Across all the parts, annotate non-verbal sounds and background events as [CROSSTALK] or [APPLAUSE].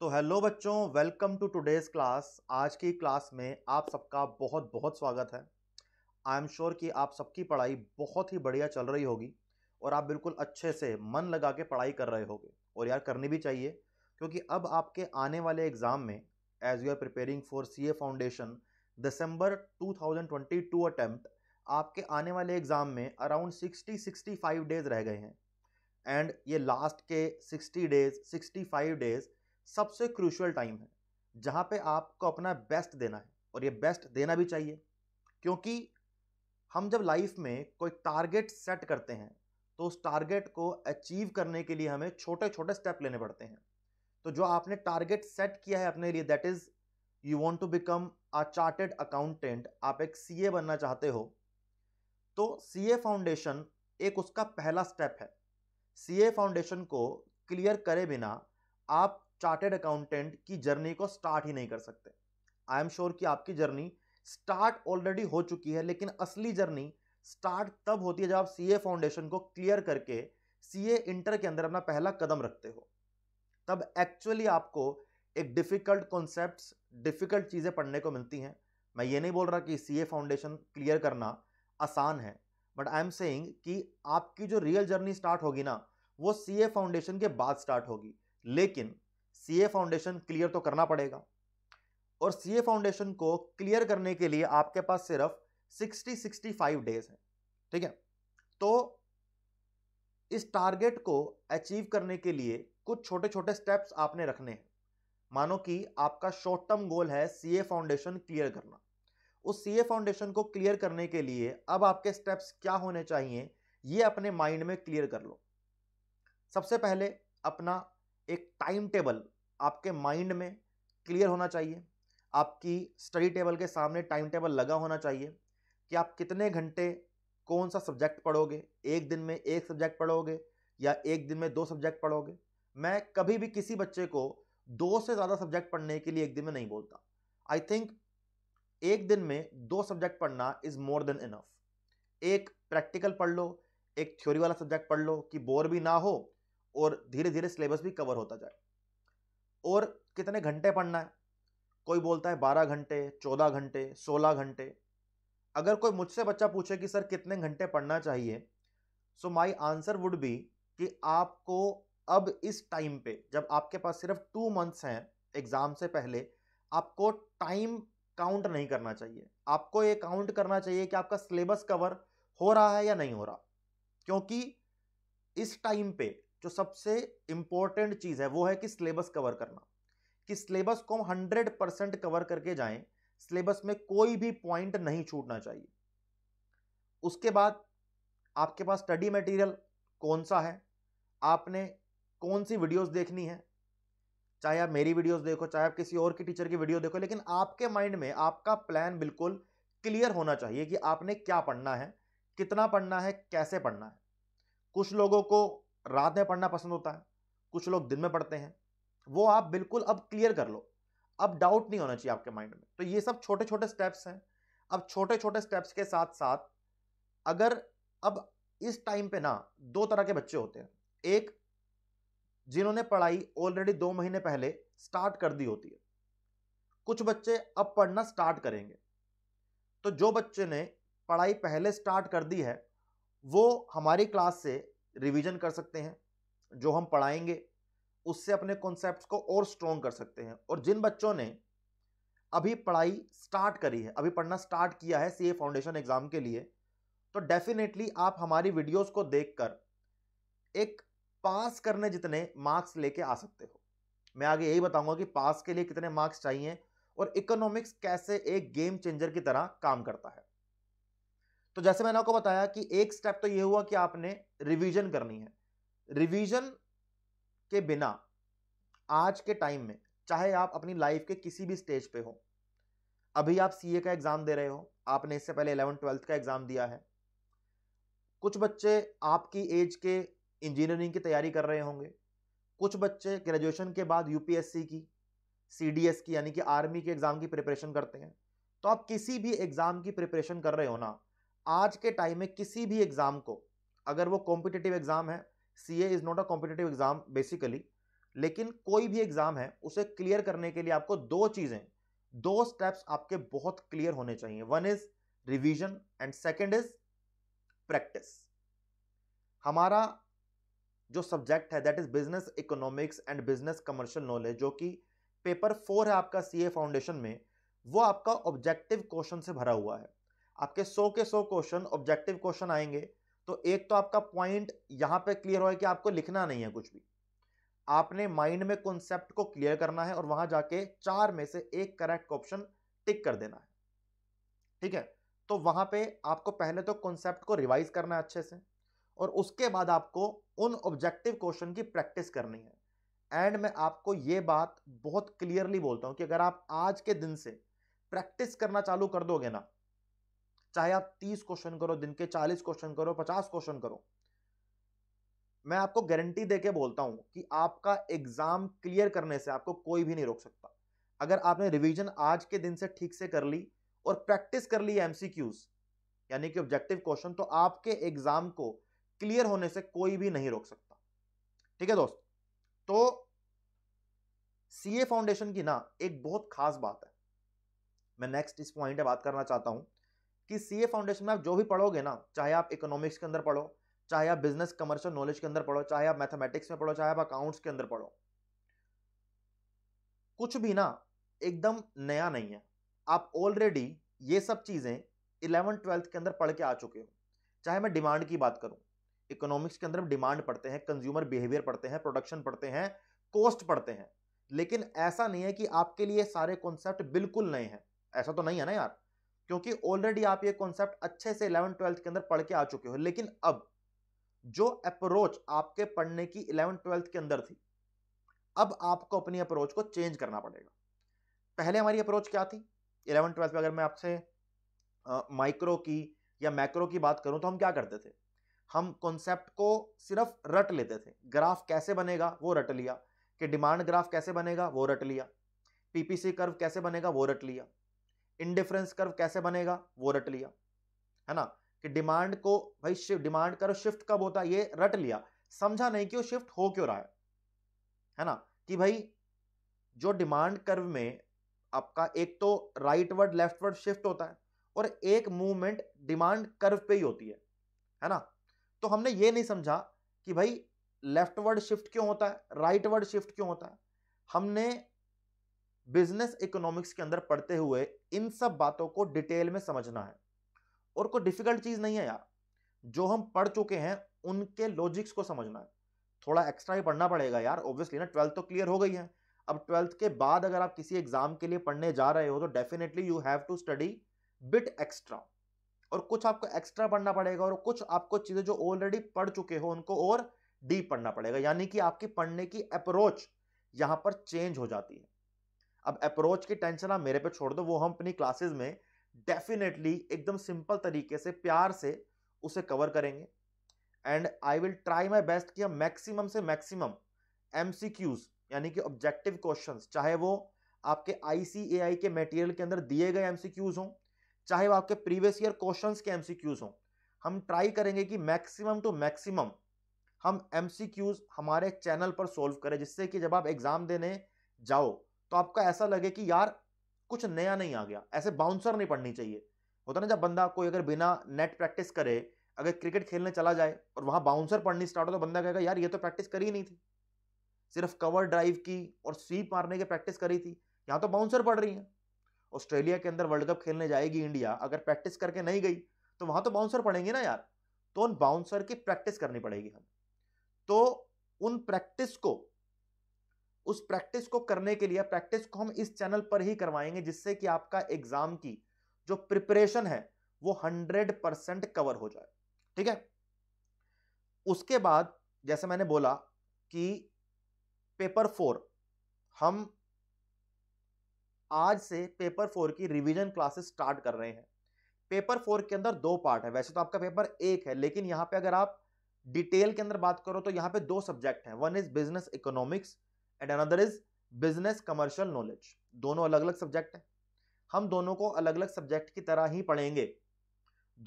तो हेलो बच्चों welcome to today's class आज की क्लास में आप सबका बहुत बहुत स्वागत है आई एम श्योर कि आप सबकी पढ़ाई बहुत ही बढ़िया चल रही होगी और आप बिल्कुल अच्छे से मन लगा के पढ़ाई कर रहे होगे और यार करनी भी चाहिए क्योंकि अब आपके आने वाले एग्ज़ाम में as you are preparing for C A foundation December to attempt आपके आने वाले एग्ज़ाम में अराउंड सिक्सटी फाइव डेज रह गए हैं एंड ये लास्ट के सिक्सटी डेज फाइव डेज़ सबसे क्रूशल टाइम है जहाँ पे आपको अपना बेस्ट देना है और ये बेस्ट देना भी चाहिए क्योंकि हम जब लाइफ में कोई टारगेट सेट करते हैं तो उस टारगेट को अचीव करने के लिए हमें छोटे छोटे स्टेप लेने पड़ते हैं तो जो आपने टारगेट सेट किया है अपने लिए that is you want to become a chartered accountant आप एक सी बनना चाहते हो तो सी फाउंडेशन एक उसका पहला स्टेप है सी फाउंडेशन को क्लियर करे बिना आप चार्टेड अकाउंटेंट की जर्नी को स्टार्ट ही नहीं कर सकते आई एम श्योर कि आपकी जर्नी स्टार्ट ऑलरेडी हो चुकी है लेकिन असली जर्नी स्टार्ट तब होती है जब आप सी ए फाउंडेशन को क्लियर करके सी ए इंटर के अंदर अपना पहला कदम रखते हो तब एक्चुअली आपको एक डिफ़िकल्ट कॉन्सेप्ट डिफ़िकल्ट चीज़ें पढ़ने को मिलती हैं मैं ये नहीं बोल रहा कि सी ए फाउंडेशन क्लियर करना आसान है बट आई एम सेइंग कि आपकी जो रियल जर्नी स्टार्ट होगी ना वो सी ए फाउंडेशन के बाद स्टार्ट होगी लेकिन सी ए फाउंडेशन क्लियर तो करना पड़ेगा और सी ए फाउंडेशन को क्लियर करने के लिए आपके पास सिर्फ सिक्सटी सिक्सटी फाइव डेज है ठीक है तो इस टारगेट को अचीव करने के लिए कुछ छोटे छोटे स्टेप्स आपने रखने हैं मानो कि आपका शॉर्ट टर्म गोल है सी ए फाउंडेशन क्लियर करना उस सी ए फाउंडेशन को क्लियर करने के लिए अब आपके स्टेप्स क्या होने चाहिए ये अपने माइंड में क्लियर कर लो सबसे पहले अपना एक टाइम टेबल आपके माइंड में क्लियर होना चाहिए आपकी स्टडी टेबल के सामने टाइम टेबल लगा होना चाहिए कि आप कितने घंटे कौन सा सब्जेक्ट पढ़ोगे एक दिन में एक सब्जेक्ट पढ़ोगे या एक दिन में दो सब्जेक्ट पढ़ोगे मैं कभी भी किसी बच्चे को दो से ज़्यादा सब्जेक्ट पढ़ने के लिए एक दिन में नहीं बोलता आई थिंक एक दिन में दो सब्जेक्ट पढ़ना इज़ मोर देन इनफ एक प्रैक्टिकल पढ़ लो एक थ्योरी वाला सब्जेक्ट पढ़ लो कि बोर भी ना हो और धीरे धीरे सिलेबस भी कवर होता जाए और कितने घंटे पढ़ना है कोई बोलता है बारह घंटे चौदह घंटे सोलह घंटे अगर कोई मुझसे बच्चा पूछे कि सर कितने घंटे पढ़ना चाहिए so my answer would be कि आपको अब इस टाइम पे जब आपके पास सिर्फ टू मंथ्स हैं एग्ज़ाम से पहले आपको टाइम काउंट नहीं करना चाहिए आपको ये काउंट करना चाहिए कि आपका सिलेबस कवर हो रहा है या नहीं हो रहा क्योंकि इस टाइम पे जो सबसे इंपॉर्टेंट चीज़ है वो है कि सिलेबस कवर करना कि सिलेबस को हम हंड्रेड परसेंट कवर करके जाएं सिलेबस में कोई भी पॉइंट नहीं छूटना चाहिए उसके बाद आपके पास स्टडी मटेरियल कौन सा है आपने कौन सी वीडियोस देखनी है चाहे आप मेरी वीडियोस देखो चाहे आप किसी और की टीचर की वीडियो देखो लेकिन आपके माइंड में आपका प्लान बिल्कुल क्लियर होना चाहिए कि आपने क्या पढ़ना है कितना पढ़ना है कैसे पढ़ना है कुछ लोगों को रात में पढ़ना पसंद होता है कुछ लोग दिन में पढ़ते हैं वो आप बिल्कुल अब क्लियर कर लो अब डाउट नहीं होना चाहिए आपके माइंड में तो ये सब छोटे छोटे स्टेप्स हैं अब छोटे छोटे स्टेप्स के साथ साथ अगर अब इस टाइम पे ना दो तरह के बच्चे होते हैं एक जिन्होंने पढ़ाई ऑलरेडी दो महीने पहले स्टार्ट कर दी होती है कुछ बच्चे अब पढ़ना स्टार्ट करेंगे तो जो बच्चे ने पढ़ाई पहले स्टार्ट कर दी है वो हमारी क्लास से रिवीजन कर सकते हैं जो हम पढ़ाएंगे उससे अपने कॉन्सेप्ट को और स्ट्रॉन्ग कर सकते हैं और जिन बच्चों ने अभी पढ़ाई स्टार्ट करी है अभी पढ़ना स्टार्ट किया है सी फाउंडेशन एग्ज़ाम के लिए तो डेफिनेटली आप हमारी वीडियोस को देखकर एक पास करने जितने मार्क्स लेके आ सकते हो मैं आगे यही बताऊंगा कि पास के लिए कितने मार्क्स चाहिए और इकोनॉमिक्स कैसे एक गेम चेंजर की तरह काम करता है तो जैसे मैंने आपको बताया कि एक स्टेप तो यह हुआ कि आपने रिवीजन करनी है रिवीजन के बिना आज के टाइम में चाहे आप अपनी लाइफ के किसी भी स्टेज पे हो अभी आप सीए का एग्ज़ाम दे रहे हो आपने इससे पहले इलेवन ट्वेल्थ का एग्ज़ाम दिया है कुछ बच्चे आपकी एज के इंजीनियरिंग की तैयारी कर रहे होंगे कुछ बच्चे ग्रेजुएशन के बाद यूपीएससी की सीडीएस की यानी कि आर्मी के एग्ज़ाम की प्रिपरेशन करते हैं तो आप किसी भी एग्ज़ाम की प्रिपरेशन कर रहे हो ना आज के टाइम में किसी भी एग्ज़ाम को अगर वो कॉम्पिटेटिव एग्ज़ाम है C A is not a competitive exam basically लेकिन कोई भी एग्ज़ाम है उसे क्लियर करने के लिए आपको दो चीज़ें दो स्टेप्स आपके बहुत क्लियर होने चाहिए one is revision and second is practice हमारा जो सब्जेक्ट है that is business economics and business commercial knowledge जो कि पेपर फोर है आपका सी फाउंडेशन में वो आपका ऑब्जेक्टिव क्वेश्चन से भरा हुआ है आपके सौ के सौ क्वेश्चन ऑब्जेक्टिव क्वेश्चन आएंगे तो एक तो आपका पॉइंट यहां पे क्लियर होगा कि आपको लिखना नहीं है कुछ भी आपने माइंड में कॉन्सेप्ट को क्लियर करना है और वहां जाके चार में से एक करेक्ट ऑप्शन टिक कर देना है ठीक है तो वहां पे आपको पहले तो कॉन्सेप्ट को रिवाइज करना है अच्छे से और उसके बाद आपको उन ऑब्जेक्टिव क्वेश्चन की प्रैक्टिस करनी है एंड मैं आपको ये बात बहुत क्लियरली बोलता हूं कि अगर आप आज के दिन से प्रैक्टिस करना चालू कर दोगे ना चाहे आप तीस क्वेश्चन करो दिन के चालीस क्वेश्चन करो पचास क्वेश्चन करो मैं आपको गारंटी देके बोलता हूं कि आपका एग्जाम क्लियर करने से आपको कोई भी नहीं रोक सकता अगर आपने रिवीजन आज के दिन से ठीक से कर ली और प्रैक्टिस कर ली एमसीक्यूज यानी कि ऑब्जेक्टिव क्वेश्चन तो आपके एग्जाम को क्लियर होने से कोई भी नहीं रोक सकता ठीक है दोस्त तो सीए फाउंडेशन की ना एक बहुत खास बात है मैं नेक्स्ट इस पॉइंट पे बात करना चाहता हूं कि सी फाउंडेशन में आप जो भी पढ़ोगे ना चाहे आप इकोनॉमिक्स के अंदर पढ़ो चाहे आप बिजनेस कमर्शियल नॉलेज के अंदर पढ़ो चाहे आप मैथमेटिक्स में पढ़ो चाहे आप अकाउंट्स के अंदर पढ़ो कुछ भी ना एकदम नया नहीं है आप ऑलरेडी ये सब चीज़ें इलेवन ट्वेल्थ के अंदर पढ़ के आ चुके हो चाहे मैं डिमांड की बात करूं इकोनॉमिक्स के अंदर हम डिमांड पढ़ते हैं कंज्यूमर बिहेवियर पढ़ते हैं प्रोडक्शन पढ़ते हैं कॉस्ट पढ़ते हैं लेकिन ऐसा नहीं है कि आपके लिए सारे कॉन्सेप्ट बिल्कुल नए हैं ऐसा तो नहीं है ना यार क्योंकि ऑलरेडी आप ये कॉन्सेप्ट अच्छे से इलेवन ट्वेल्थ के अंदर पढ़ के आ चुके हो लेकिन अब जो अप्रोच आपके पढ़ने की इलेवन ट्वेल्थ के अंदर थी अब आपको अपनी अप्रोच को चेंज करना पड़ेगा पहले हमारी अप्रोच क्या थी इलेवन ट्वेल्थ में अगर मैं आपसे माइक्रो की या मैक्रो की बात करूं तो हम क्या करते थे हम कॉन्सेप्ट को सिर्फ रट लेते थे ग्राफ कैसे बनेगा वो रट लिया कि डिमांड ग्राफ कैसे बनेगा वो रट लिया पीपीसी कर्व कैसे बनेगा वो रट लिया इंडिफरेंस कर्व कैसे बनेगा वो रट लिया है ना कि डिमांड को भाई शिफ्ट डिमांड कर्व शिफ्ट कब होता है ये रट लिया समझा नहीं कि वो शिफ्ट हो क्यों रहा है है ना कि भाई जो डिमांड कर्व में आपका एक तो right word left word shift होता है और एक मूवमेंट डिमांड कर्व पे ही होती है है ना तो हमने ये नहीं समझा कि भाई लेफ्ट वर्ड शिफ्ट क्यों होता है राइट वर्ड शिफ्ट क्यों होता है हमने बिजनेस इकोनॉमिक्स के अंदर पढ़ते हुए इन सब बातों को डिटेल में समझना है और कोई डिफिकल्ट चीज़ नहीं है यार जो हम पढ़ चुके हैं उनके लॉजिक्स को समझना है थोड़ा एक्स्ट्रा ही पढ़ना पड़ेगा यार ऑब्वियसली ना ट्वेल्थ तो क्लियर हो गई है अब ट्वेल्थ के बाद अगर आप किसी एग्जाम के लिए पढ़ने जा रहे हो तो definitely you have to study bit extra और कुछ आपको एक्स्ट्रा पढ़ना पड़ेगा और कुछ आपको चीज़ें जो ऑलरेडी पढ़ चुके हो उनको और डीप पढ़ना पड़ेगा यानी कि आपकी पढ़ने की अप्रोच यहाँ पर चेंज हो जाती है अब अप्रोच की टेंशन आप मेरे पे छोड़ दो वो हम अपनी क्लासेस में डेफिनेटली एकदम सिंपल तरीके से प्यार से उसे कवर करेंगे and I will try my best कि हम मैक्सिमम से मैक्सिमम एम यानी कि ऑब्जेक्टिव क्वेश्चन चाहे वो आपके आई के मेटीरियल के अंदर दिए गए एम हों चाहे वो आपके प्रीवियस ईयर क्वेश्चन के एम हों हम ट्राई करेंगे कि मैक्सिमम टू मैक्सिमम हम एम हमारे चैनल पर सोल्व करें जिससे कि जब आप एग्ज़ाम देने जाओ तो आपका ऐसा लगे कि यार कुछ नया नहीं आ गया ऐसे बाउंसर नहीं पढ़नी चाहिए होता ना जब बंदा कोई अगर बिना नेट प्रैक्टिस करे अगर क्रिकेट खेलने चला जाए और वहाँ बाउंसर पढ़नी स्टार्ट हो तो बंदा कहेगा यार ये तो प्रैक्टिस करी ही नहीं थी सिर्फ कवर ड्राइव की और स्वीप मारने की प्रैक्टिस करी थी यहाँ तो बाउंसर पड़ रही हैं ऑस्ट्रेलिया के अंदर वर्ल्ड कप खेलने जाएगी इंडिया अगर प्रैक्टिस करके नहीं गई तो वहाँ तो बाउंसर पड़ेंगे ना यार तो उन बाउंसर की प्रैक्टिस करनी पड़ेगी हमें तो उन प्रैक्टिस को उस प्रैक्टिस को करने के लिए प्रैक्टिस को हम इस चैनल पर ही करवाएंगे जिससे कि आपका एग्जाम की जो प्रिपरेशन है वो हंड्रेड परसेंट कवर हो जाए ठीक है उसके बाद जैसे मैंने बोला कि पेपर फोर हम आज से पेपर फोर की रिवीजन क्लासेस स्टार्ट कर रहे हैं पेपर फोर के अंदर दो पार्ट है वैसे तो आपका पेपर एक है लेकिन यहां पे अगर आप डिटेल के अंदर बात करो तो यहां पे दो सब्जेक्ट हैं one is business economics and another is business commercial knowledge दोनों अलग अलग सब्जेक्ट हैं हम दोनों को अलग अलग सब्जेक्ट की तरह ही पढ़ेंगे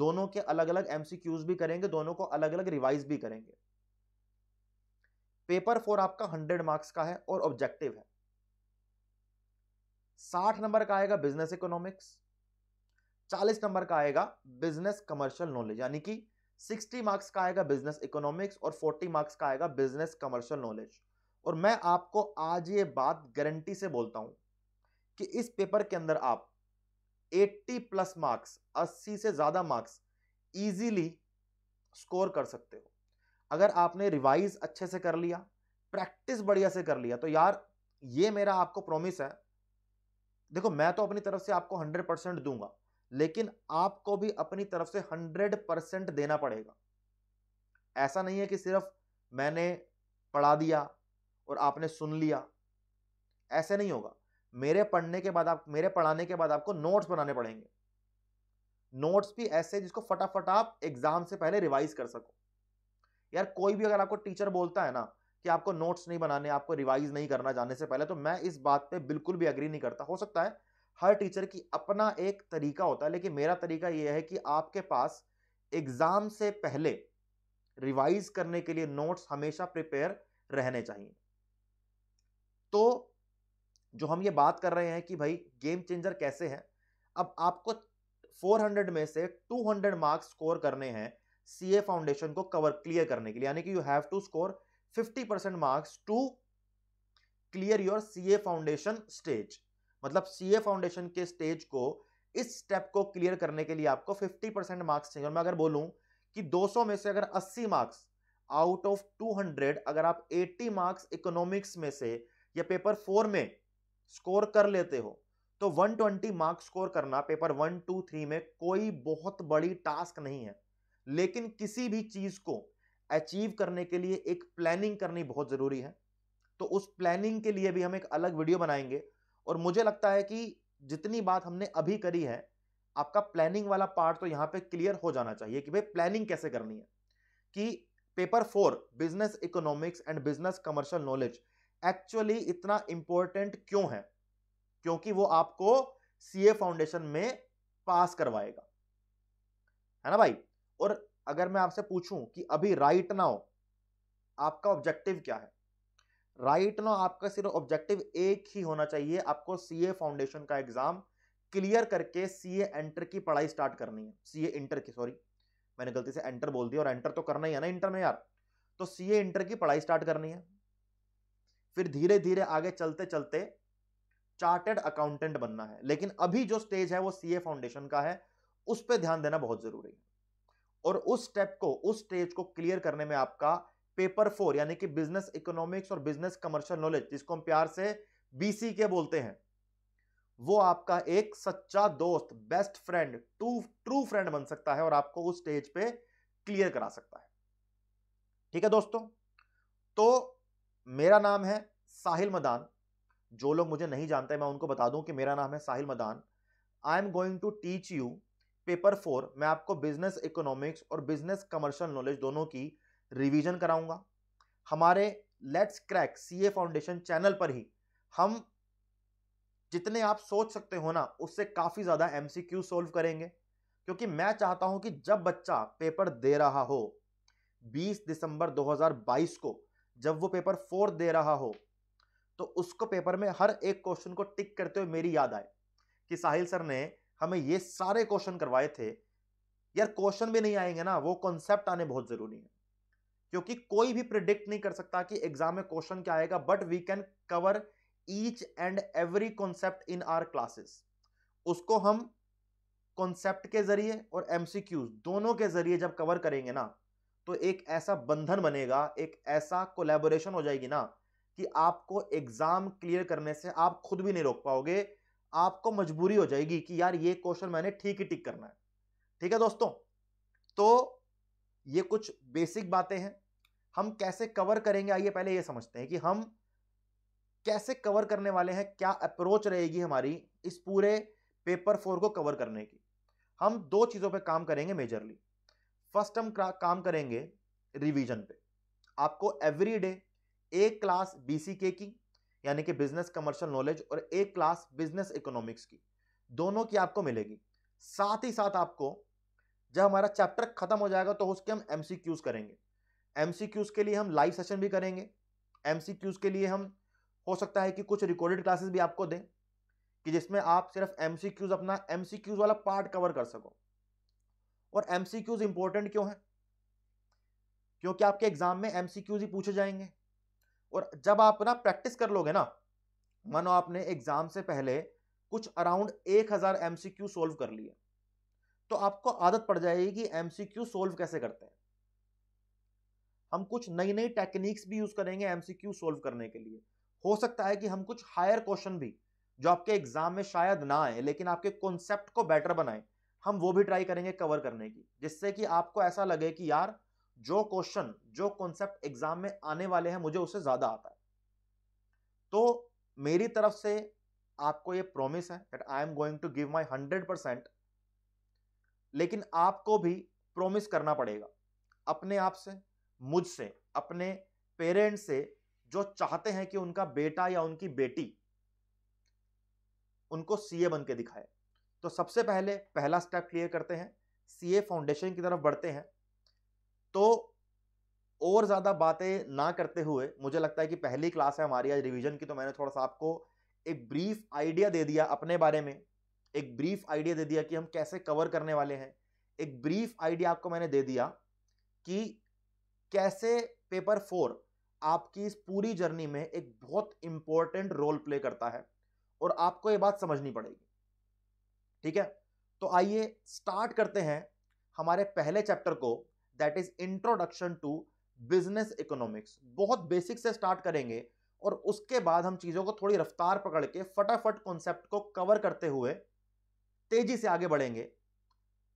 दोनों के अलग अलग एमसीक्यूज भी करेंगे दोनों को अलग अलग रिवाइज भी करेंगे पेपर फोर आपका हंड्रेड मार्क्स का है और ऑब्जेक्टिव है साठ नंबर का आएगा बिजनेस इकोनॉमिक्स चालीस नंबर का आएगा बिजनेस कमर्शियल नॉलेज यानी कि सिक्सटी मार्क्स का आएगा बिजनेस इकोनॉमिक्स और फोर्टी मार्क्स का आएगा बिजनेस कमर्शियल नॉलेज और मैं आपको आज ये बात गारंटी से बोलता हूं कि इस पेपर के अंदर आप 80 प्लस मार्क्स 80 से ज़्यादा मार्क्स इजीली स्कोर कर सकते हो अगर आपने रिवाइज अच्छे से कर लिया प्रैक्टिस बढ़िया से कर लिया तो यार ये मेरा आपको प्रॉमिस है देखो मैं तो अपनी तरफ से आपको 100 परसेंट दूंगा लेकिन आपको भी अपनी तरफ से 100 परसेंट देना पड़ेगा ऐसा नहीं है कि सिर्फ मैंने पढ़ा दिया और आपने सुन लिया ऐसे नहीं होगा मेरे पढ़ने के बाद आप मेरे पढ़ाने के बाद आपको नोट्स बनाने पड़ेंगे नोट्स भी ऐसे जिसको फटाफट आप एग्जाम से पहले रिवाइज कर सको यार कोई भी अगर आपको टीचर बोलता है ना कि आपको नोट्स नहीं बनाने आपको रिवाइज नहीं करना जाने से पहले तो मैं इस बात पे बिल्कुल भी एग्री नहीं करता हो सकता है हर टीचर की अपना एक तरीका होता है लेकिन मेरा तरीका यह है कि आपके पास एग्जाम से पहले रिवाइज करने के लिए नोट्स हमेशा प्रिपेयर रहने चाहिए तो जो हम ये बात कर रहे हैं कि भाई गेम चेंजर कैसे हैं अब आपको 400 में से 200 मार्क्स स्कोर करने हैं सी ए फाउंडेशन को कवर क्लियर करने के लिए यानी कि you have to score 50 percent marks to clear your C A foundation stage मतलब सी ए फाउंडेशन के स्टेज को इस स्टेप को क्लियर करने के लिए आपको 50 परसेंट मार्क्स चाहिए और मैं अगर बोलूं कि 200 में से अगर 80 मार्क्स आउट ऑफ 200 अगर आप 80 मार्क्स इकोनॉमिक्स में से या पेपर फोर में स्कोर कर लेते हो तो 120 मार्क स्कोर करना पेपर वन टू थ्री में कोई बहुत बड़ी टास्क नहीं है लेकिन किसी भी चीज को अचीव करने के लिए एक प्लानिंग करनी बहुत जरूरी है तो उस प्लानिंग के लिए भी हम एक अलग वीडियो बनाएंगे और मुझे लगता है कि जितनी बात हमने अभी करी है आपका प्लानिंग वाला पार्ट तो यहाँ पे क्लियर हो जाना चाहिए कि भाई प्लानिंग कैसे करनी है कि paper four business economics and business commercial knowledge actually इतना इंपॉर्टेंट क्यों है क्योंकि वो आपको सीए फाउंडेशन में पास करवाएगा है ना भाई और अगर मैं आपसे पूछूं कि अभी राइट नाउ आपका ऑब्जेक्टिव क्या है राइट नाउ आपका सिर्फ ऑब्जेक्टिव एक ही होना चाहिए आपको सीए फाउंडेशन का एग्जाम क्लियर करके सीए एंटर की पढ़ाई स्टार्ट करनी है सीए इंटर की सॉरी मैंने गलती से एंटर बोल दिया और एंटर तो करना ही है ना इंटर में यार तो सीए इंटर की पढ़ाई स्टार्ट करनी है फिर धीरे धीरे आगे चलते चलते चार्टेड अकाउंटेंट बनना है लेकिन अभी जो स्टेज है वो सीए फाउंडेशन का है उस पर ध्यान देना बहुत जरूरी है और उस स्टेप को उस स्टेज को क्लियर करने में आपका पेपर फोर यानी कि बिजनेस इकोनॉमिक्स और बिजनेस कमर्शियल नॉलेज जिसको हम प्यार से बीसी के बोलते हैं वो आपका एक सच्चा दोस्त best friend to true friend बन सकता है और आपको उस स्टेज पे क्लियर करा सकता है ठीक है दोस्तों तो मेरा नाम है साहिल मदान जो लोग मुझे नहीं जानते मैं उनको बता दूं कि मेरा नाम है Sahil Madan I am going to teach you paper four मैं आपको बिजनेस इकोनॉमिक्स और बिजनेस कमर्शियल नॉलेज दोनों की रिवीजन कराऊंगा हमारे let's crack C A foundation channel पर ही हम जितने आप सोच सकते हो ना उससे काफ़ी ज़्यादा एम सी क्यू सोल्व करेंगे क्योंकि मैं चाहता हूं कि जब बच्चा पेपर दे रहा हो 20 दिसंबर 2022 को जब वो पेपर फोर दे रहा हो तो उसको पेपर में हर एक क्वेश्चन को टिक करते हुए मेरी याद आए कि साहिल सर ने हमें ये सारे क्वेश्चन करवाए थे यार क्वेश्चन भी नहीं आएंगे ना वो कॉन्सेप्ट आने बहुत जरूरी है क्योंकि कोई भी प्रिडिक्ट नहीं कर सकता कि एग्जाम में क्वेश्चन क्या आएगा but we can cover each and every concept in our classes उसको हम कॉन्सेप्ट के जरिए और एमसीक्यूज दोनों के जरिए जब कवर करेंगे ना तो एक ऐसा बंधन बनेगा एक ऐसा कोलेबोरेशन हो जाएगी ना कि आपको एग्ज़ाम क्लियर करने से आप खुद भी नहीं रोक पाओगे आपको मजबूरी हो जाएगी कि यार ये क्वेश्चन मैंने ठीक ही टिक करना है ठीक है दोस्तों तो ये कुछ बेसिक बातें हैं हम कैसे कवर करेंगे आइए पहले ये समझते हैं कि हम कैसे कवर करने वाले हैं क्या अप्रोच रहेगी हमारी इस पूरे पेपर फोर को कवर करने की हम दो चीज़ों पे काम करेंगे मेजरली फर्स्ट हम काम करेंगे रिवीजन पे आपको एवरी डे एक क्लास बीसीके की यानी कि बिजनेस कमर्शियल नॉलेज और एक क्लास बिजनेस इकोनॉमिक्स की दोनों की आपको मिलेगी साथ ही साथ आपको जब हमारा चैप्टर खत्म हो जाएगा तो उसके हम एम करेंगे एम के लिए हम लाइव सेशन भी करेंगे एम के लिए हम हो सकता है कि कुछ रिकॉर्डेड क्लासेस भी आपको दें कि जिसमें आप सिर्फ एम अपना एम वाला पार्ट कवर कर सको और एमसीक्यूज इंपॉर्टेंट क्यों है क्योंकि आपके एग्जाम में एमसीक्यूज ही पूछे जाएंगे और जब आप ना प्रैक्टिस कर लोगे ना मानो आपने एग्जाम से पहले कुछ अराउंड एक हजार एमसीक्यू सोल्व कर लिए तो आपको आदत पड़ जाएगी कि एमसीक्यू सोल्व कैसे करते हैं हम कुछ नई नई टेक्निक्स भी यूज करेंगे एमसीक्यू सोल्व करने के लिए हो सकता है कि हम कुछ हायर क्वेश्चन भी जो आपके एग्जाम में शायद ना आए लेकिन आपके कॉन्सेप्ट को बेटर बनाए हम वो भी ट्राई करेंगे कवर करने की जिससे कि आपको ऐसा लगे कि यार जो क्वेश्चन जो कॉन्सेप्ट एग्जाम में आने वाले हैं मुझे उससे ज़्यादा आता है तो मेरी तरफ से आपको ये प्रॉमिस है that I am going to give my hundred percent लेकिन आपको भी प्रॉमिस करना पड़ेगा अपने आप से मुझसे अपने पेरेंट्स से जो चाहते हैं कि उनका बेटा या उनकी बेटी उनको सीए बन के दिखाए तो सबसे पहले पहला स्टेप क्लियर करते हैं सी ए फाउंडेशन की तरफ बढ़ते हैं तो और ज़्यादा बातें ना करते हुए मुझे लगता है कि पहली क्लास है हमारी आज रिवीजन की तो मैंने थोड़ा सा आपको एक ब्रीफ आइडिया दे दिया अपने बारे में एक ब्रीफ आइडिया दे दिया कि हम कैसे कवर करने वाले हैं एक ब्रीफ आइडिया आपको मैंने दे दिया कि कैसे पेपर फोर आपकी इस पूरी जर्नी में एक बहुत इंपॉर्टेंट रोल प्ले करता है और आपको ये बात समझनी पड़ेगी ठीक है तो आइए स्टार्ट करते हैं हमारे पहले चैप्टर को that is introduction to business economics बहुत बेसिक से स्टार्ट करेंगे और उसके बाद हम चीज़ों को थोड़ी रफ्तार पकड़ के फटाफट कॉन्सेप्ट को कवर करते हुए तेजी से आगे बढ़ेंगे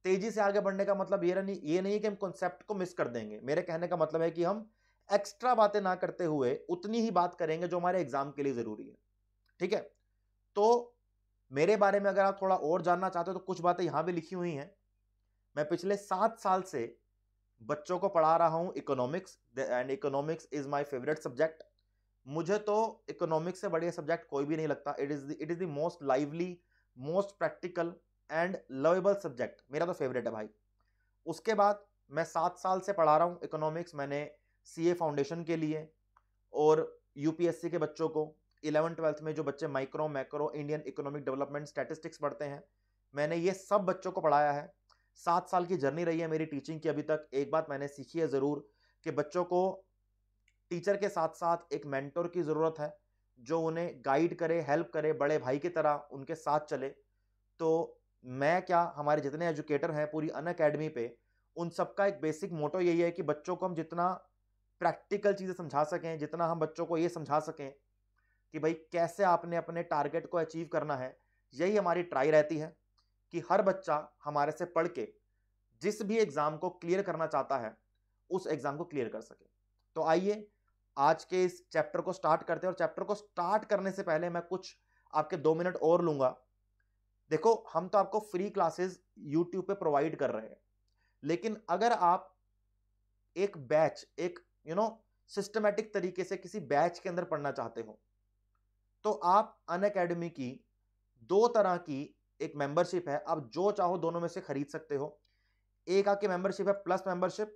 तेजी से आगे बढ़ने का मतलब ये नहीं ये नहीं कि हम कॉन्सेप्ट को मिस कर देंगे मेरे कहने का मतलब है कि हम एक्स्ट्रा बातें ना करते हुए उतनी ही बात करेंगे जो हमारे एग्जाम के लिए ज़रूरी है ठीक है तो मेरे बारे में अगर आप थोड़ा और जानना चाहते हो तो कुछ बातें यहाँ भी लिखी हुई हैं मैं पिछले सात साल से बच्चों को पढ़ा रहा हूँ economics and economics is my favourite subject मुझे तो इकोनॉमिक्स से बढ़िया सब्जेक्ट कोई भी नहीं लगता it is it is the most lively most practical and lovable subject मेरा तो फेवरेट है भाई उसके बाद मैं सात साल से पढ़ा रहा हूँ इकोनॉमिक्स मैंने सी ए फाउंडेशन के लिए और यूपीएससी के बच्चों को इलेवन ट्वेल्थ में जो बच्चे micro macro Indian economic development statistics पढ़ते हैं मैंने ये सब बच्चों को पढ़ाया है सात साल की जर्नी रही है मेरी टीचिंग की अभी तक एक बात मैंने सीखी है ज़रूर कि बच्चों को टीचर के साथ साथ एक मैंटोर की ज़रूरत है जो उन्हें गाइड करे हेल्प करे बड़े भाई की तरह उनके साथ चले तो मैं क्या हमारे जितने एजुकेटर हैं पूरी अन अकेडमी पे उन सबका एक बेसिक मोटो यही है कि बच्चों को हम जितना प्रैक्टिकल चीज़ें समझा सकें जितना हम बच्चों को ये समझा सकें कि भाई कैसे आपने अपने टारगेट को अचीव करना है यही हमारी ट्राई रहती है कि हर बच्चा हमारे से पढ़ के जिस भी एग्ज़ाम को क्लियर करना चाहता है उस एग्ज़ाम को क्लियर कर सके तो आइए आज के इस चैप्टर को स्टार्ट करते हैं और चैप्टर को स्टार्ट करने से पहले मैं कुछ आपके दो मिनट और लूँगा देखो हम तो आपको फ्री क्लासेस यूट्यूब पे प्रोवाइड कर रहे हैं लेकिन अगर आप एक बैच एक यू नो सिस्टमेटिक तरीके से किसी बैच के अंदर पढ़ना चाहते हो तो आप अन अकेडमी की दो तरह की एक मेंबरशिप है आप जो चाहो दोनों में से खरीद सकते हो एक आपकी मेंबरशिप है प्लस मेंबरशिप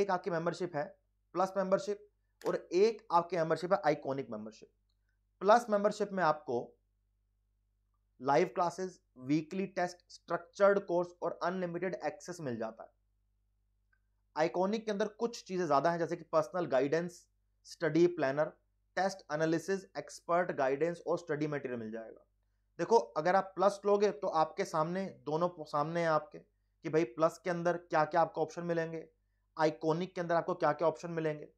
एक आपकी मेंबरशिप है प्लस मेंबरशिप और एक आपकी मेंबरशिप है आइकॉनिक मेंबरशिप प्लस मेंबरशिप में आपको live classes weekly test structured course और अनलिमिटेड एक्सेस मिल जाता है आइकॉनिक के अंदर कुछ चीज़ें ज़्यादा हैं जैसे कि personal guidance study planner test analysis expert guidance और स्टडी मटेरियल मिल जाएगा देखो अगर आप प्लस लोगे तो आपके सामने दोनों सामने हैं आपके कि भाई प्लस के अंदर क्या क्या आपको ऑप्शन मिलेंगे आइकॉनिक के अंदर आपको क्या क्या ऑप्शन मिलेंगे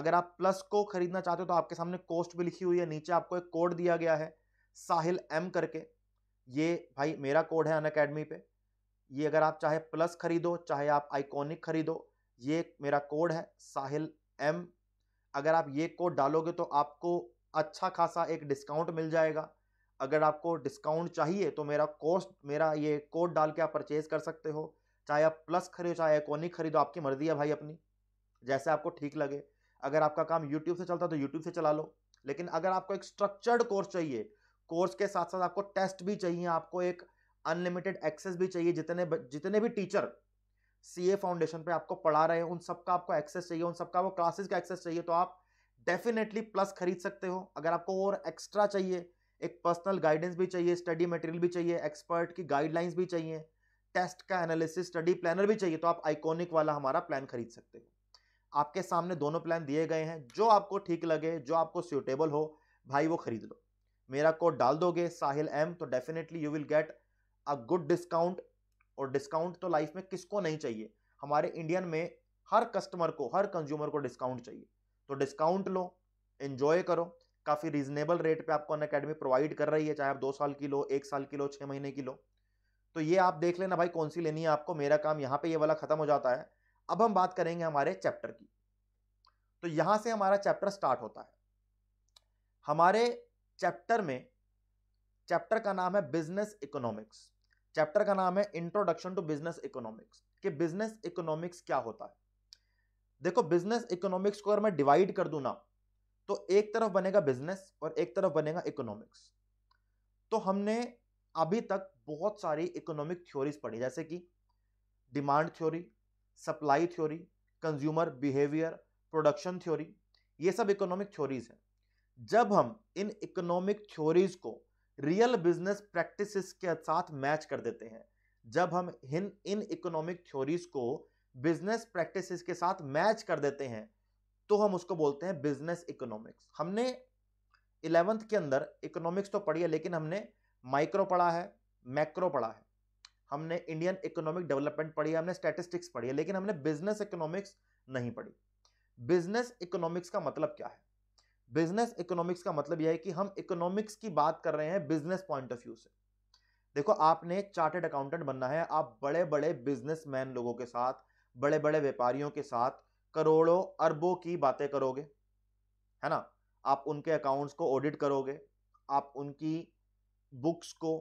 अगर आप प्लस को खरीदना चाहते हो तो आपके सामने कॉस्ट भी लिखी हुई है नीचे आपको एक कोड दिया गया है साहिल एम करके ये भाई मेरा कोड है अन अकेडमी पे ये अगर आप चाहे प्लस खरीदो चाहे आप आइकॉनिक खरीदो ये मेरा कोड है साहिल एम अगर आप ये कोड डालोगे तो आपको अच्छा खासा एक डिस्काउंट मिल जाएगा अगर आपको डिस्काउंट चाहिए तो मेरा कॉस्ट मेरा ये कोड डाल के आप परचेज़ कर सकते हो चाहे आप प्लस खरीदो चाहे आइकॉनिक खरीदो आपकी मर्ज़ी है भाई अपनी जैसे आपको ठीक लगे अगर आपका काम यूट्यूब से चलता है तो यूट्यूब से चला लो लेकिन अगर आपको एक स्ट्रक्चर्ड कोर्स चाहिए कोर्स के साथ साथ आपको टेस्ट भी चाहिए आपको एक अनलिमिटेड एक्सेस भी चाहिए जितने जितने भी टीचर सी ए फाउंडेशन पर आपको पढ़ा रहे हैं उन सबका आपको एक्सेस चाहिए उन सबका वो क्लासेस का एक्सेस चाहिए तो आप डेफिनेटली प्लस खरीद सकते हो अगर आपको और एक्स्ट्रा चाहिए एक पर्सनल गाइडेंस भी चाहिए स्टडी मटेरियल भी चाहिए एक्सपर्ट की गाइडलाइंस भी चाहिए टेस्ट का एनालिसिस स्टडी प्लानर भी चाहिए तो आप आइकॉनिक वाला हमारा प्लान खरीद सकते हो आपके सामने दोनों प्लान दिए गए हैं जो आपको ठीक लगे जो आपको सूटेबल हो भाई वो खरीद लो मेरा कोड डाल दोगे साहिल एम तो definitely you will get a good discount और डिस्काउंट तो लाइफ में किसको नहीं चाहिए हमारे इंडियन में हर कस्टमर को हर कंज्यूमर को डिस्काउंट चाहिए तो डिस्काउंट लो इन्जॉय करो काफ़ी रीजनेबल रेट पे आपको अन अकेडमी प्रोवाइड कर रही है चाहे आप दो साल की लो एक साल की लो छः महीने की लो तो ये आप देख लेना भाई कौन सी लेनी है आपको मेरा काम यहाँ पे ये वाला ख़त्म हो जाता है अब हम बात करेंगे हमारे चैप्टर की तो यहाँ से हमारा चैप्टर स्टार्ट होता है हमारे चैप्टर में चैप्टर का नाम है बिजनेस इकोनॉमिक्स चैप्टर का नाम है इंट्रोडक्शन टू बिजनेस इकोनॉमिक्स कि बिजनेस इकोनॉमिक्स क्या होता है देखो बिजनेस इकोनॉमिक्स को अगर मैं डिवाइड कर दू ना तो एक तरफ बनेगा बिजनेस और एक तरफ बनेगा इकोनॉमिक्स तो हमने अभी तक बहुत सारी इकोनॉमिक थ्योरीज पढ़ी जैसे कि demand theory supply theory consumer behaviour production theory ये सब इकोनॉमिक थ्योरीज हैं जब हम इन इकोनॉमिक थ्योरीज को रियल बिजनेस प्रैक्टिस के साथ मैच कर देते हैं जब हम इन इन इकोनॉमिक थ्योरीज को बिजनेस प्रैक्टिस के साथ मैच कर देते हैं तो हम उसको बोलते हैं बिजनेस इकोनॉमिक्स हमने इलेवेंथ के अंदर इकोनॉमिक्स तो पढ़ी है लेकिन हमने माइक्रो पढ़ा है मैक्रो पढ़ा है हमने इंडियन इकोनॉमिक डेवलपमेंट पढ़ी है हमने स्टैटिस्टिक्स पढ़ी है लेकिन हमने बिजनेस इकोनॉमिक्स नहीं पढ़ी बिजनेस इकोनॉमिक्स का मतलब क्या है बिजनेस इकोनॉमिक्स का मतलब यह है कि हम इकोनॉमिक्स की बात कर रहे हैं बिजनेस पॉइंट ऑफ व्यू से देखो आपने चार्टेड अकाउंटेंट बनना है आप बड़े बड़े बिजनेसमैन लोगों के साथ बड़े बड़े व्यापारियों के साथ करोड़ों अरबों की बातें करोगे है ना आप उनके अकाउंट्स को ऑडिट करोगे आप उनकी बुक्स को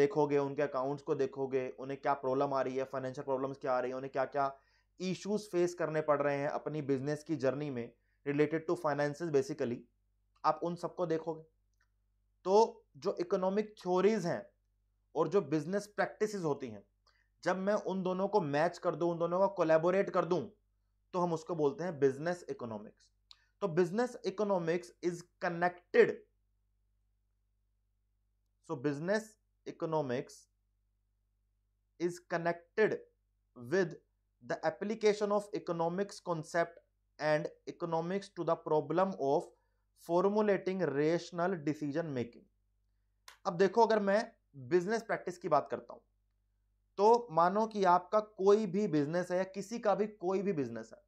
देखोगे उनके अकाउंट्स को देखोगे उन्हें क्या प्रॉब्लम आ रही है फाइनेंशियल प्रॉब्लम्स क्या आ रही है उन्हें क्या क्या इश्यूज फेस करने पड़ रहे हैं अपनी बिजनेस की जर्नी में रिलेटेड टू फाइनेंसेस बेसिकली आप उन सबको देखोगे तो जो इकोनॉमिक थ्योरीज हैं और जो बिजनेस प्रैक्टिस होती हैं जब मैं उन दोनों को मैच कर दूं उन दोनों का कोलेबोरेट कर दूं तो हम उसको बोलते हैं बिजनेस इकोनॉमिक्स तो business economics is connected so business economics is connected with the application of economics concept and economics to the problem of formulating rational decision making अब देखो अगर मैं बिजनेस प्रैक्टिस की बात करता हूं तो मानो कि आपका कोई भी बिजनेस है या किसी का भी कोई भी बिजनेस है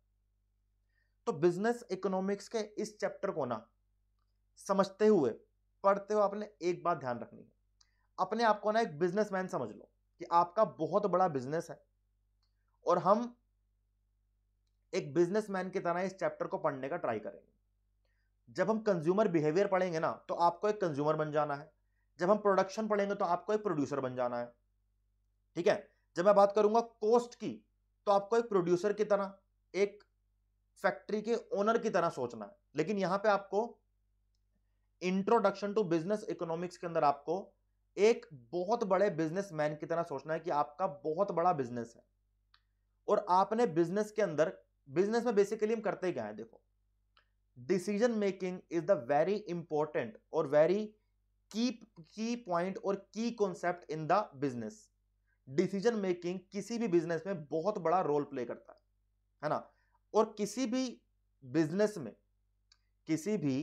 तो बिजनेस इकोनॉमिक्स के इस चैप्टर को ना समझते हुए पढ़ते हुए आपने एक बात ध्यान रखनी है अपने आप को ना एक बिजनेसमैन समझ लो कि आपका बहुत बड़ा बिजनेस है और हम एक बिजनेसमैन की तरह इस चैप्टर को पढ़ने का ट्राई करेंगे जब हम कंज्यूमर बिहेवियर पढ़ेंगे ना तो आपको एक कंज्यूमर बन जाना है जब हम प्रोडक्शन पढ़ेंगे तो आपको एक प्रोड्यूसर बन जाना है ठीक है जब मैं बात करूंगा कोस्ट की तो आपको एक प्रोड्यूसर की तरह एक फैक्ट्री के ओनर की तरह सोचना है लेकिन यहां पे आपको इंट्रोडक्शन टू बिजनेस इकोनॉमिक्स के अंदर आपको एक बहुत बड़े बिजनेसमैन की तरह सोचना है कि आपका बहुत बड़ा बिजनेस है और आपने बिजनेस के अंदर बिजनेस में बेसिकली हम करते क्या है देखो decision making is the very important और वेरी की की पॉइंट और key concept in the business decision making किसी भी बिजनेस में बहुत बड़ा रोल प्ले करता है है ना और किसी भी बिजनेस में किसी भी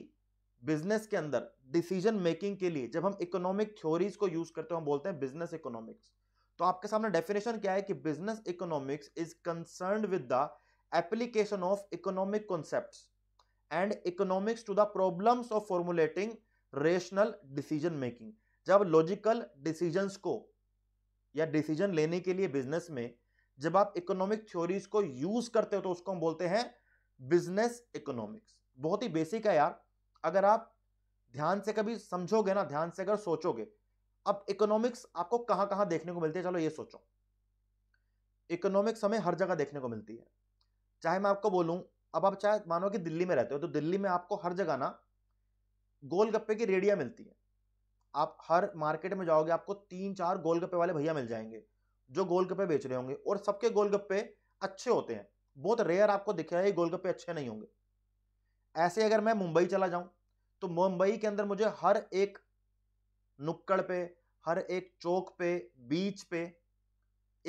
बिजनेस के अंदर डिसीजन मेकिंग के लिए जब हम इकोनॉमिक थ्योरीज को यूज करते हैं हम बोलते हैं बिजनेस इकोनॉमिक्स तो आपके सामने डेफिनेशन क्या है कि business economics is concern with the application of economic concepts and economics to the problems of formulating rational decision making जब लॉजिकल डिसीजंस को या डिसीजन लेने के लिए बिजनेस में जब आप इकोनॉमिक थ्योरीज को यूज करते हो तो उसको हम बोलते हैं बिजनेस इकोनॉमिक्स बहुत ही बेसिक है यार अगर आप ध्यान से कभी समझोगे ना ध्यान से अगर सोचोगे अब इकोनॉमिक्स आपको कहां कहां देखने को मिलती है चलो ये सोचो इकोनॉमिक्स हमें हर जगह देखने को मिलती है चाहे मैं आपको बोलूँ अब आप चाहे मानो कि दिल्ली में रहते हो तो दिल्ली में आपको हर जगह ना गोलगप्पे की रेडिया मिलती है आप हर मार्केट में जाओगे आपको तीन चार गोलगप्पे वाले भैया मिल जाएंगे जो गोलगप्पे बेच रहे होंगे और सबके गोलगप्पे अच्छे होते हैं बहुत रेयर आपको दिखे है गोलगप्पे अच्छे नहीं होंगे ऐसे अगर मैं मुंबई चला जाऊं तो मुंबई के अंदर मुझे हर एक नुक्कड़ पे हर एक चौक पे बीच पे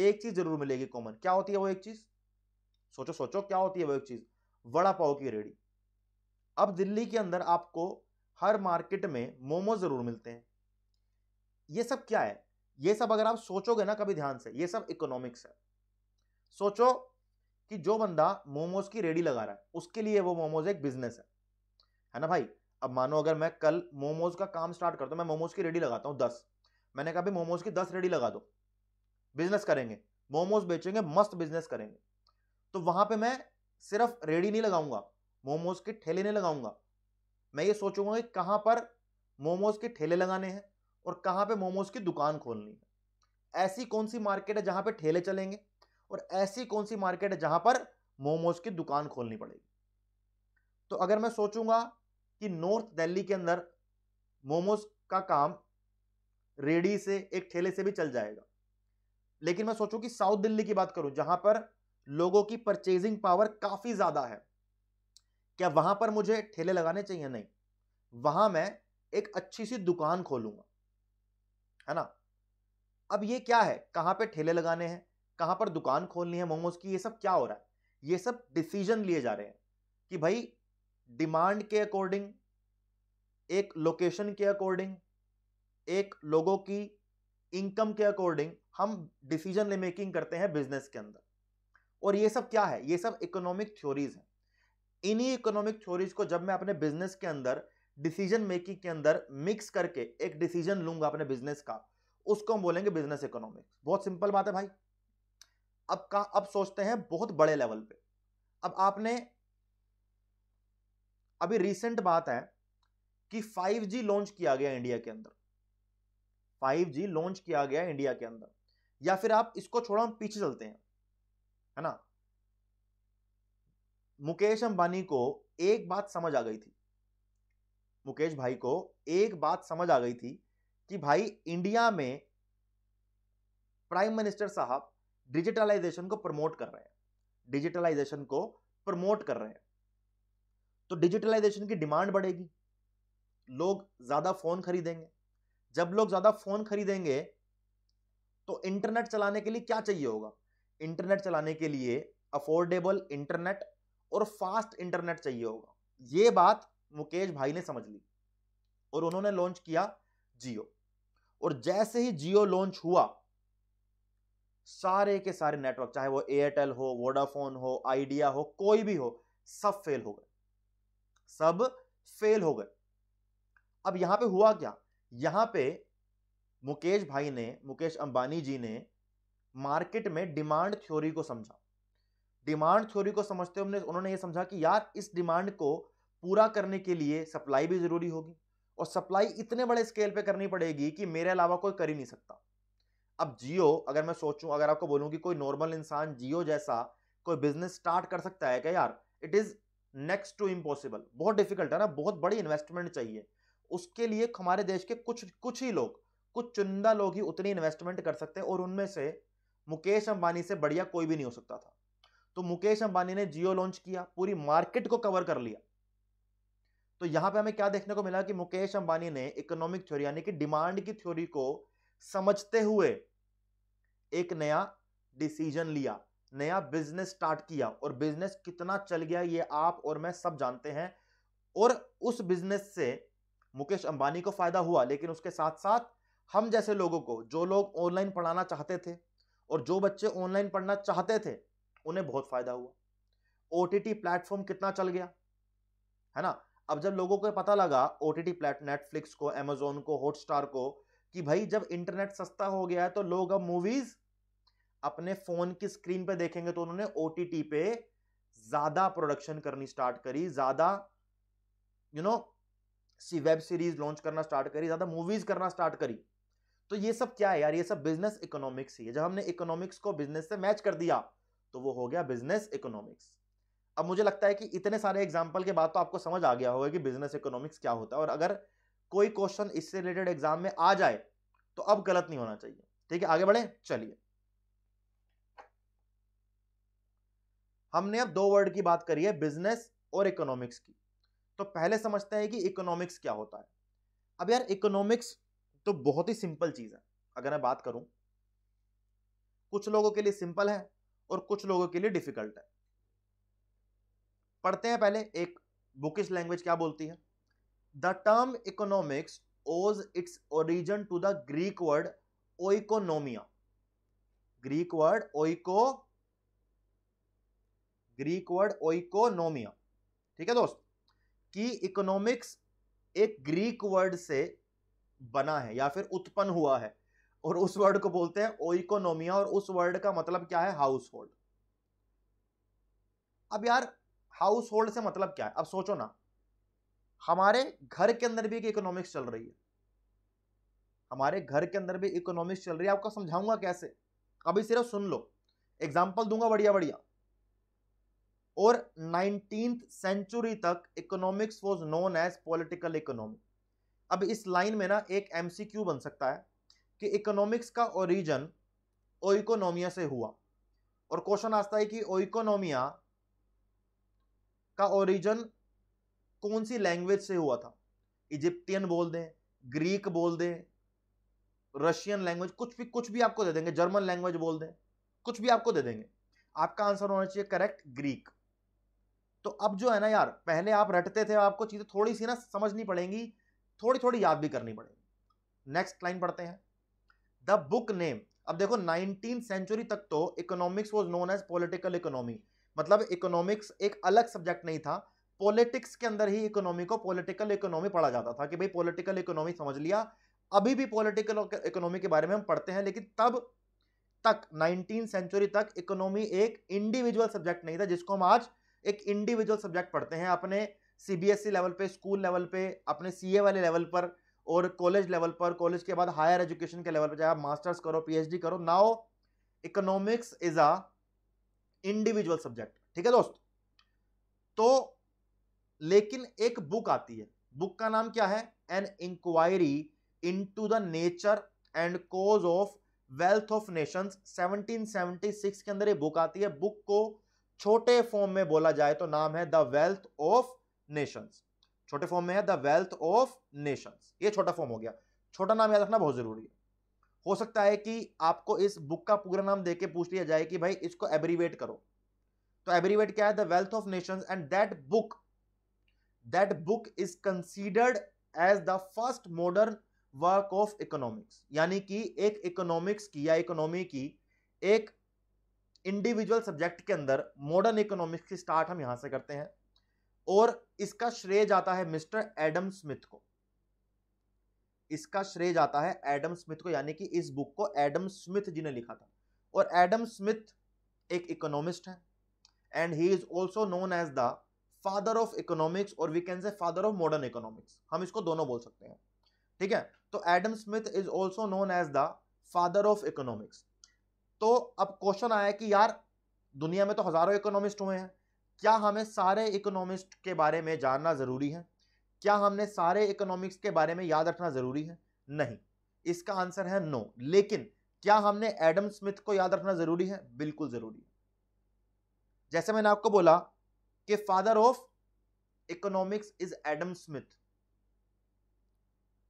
एक चीज़ ज़रूर मिलेगी कॉमन क्या होती है वो एक चीज़ सोचो सोचो क्या होती है वो एक चीज़ वड़ा पाव की रेडी अब दिल्ली के अंदर आपको हर मार्केट में मोमो ज़रूर मिलते हैं ये सब क्या है ये सब अगर आप सोचोगे ना कभी ध्यान से ये सब इकोनॉमिक्स है सोचो कि जो बंदा मोमोज की रेडी लगा रहा है उसके लिए वो मोमोज एक बिजनेस है है ना भाई अब मानो अगर मैं कल मोमोज का काम स्टार्ट करता हूँ मैं मोमोज की रेडी लगाता हूँ दस मैंने कहा भाई मोमोज की दस रेडी लगा दो बिजनेस करेंगे मोमोज बेचेंगे मस्त बिजनेस करेंगे तो वहां पे मैं सिर्फ रेडी नहीं लगाऊंगा मोमोज के ठेले नहीं लगाऊंगा मैं ये सोचूंगा कि कहां पर मोमोज के ठेले लगाने हैं और कहां पे मोमोज की दुकान खोलनी है ऐसी कौन सी मार्केट है जहां पे ठेले चलेंगे और ऐसी कौन सी मार्केट है जहां पर मोमोज की दुकान खोलनी पड़ेगी तो अगर मैं सोचूंगा कि नॉर्थ दिल्ली के अंदर मोमोज का काम रेडी से एक ठेले से भी चल जाएगा लेकिन मैं सोचूं कि साउथ दिल्ली की बात करूं जहां पर लोगों की परचेजिंग पावर काफ़ी ज़्यादा है क्या वहां पर मुझे ठेले लगाने चाहिए नहीं वहां मैं एक अच्छी सी दुकान खोलूंगा है ना अब ये क्या है कहाँ पे ठेले लगाने हैं कहाँ पर दुकान खोलनी है मोमोज की ये सब क्या हो रहा है ये सब डिसीजन लिए जा रहे हैं कि भाई डिमांड के अकॉर्डिंग एक लोकेशन के अकॉर्डिंग एक लोगों की इनकम के अकॉर्डिंग हम डिसीजन मेकिंग करते हैं बिजनेस के अंदर और ये सब क्या है ये सब इकोनॉमिक थ्योरीज हैं इन्हीं इकोनॉमिक थ्योरीज को जब मैं अपने बिजनेस के अंदर डिसीजन मेकिंग के अंदर मिक्स करके एक डिसीजन लूंगा अपने बिजनेस का उसको हम बोलेंगे बिजनेस इकोनॉमिक्स बहुत सिंपल बात है भाई अब का अब सोचते हैं बहुत बड़े लेवल पे अब आपने अभी रिसेंट बात है कि 5G लॉन्च किया गया इंडिया के अंदर 5G लॉन्च किया गया इंडिया के अंदर या फिर आप इसको छोड़ो हम पीछे चलते हैं है ना मुकेश अंबानी को एक बात समझ आ गई थी मुकेश भाई को एक बात समझ आ गई थी कि भाई इंडिया में प्राइम मिनिस्टर साहब डिजिटलाइजेशन को प्रमोट कर रहे हैं डिजिटलाइजेशन को प्रमोट कर रहे हैं तो डिजिटलाइजेशन की डिमांड बढ़ेगी लोग ज़्यादा फ़ोन खरीदेंगे जब लोग ज़्यादा फ़ोन खरीदेंगे तो इंटरनेट चलाने के लिए क्या चाहिए होगा इंटरनेट चलाने के लिए अफोर्डेबल इंटरनेट और फास्ट इंटरनेट चाहिए होगा ये बात मुकेश भाई ने समझ ली और उन्होंने लॉन्च किया जियो और जैसे ही जियो लॉन्च हुआ सारे के सारे नेटवर्क चाहे वो एयरटेल हो वोडाफोन हो आइडिया हो कोई भी हो सब फेल हो गए सब फेल हो गए अब यहां पे हुआ क्या यहां पे मुकेश भाई ने मुकेश अंबानी जी ने मार्केट में डिमांड थ्योरी को समझा डिमांड थ्योरी को समझते हमने उन्होंने ये समझा कि यार इस डिमांड को पूरा करने के लिए सप्लाई भी जरूरी होगी और सप्लाई इतने बड़े स्केल पे करनी पड़ेगी कि मेरे अलावा कोई कर ही नहीं सकता अब जियो अगर मैं सोचूं अगर आपको बोलूं कि कोई नॉर्मल इंसान जियो जैसा कोई बिजनेस स्टार्ट कर सकता है क्या यार it is next to impossible बहुत डिफिकल्ट है ना बहुत बड़ी इन्वेस्टमेंट चाहिए उसके लिए हमारे देश के कुछ कुछ ही लोग कुछ चुनिंदा लोग ही उतनी इन्वेस्टमेंट कर सकते हैं और उनमें से मुकेश अंबानी से बढ़िया कोई भी नहीं हो सकता था तो मुकेश अंबानी ने जियो लॉन्च किया पूरी मार्केट को कवर कर लिया तो यहां पे हमें क्या देखने को मिला कि मुकेश अंबानी ने इकोनॉमिक थ्योरी यानी कि डिमांड की थ्योरी को समझते हुए एक नया डिसीजन लिया नया बिजनेस स्टार्ट किया और बिजनेस कितना चल गया ये आप और मैं सब जानते हैं और उस बिजनेस से मुकेश अंबानी को फायदा हुआ लेकिन उसके साथ साथ हम जैसे लोगों को जो लोग ऑनलाइन पढ़ाना चाहते थे और जो बच्चे ऑनलाइन पढ़ना चाहते थे उन्हें बहुत फायदा हुआ ओ टी प्लेटफॉर्म कितना चल गया है ना अब जब लोगों को पता लगा ओ टी प्लेट नेटफ्लिक्स को अमेजोन को हॉटस्टार को कि भाई जब इंटरनेट सस्ता हो गया है तो लोग अब मूवीज अपने फोन की स्क्रीन पे देखेंगे तो उन्होंने ओ पे ज्यादा प्रोडक्शन करनी स्टार्ट करी ज्यादा you know see web series launch करना स्टार्ट करी ज्यादा मूवीज करना स्टार्ट करी तो ये सब क्या है यार ये सब बिजनेस इकोनॉमिक्स ही है जब हमने इकोनॉमिक्स को बिजनेस से मैच कर दिया तो वो हो गया बिजनेस इकोनॉमिक्स अब मुझे लगता है कि इतने सारे एग्जाम्पल के बाद तो आपको समझ आ गया होगा कि बिजनेस इकोनॉमिक्स क्या होता है और अगर कोई क्वेश्चन इससे रिलेटेड एग्जाम में आ जाए तो अब गलत नहीं होना चाहिए ठीक है आगे बढ़े चलिए हमने अब दो वर्ड की बात करी है बिजनेस और इकोनॉमिक्स की तो पहले समझते हैं कि इकोनॉमिक्स क्या होता है अब यार इकोनॉमिक्स तो बहुत ही सिंपल चीज़ है अगर मैं बात करूं कुछ लोगों के लिए सिंपल है और कुछ लोगों के लिए डिफिकल्ट है पढ़ते हैं पहले एक बुकिश लैंग्वेज क्या बोलती है the term economics owes its origin to the Greek word oikonomia Greek word oiko Greek word oikonomia ठीक है दोस्त कि इकोनॉमिक्स एक ग्रीक वर्ड से बना है या फिर उत्पन्न हुआ है और उस वर्ड को बोलते हैं ओइकोनोमिया और उस वर्ड का मतलब क्या है हाउस होल्ड अब यार हाउस होल्ड से मतलब क्या है अब सोचो ना हमारे घर के अंदर भी एक इकोनॉमिक्स चल रही है हमारे घर के अंदर भी इकोनॉमिक्स चल रही है आपको समझाऊंगा कैसे अभी सिर्फ सुन लो एग्जाम्पल दूंगा बढ़िया बढ़िया और नाइनटीन सेंचुरी तक economics was known as political economy अब इस लाइन में ना एक एम बन सकता है कि इकोनॉमिक्स का ओरिजन ओइकोनोमिया से हुआ और क्वेश्चन आता है कि ओइकोनोमिया का ओरिजन कौन सी लैंग्वेज से हुआ था इजिप्टियन बोल दें ग्रीक बोल दें रशियन लैंग्वेज कुछ भी कुछ भी आपको दे देंगे जर्मन लैंग्वेज बोल दें कुछ भी आपको दे देंगे आपका आंसर होना चाहिए करेक्ट ग्रीक तो अब जो है ना यार पहले आप रटते थे आपको चीज़ें थोड़ी सी ना समझनी पड़ेंगी थोड़ी थोड़ी याद भी करनी पड़ेगी नेक्स्ट लाइन पढ़ते हैं द बुक नेम अब देखो नाइनटीन सेंचुरी तक तो economics was known as political economy मतलब इकोनॉमिक्स एक अलग सब्जेक्ट नहीं था पॉलिटिक्स के अंदर ही इकोनॉमी को पॉलिटिकल इकोनॉमी पढ़ा जाता था कि भाई पॉलिटिकल इकोनॉमी समझ लिया अभी भी पॉलिटिकल इकोनॉमी के बारे में हम पढ़ते हैं लेकिन तब तक नाइनटीन सेंचुरी तक इकोनॉमी एक इंडिविजुअल सब्जेक्ट नहीं था जिसको हम आज एक इंडिविजुअल सब्जेक्ट पढ़ते हैं अपने सीबीएसई लेवल e पे स्कूल लेवल पे अपने सीए वाले लेवल पर और कॉलेज लेवल पर कॉलेज के बाद हायर एजुकेशन के लेवल पर चाहे आप मास्टर्स करो पीएचडी करो now economics is a individual subject ठीक है दोस्त तो लेकिन एक बुक आती है बुक का नाम क्या है an inquiry to the nature and cause of wealth of nations 1776 के अंदर ये बुक आती है बुक को छोटे फॉर्म में बोला जाए तो नाम है द वेल्थ ऑफ नेशंस छोटे फॉर्म में है द वेल्थ ऑफ नेशंस ये छोटा फॉर्म हो गया छोटा नाम याद रखना बहुत जरूरी है हो सकता है कि आपको इस बुक का पूरा नाम देके पूछ लिया जाए कि भाई इसको एब्रीवेट करो तो एब्रीवेट क्या है the wealth of nations and that book that book is considered as the first modern work of economics यानी कि एक इकोनॉमिक्स की या इकोनॉमी की एक इंडिविजुअल सब्जेक्ट के अंदर मॉडर्न इकोनॉमिक्स की स्टार्ट हम यहां से करते हैं और इसका श्रेय जाता है मिस्टर एडम स्मिथ को इसका श्रेय जाता है एडम स्मिथ को यानी कि इस बुक को एडम स्मिथ जी ने लिखा था और एडम स्मिथ एक इकोनॉमिस्ट है and he is also known as the father of economics और we can say father of modern economics हम इसको दोनों बोल सकते हैं ठीक है तो Adam Smith is also known as the father of economics तो अब क्वेश्चन आया कि यार दुनिया में तो हजारों इकोनॉमिस्ट हुए हैं क्या हमें सारे इकोनॉमिस्ट के बारे में जानना ज़रूरी है क्या हमने सारे इकोनॉमिक्स के बारे में याद रखना ज़रूरी है नहीं इसका आंसर है नो लेकिन क्या हमने एडम स्मिथ को याद रखना ज़रूरी है बिल्कुल ज़रूरी है जैसे मैंने आपको बोला कि father of economics is Adam Smith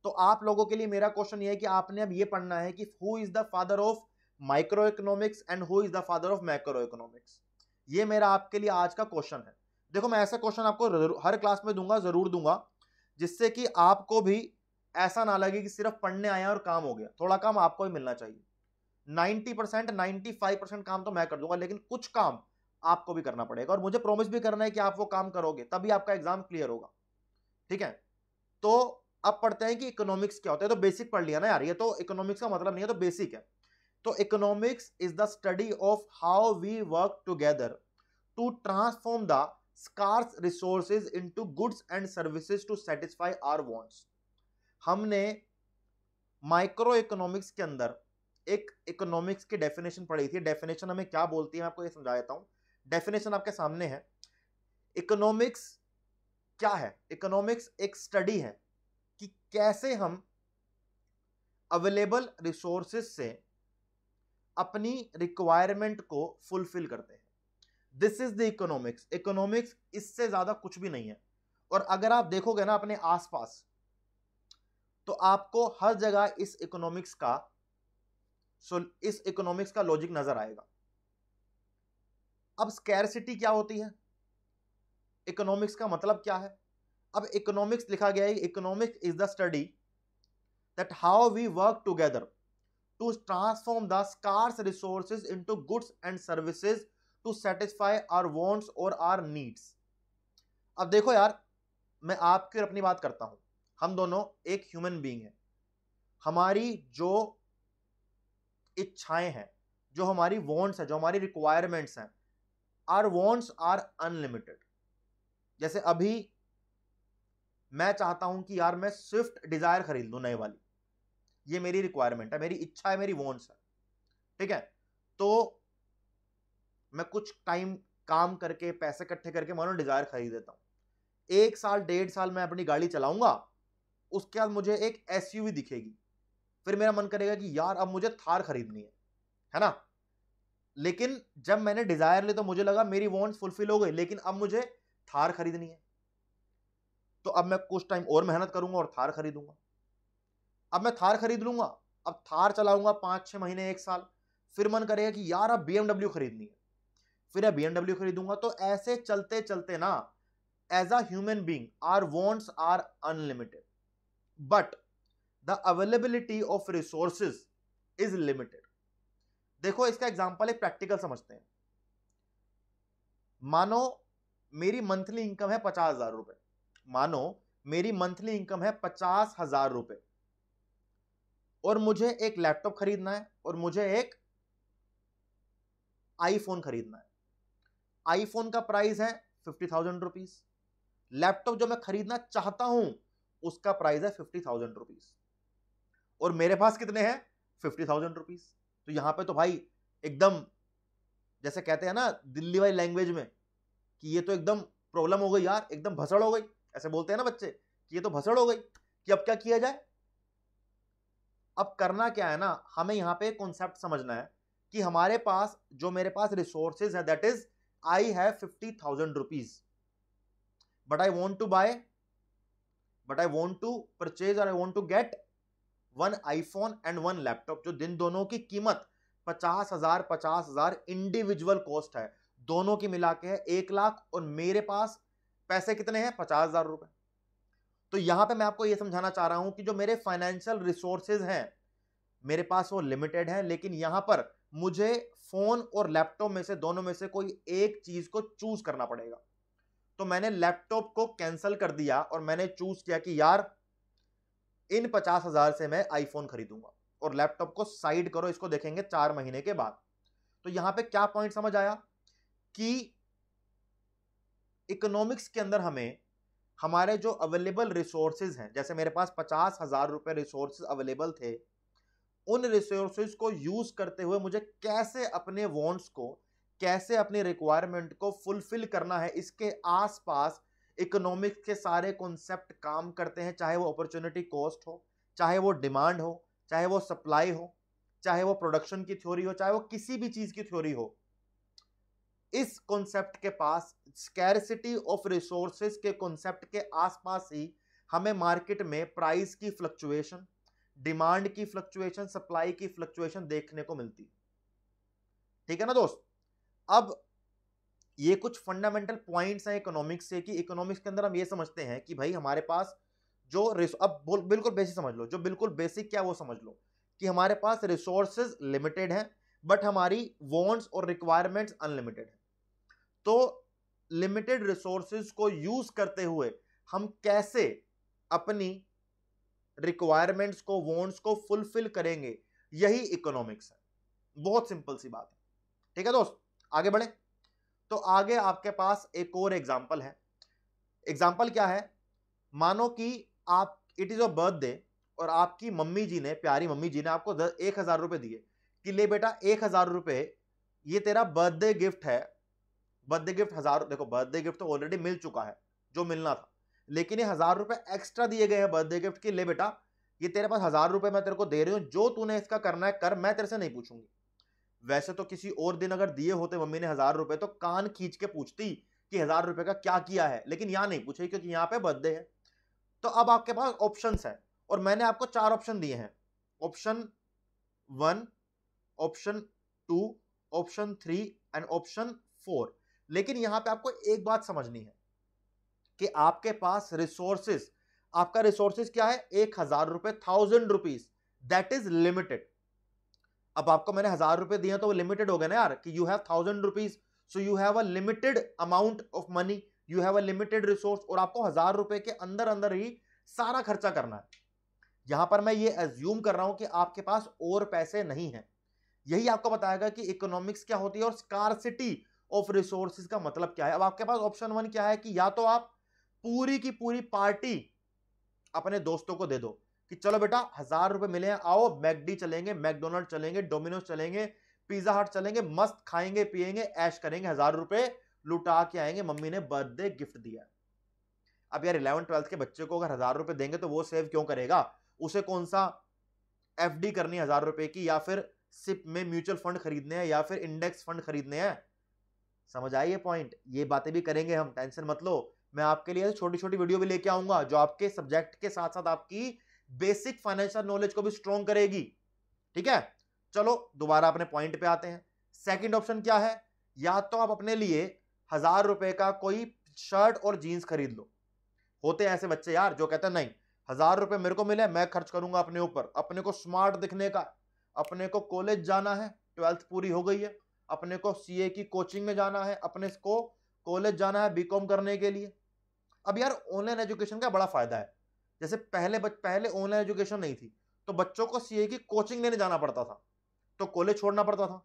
तो आप लोगों के लिए मेरा क्वेश्चन यह है कि आपने अब यह पढ़ना है कि who is the father of micro economics and who is the father of macro economics ये मेरा आपके लिए आज का क्वेश्चन है देखो मैं ऐसा क्वेश्चन आपको हर क्लास में दूंगा ज़रूर दूंगा जिससे कि आपको भी ऐसा ना लगे कि सिर्फ पढ़ने आया और काम हो गया थोड़ा काम आपको भी मिलना चाहिए ninety percent ninety five percent काम तो मैं कर दूंगा लेकिन कुछ काम आपको भी करना पड़ेगा और मुझे प्रॉमिस भी करना है कि आप वो काम करोगे तभी आपका एग्जाम क्लियर होगा ठीक है तो अब पढ़ते हैं कि इकोनॉमिक्स क्या होता है तो बेसिक पढ़ लिया ना यार ये तो इकोनॉमिक्स का मतलब नहीं है तो बेसिक है तो economics is the study of how we work together to transform the scarce resources into goods and services to satisfy our wants हमने माइक्रो इकोनॉमिक्स के अंदर एक इकोनॉमिक्स की डेफिनेशन पढ़ी थी डेफिनेशन हमें क्या बोलती है आपको ये समझा देता हूँ डेफिनेशन आपके सामने है इकोनॉमिक्स क्या है इकोनॉमिक्स एक स्टडी है कि कैसे हम अवेलेबल रिसोर्सेज से अपनी रिक्वायरमेंट को फुलफिल करते हैं this is the economics economics इससे ज़्यादा कुछ भी नहीं है और अगर आप देखोगे ना अपने आसपास तो आपको हर जगह इस इकोनॉमिक्स का इस इकोनॉमिक्स का लॉजिक नज़र आएगा अब स्कैरसिटी क्या होती है इकोनॉमिक्स का मतलब क्या है अब इकोनॉमिक्स लिखा गया है economics is the study that how we work together to transform the scarce resources to goods and services to satisfy our wants और आर नीड्स अब देखो यार मैं आपकी और अपनी बात करता हूं हम दोनों एक ह्यूमन बींग हैं हमारी जो इच्छाएं हैं जो हमारी वॉन्ट्स हैं जो हमारी रिक्वायरमेंट्स हैं आर वॉन्ट्स आर अनलिमिटेड जैसे अभी मैं चाहता हूं कि यार मैं स्विफ्ट डिजायर खरीद लू नई वाली ये मेरी रिक्वायरमेंट है मेरी इच्छा है मेरी वॉन्ट्स है ठीक है तो मैं कुछ टाइम काम करके पैसे इकट्ठे करके मानो डिज़ायर खरीद देता हूँ एक साल डेढ़ साल मैं अपनी गाड़ी चलाऊंगा उसके बाद मुझे एक एस दिखेगी फिर मेरा मन करेगा कि यार अब मुझे थार खरीदनी है है ना लेकिन जब मैंने डिज़ायर ली तो मुझे लगा मेरी वॉन्ट्स फुलफिल हो गई लेकिन अब मुझे थार खरीदनी है तो अब मैं कुछ टाइम और मेहनत करूंगा और थार खरीदूंगा अब मैं थार खरीद लूंगा अब थार चलाऊंगा पांच छह महीने एक साल फिर मन करेगा कि यार अब बी खरीदनी है फिर अब बी खरीदूंगा तो ऐसे चलते चलते ना as a human being our wants are unlimited but the availability of resources is limited देखो इसका एग्जाम्पल एक प्रैक्टिकल समझते हैं मानो मेरी मंथली इनकम है पचास हजार रुपये मानो मेरी मंथली इनकम है पचास हजार रुपए और मुझे एक लैपटॉप खरीदना है और मुझे एक आईफोन खरीदना है आईफोन का प्राइस है फिफ्टी थाउजेंड रुपीज लैपटॉप जो मैं खरीदना चाहता हूं उसका प्राइस है फिफ्टी थाउजेंड रुपीज और मेरे पास कितने हैं फिफ्टी थाउजेंड रुपीज तो यहां पे तो भाई एकदम जैसे कहते हैं ना दिल्ली वाली लैंग्वेज में कि ये तो एकदम प्रॉब्लम हो गई यार एकदम भसड़ हो गई ऐसे बोलते हैं ना बच्चे कि ये तो भसड़ हो गई कि अब क्या किया जाए अब करना क्या है ना हमें यहाँ पे कॉन्सेप्ट समझना है कि हमारे पास जो मेरे पास रिसोर्सेज है that is I have fifty thousand rupees but I want to buy but I want to purchase और I want to get one iPhone and one laptop जो दिन दोनों की कीमत पचास हजार पचास हजार इंडिविजुअल कॉस्ट है दोनों की मिला के है एक लाख और मेरे पास पैसे कितने हैं पचास हजार रुपए तो यहां पे मैं आपको ये समझाना चाह रहा हूं कि जो मेरे फाइनेंशियल रिसोर्सेज हैं मेरे पास वो लिमिटेड है लेकिन यहां पर मुझे फ़ोन और लैपटॉप में से दोनों में से कोई एक चीज़ को चूज़ करना पड़ेगा तो मैंने लैपटॉप को कैंसिल कर दिया और मैंने चूज़ किया कि यार इन पचास हज़ार से मैं आईफोन खरीदूंगा और लैपटॉप को साइड करो इसको देखेंगे चार महीने के बाद तो यहां पे क्या पॉइंट समझ आया कि इकोनॉमिक्स के अंदर हमें हमारे जो अवेलेबल रिसोर्सेज हैं जैसे मेरे पास पचास हज़ार रुपये रिसोर्सेज अवेलेबल थे उन रिसोर्सेज को यूज़ करते हुए मुझे कैसे अपने वॉन्ट्स को कैसे अपनी रिक्वायरमेंट को फुलफिल करना है इसके आसपास इकोनॉमिक्स के सारे कॉन्सेप्ट काम करते हैं चाहे वो अपॉर्चुनिटी कॉस्ट हो चाहे वो डिमांड हो चाहे वो सप्लाई हो चाहे वो प्रोडक्शन की थ्योरी हो चाहे वो किसी भी चीज़ की थ्योरी हो इस कॉन्सेप्ट के पास स्कैरसिटी ऑफ रिसोर्सेज के कॉन्सेप्ट के आसपास ही हमें मार्केट में प्राइस की फ्लक्चुएशन डिमांड की फ्लक्चुएशन सप्लाई की फ्लक्चुएशन देखने को मिलती है ठीक है ना दोस्त अब ये कुछ फंडामेंटल पॉइंट्स हैं इकोनॉमिक्स से कि इकोनॉमिक्स के अंदर हम ये समझते हैं कि भाई हमारे पास जो अब बिल्कुल बेसिक समझ लो जो बिल्कुल बेसिक क्या वो समझ लो कि हमारे पास रिसोर्सेज लिमिटेड हैं बट हमारी वॉन्ट्स और रिक्वायरमेंट्स अनलिमिटेड है तो लिमिटेड रिसोर्सेज को यूज करते हुए हम कैसे अपनी रिक्वायरमेंट्स को वॉन्ट्स को फुलफिल करेंगे यही इकोनॉमिक्स है बहुत सिंपल सी बात है ठीक है दोस्त आगे बढ़े तो आगे आपके पास एक और एग्जाम्पल है एग्जाम्पल क्या है मानो कि आप इट इज़ अ बर्थडे और आपकी मम्मी जी ने प्यारी मम्मी जी ने आपको दस एक हज़ार रुपए दिए कि ले बेटा एक हज़ार रुपए ये तेरा बर्थडे गिफ्ट है बर्थडे गिफ्ट हजार देखो बर्थडे गिफ्ट तो ऑलरेडी मिल चुका है जो मिलना था लेकिन ये हजार रुपए एक्स्ट्रा दिए गए हैं बर्थडे गिफ्ट के ले बेटा ये तेरे पास हजार रुपए मैं तेरे को दे रही हूँ जो तूने इसका करना है कर मैं तेरे से नहीं पूछूंगी वैसे तो किसी और दिन अगर दिए होते मम्मी ने हजार रुपए तो कान खींच के पूछती कि हजार रुपए का क्या किया है लेकिन यहाँ नहीं पूछे क्योंकि यहाँ पे बर्थडे है तो अब आपके पास ऑप्शन है और मैंने आपको चार ऑप्शन दिए हैं option one option two option three and option four लेकिन यहां पे आपको एक बात समझनी है कि आपके पास रिसोर्सेज आपका रिसोर्सेज क्या है एक हजार रुपए thousand rupees that is limited अब आपको मैंने हजार रुपए दिए तो वो लिमिटेड हो गए ना यार कि you have thousand rupees so you have a limited amount of money you have a limited resource और आपको हजार रुपए के अंदर अंदर ही सारा खर्चा करना है यहां पर मैं ये एज्यूम कर रहा हूं कि आपके पास और पैसे नहीं है यही आपको बताएगा कि इकोनॉमिक्स क्या होती है और स्कारसिटी ऑफ रिसोर्सेज का मतलब क्या है अब आपके पास ऑप्शन वन क्या है कि या तो आप पूरी की पूरी पार्टी अपने दोस्तों को दे दो कि चलो बेटा हजार रुपए मिले हैं आओ मैकडी चलेंगे मैकडोनल्ड चलेंगे डोमिनोज चलेंगे पिज्जा हट चलेंगे मस्त खाएंगे पिएंगे ऐश करेंगे हजार रुपए लुटा के आएंगे मम्मी ने बर्थडे गिफ्ट दिया अब यार इलेवन ट्वेल्थ के बच्चे को अगर हजार रुपए देंगे तो वो सेव क्यों करेगा उसे कौन सा एफ करनी है हजार रुपए की या फिर सिप में म्यूचुअल फंड खरीदने हैं या फिर इंडेक्स फंड खरीदने हैं समझ आई ये पॉइंट ये बातें भी करेंगे हम टेंशन मत लो मैं आपके लिए छोटी छोटी वीडियो भी लेके आऊंगा जो आपके सब्जेक्ट के साथ साथ आपकी बेसिक फाइनेंशियल नॉलेज को भी स्ट्रॉन्ग करेगी ठीक है चलो दोबारा अपने पॉइंट पे आते हैं सेकंड ऑप्शन क्या है या तो आप अपने लिए हजार रुपए का कोई शर्ट और जीन्स खरीद लो होते हैं ऐसे बच्चे यार जो कहते हैं नहीं हजार रुपए मेरे को मिले मैं खर्च करूंगा अपने ऊपर अपने को स्मार्ट दिखने का अपने को कॉलेज जाना है ट्वेल्थ पूरी हो गई है अपने को सीए की कोचिंग में जाना है अपने को कॉलेज जाना है बीकॉम करने के लिए अब यार ऑनलाइन एजुकेशन का बड़ा फ़ायदा है जैसे पहले पहले ऑनलाइन एजुकेशन नहीं थी तो बच्चों को सीए की कोचिंग लेने जाना पड़ता था तो कॉलेज छोड़ना पड़ता था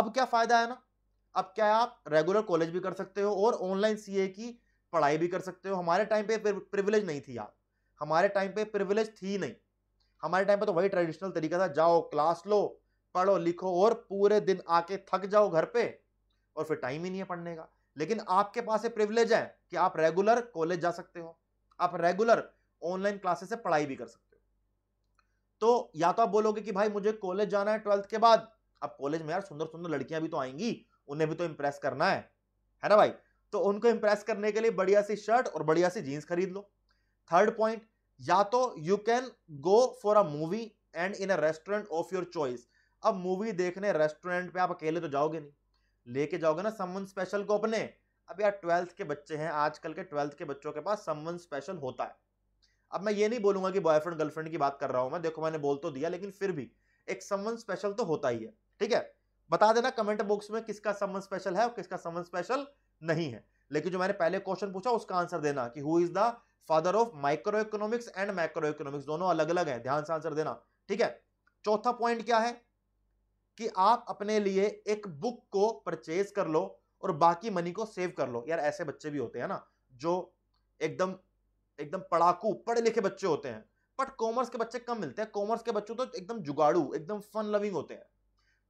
अब क्या फ़ायदा है ना अब क्या आप रेगुलर कॉलेज भी कर सकते हो और ऑनलाइन सी की पढ़ाई भी कर सकते हो हमारे टाइम पे प्रिविलेज नहीं थी यार हमारे टाइम पे प्रिविलेज थी नहीं हमारे टाइम पे तो वही ट्रेडिशनल तरीका था जाओ क्लास लो पढ़ो लिखो और पूरे दिन आके थक जाओ घर पे और फिर टाइम ही नहीं है पढ़ने का लेकिन आपके पास ये प्रिविलेज है कि आप रेगुलर कॉलेज जा सकते हो आप रेगुलर ऑनलाइन क्लासेस से पढ़ाई भी कर सकते हो तो या तो आप बोलोगे कि भाई मुझे कॉलेज जाना है ट्वेल्थ के बाद अब कॉलेज में यार सुंदर सुंदर लड़कियां भी तो आएंगी उन्हें भी तो इम्प्रेस करना है है ना भाई तो उनको इम्प्रेस करने के लिए बढ़िया सी शर्ट और बढ़िया सी जीन्स खरीद लो थर्ड पॉइंट या तो you can go for a movie and in a restaurant of your choice अब मूवी देखने रेस्टोरेंट पे आप अकेले तो जाओगे नहीं लेके जाओगे ना समवन स्पेशल को अपने अब यार ट्वेल्थ के बच्चे हैं आजकल के ट्वेल्थ के बच्चों के पास समवन स्पेशल होता है अब मैं ये नहीं बोलूंगा कि बॉयफ्रेंड गर्लफ्रेंड की बात कर रहा हूँ मैं देखो मैंने बोल तो दिया लेकिन फिर भी एक समवन स्पेशल तो होता ही है ठीक है बता देना कमेंट बॉक्स में किसका समवन स्पेशल है और किसका समवन स्पेशल नहीं है लेकिन जो मैंने पहले क्वेश्चन पूछा उसका आंसर देना कि who is the father of micro economics and macro economics दोनों अलग अलग है ध्यान से आंसर देना ठीक है चौथा पॉइंट क्या है कि आप अपने लिए एक बुक को परचेज कर लो और बाकी मनी को सेव कर लो यार ऐसे बच्चे भी होते हैं ना जो एकदम एकदम पढ़ाकू पढ़े लिखे बच्चे होते हैं बट कॉमर्स के बच्चे कम मिलते हैं कॉमर्स के बच्चों तो एकदम जुगाड़ू एकदम फन लविंग होते हैं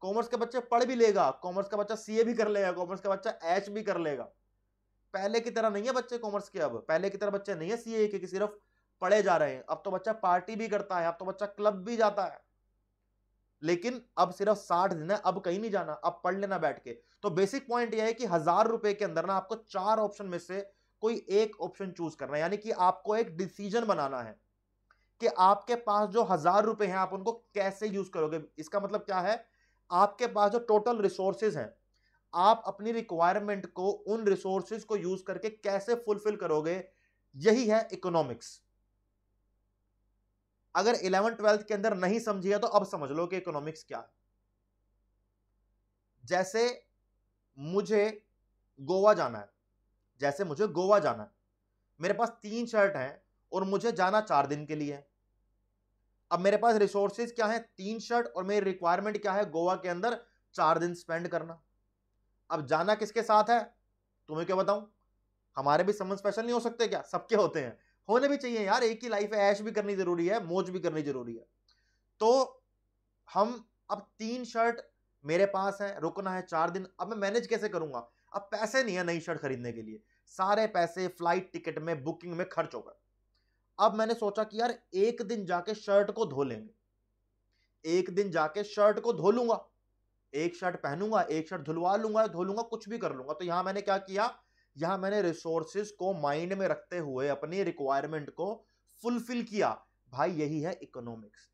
कॉमर्स का बच्चा पढ़ भी लेगा कॉमर्स का बच्चा सीए भी कर लेगा कॉमर्स का बच्चा एच भी कर लेगा पहले की तरह नहीं है बच्चे कॉमर्स के अब पहले की तरह बच्चे नहीं है सीए के कि सिर्फ पढ़े जा रहे हैं अब तो बच्चा पार्टी भी करता है अब तो बच्चा क्लब भी जाता है लेकिन अब सिर्फ साठ दिन है अब कहीं नहीं जाना अब पढ़ लेना बैठ के तो बेसिक पॉइंट यह है कि हजार रुपए के अंदर ना आपको चार ऑप्शन में से कोई एक ऑप्शन चूज करना है यानी कि आपको एक डिसीजन बनाना है कि आपके पास जो हजार रुपए हैं आप उनको कैसे यूज करोगे इसका मतलब क्या है आपके पास जो टोटल रिसोर्सेज हैं आप अपनी रिक्वायरमेंट को उन रिसोर्सेज को यूज करके कैसे फुलफिल करोगे यही है इकोनॉमिक्स अगर इलेवन ट्वेल्थ के अंदर नहीं समझी है तो अब समझ लो कि इकोनॉमिक्स क्या है जैसे मुझे गोवा जाना है जैसे मुझे गोवा जाना है मेरे पास तीन शर्ट हैं और मुझे जाना चार दिन के लिए अब मेरे पास रिसोर्सेज क्या है तीन शर्ट और मेरी रिक्वायरमेंट क्या है गोवा के अंदर चार दिन स्पेंड करना अब जाना किसके साथ है तुम्हें क्या बताऊं हमारे भी समझ स्पेशल नहीं हो सकते क्या सबके होते हैं होने भी चाहिए यार एक ही लाइफ है ऐश भी करनी जरूरी है मौज भी करनी जरूरी है तो हम अब तीन शर्ट मेरे पास है रुकना है चार दिन अब मैं मैनेज कैसे करूंगा अब पैसे नहीं है नई शर्ट खरीदने के लिए सारे पैसे फ्लाइट टिकट में बुकिंग में खर्च हो गए अब मैंने सोचा कि यार एक दिन जाके शर्ट को धो लेंगे एक दिन जाके शर्ट को धो लूंगा एक शर्ट पहनूंगा एक शर्ट धुलवा लूंगा धो लूंगा कुछ भी कर लूंगा तो यहां मैंने क्या किया यहाँ मैंने रिसोर्सेज को माइंड में रखते हुए अपनी रिक्वायरमेंट को फुलफिल किया भाई यही है इकोनॉमिक्स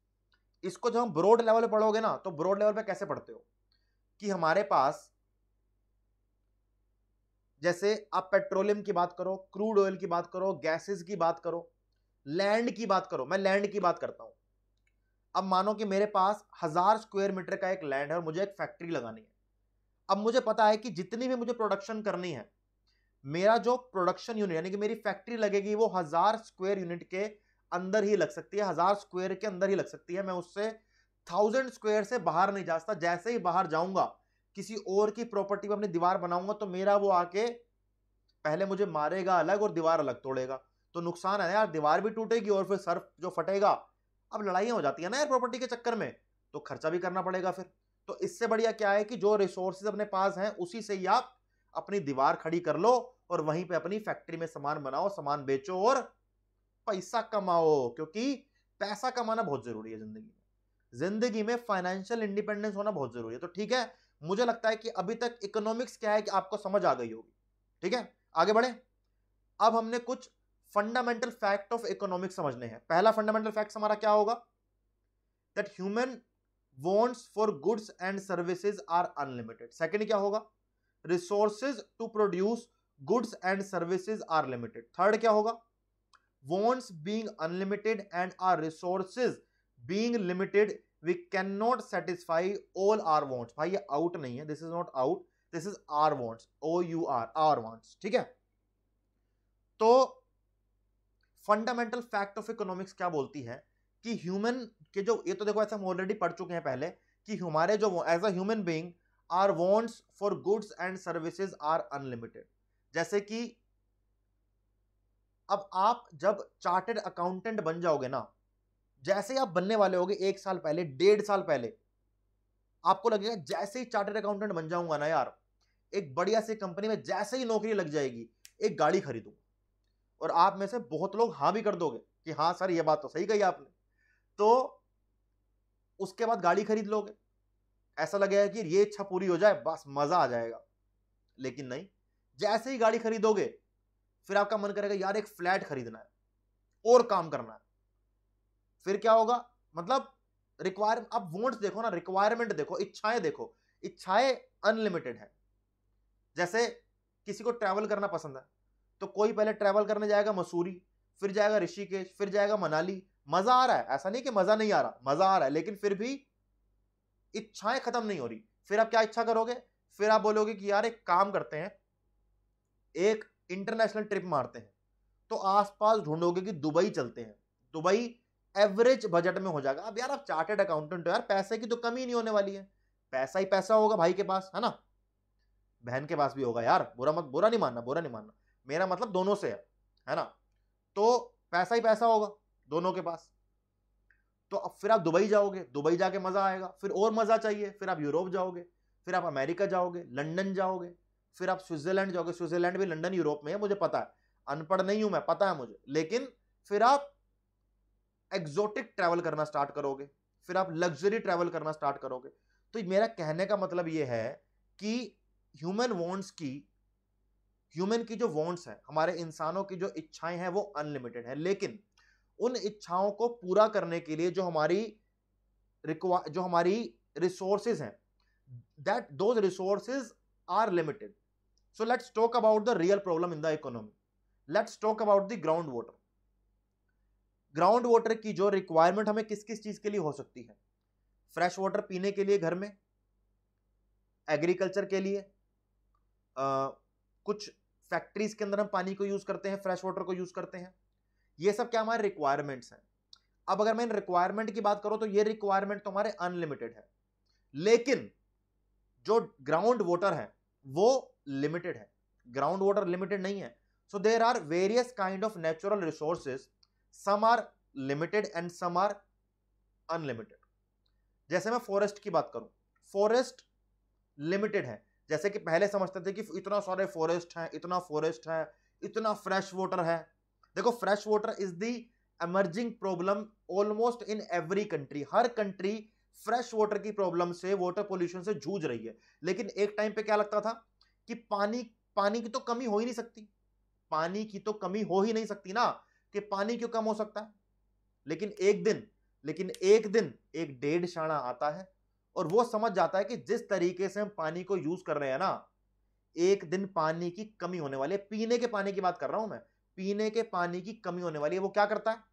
इसको जब हम ब्रॉड लेवल पढ़ोगे ना तो ब्रॉड लेवल पे कैसे पढ़ते हो कि हमारे पास जैसे आप पेट्रोलियम की बात करो क्रूड ऑयल की बात करो गैसेस की बात करो लैंड की बात करो मैं लैंड की बात करता हूं अब मानो कि मेरे पास हजार स्क्वायर मीटर का एक लैंड है और मुझे एक फैक्ट्री लगानी है अब मुझे पता है कि जितनी भी मुझे प्रोडक्शन करनी है मेरा जो प्रोडक्शन यूनिट यानी कि मेरी फैक्ट्री लगेगी वो हज़ार स्क्वायर यूनिट के अंदर ही लग सकती है हज़ार स्क्वायर के अंदर ही लग सकती है मैं उससे थाउजेंड स्क्वायर से बाहर नहीं जा सकता जैसे ही बाहर जाऊंगा किसी और की प्रॉपर्टी में अपनी दीवार बनाऊंगा तो मेरा वो आके पहले मुझे मारेगा अलग और दीवार अलग तोड़ेगा तो नुकसान है यार दीवार भी टूटेगी और फिर सर्फ जो फटेगा अब लड़ाइयाँ हो जाती है ना यार प्रॉपर्टी के चक्कर में तो खर्चा भी करना पड़ेगा फिर तो इससे बढ़िया क्या है कि जो रिसोर्सेज अपने पास हैं उसी से ही आप अपनी दीवार खड़ी कर लो और वहीं पे अपनी फैक्ट्री में सामान बनाओ सामान बेचो और पैसा कमाओ क्योंकि पैसा कमाना बहुत जरूरी है जिंदगी में जिंदगी में फाइनेंशियल इंडिपेंडेंस होना बहुत जरूरी है तो ठीक है मुझे लगता है कि अभी तक इकोनॉमिक्स क्या है कि आपको समझ आ गई होगी ठीक है आगे बढ़े अब हमने कुछ फंडामेंटल फैक्ट ऑफ इकोनॉमिक्स समझने हैं पहला फंडामेंटल फैक्ट हमारा क्या होगा that human wants for goods and services are unlimited second क्या होगा resources to produce goods and services are limited third क्या होगा wants being unlimited and our resources being limited we can not satisfy all our wants भाई ये out नहीं है this is not out this is our wants O U R our wants ठीक है तो fundamental fact of economics क्या बोलती है कि ह्यूमन के जो ये तो देखो ऐसा हम ऑलरेडी पढ़ चुके हैं पहले कि हमारे जो as a human being our wants for goods and services are unlimited जैसे कि अब आप जब चार्टेड अकाउंटेंट बन जाओगे ना जैसे आप बनने वाले होगे एक साल पहले डेढ़ साल पहले आपको लगेगा जैसे ही चार्टेड अकाउंटेंट बन जाऊंगा ना यार एक बढ़िया सी कंपनी में जैसे ही नौकरी लग जाएगी एक गाड़ी खरीदूंगा और आप में से बहुत लोग हाँ भी कर दोगे कि हाँ सर ये बात तो सही कही आपने तो उसके बाद गाड़ी खरीद लोगे ऐसा लगेगा कि ये इच्छा पूरी हो जाए बस मज़ा आ जाएगा लेकिन नहीं जैसे ही गाड़ी खरीदोगे फिर आपका मन करेगा यार एक फ्लैट खरीदना है और काम करना है फिर क्या होगा मतलब रिक्वायर आप वोट्स देखो ना रिक्वायरमेंट देखो इच्छाएं देखो इच्छाएं अनलिमिटेड है जैसे किसी को ट्रैवल करना पसंद है तो कोई पहले ट्रैवल करने जाएगा मसूरी फिर जाएगा ऋषिकेश फिर जाएगा मनाली मजा आ रहा है ऐसा नहीं कि मजा नहीं आ रहा मजा आ रहा है लेकिन फिर भी इच्छाएं खत्म नहीं हो रही फिर आप क्या इच्छा करोगे फिर आप बोलोगे कि यार एक काम करते हैं एक इंटरनेशनल ट्रिप मारते हैं तो आसपास ढूंढोगे कि दुबई चलते हैं दुबई एवरेज बजट में हो जाएगा अब यार आप चार्टेड अकाउंटेंट हो यार पैसे की तो कमी नहीं होने वाली है पैसा ही पैसा होगा भाई के पास है ना बहन के पास भी होगा यार बुरा मत बुरा नहीं मानना बुरा नहीं मानना मेरा मतलब दोनों से है है ना तो पैसा ही पैसा होगा दोनों के पास तो अब फिर आप दुबई जाओगे दुबई जाके मज़ा आएगा फिर और मज़ा चाहिए फिर आप यूरोप जाओगे फिर आप अमेरिका जाओगे लंदन जाओगे फिर आप स्विट्जरलैंड जाओगे स्विट्जरलैंड भी लंडन यूरोप में है मुझे पता है अनपढ़ नहीं हूं मैं पता है मुझे लेकिन फिर आप एग्जोटिक ट्रैवल करना स्टार्ट करोगे फिर आप लग्जरी ट्रैवल करना स्टार्ट करोगे तो मेरा कहने का मतलब यह है कि ह्यूमन वॉन्ट्स की ह्यूमन की जो वॉन्ट्स है हमारे इंसानों की जो इच्छाएं हैं वो अनलिमिटेड है लेकिन उन इच्छाओं को पूरा करने के लिए जो हमारी रिक्वा जो हमारी रिसोर्सेज हैं that those resources are limited So let's talk about the real problem in the economy. Let's talk about the ground water. Ground water की जो रिक्वायरमेंट हमें किस किस चीज़ के लिए हो सकती है फ्रेश वाटर पीने के लिए घर में एग्रीकल्चर के लिए आ, कुछ फैक्ट्रीज के अंदर हम पानी को यूज़ करते हैं फ्रेश वाटर को यूज़ करते हैं ये सब क्या हमारे रिक्वायरमेंट्स हैं अब अगर मैं इन रिक्वायरमेंट की बात करूं तो ये रिक्वायरमेंट तो हमारे अनलिमिटेड है लेकिन जो ग्राउंड वाटर है वो लिमिटेड है ग्राउंड वाटर लिमिटेड नहीं है so there are various kind of natural resources some are limited and some are unlimited जैसे मैं फॉरेस्ट की बात करूं फॉरेस्ट लिमिटेड है जैसे कि पहले समझते थे कि इतना सारे फॉरेस्ट हैं इतना फॉरेस्ट है इतना फ्रेश वाटर है देखो fresh water is the emerging problem almost in every country हर कंट्री फ्रेश वाटर की प्रॉब्लम से वाटर पोल्यूशन से जूझ रही है लेकिन एक टाइम पे क्या लगता था कि पानी पानी की तो कमी हो ही नहीं सकती पानी की तो कमी हो ही नहीं सकती ना कि पानी क्यों कम हो सकता है लेकिन एक दिन लेकिन एक दिन एक डेढ़ शाणा आता है और वो समझ जाता है कि जिस तरीके से हम पानी को यूज कर रहे हैं ना एक दिन पानी की कमी होने वाली है पीने के पानी की बात कर रहा हूं मैं पीने के पानी की कमी होने वाली है वो क्या करता है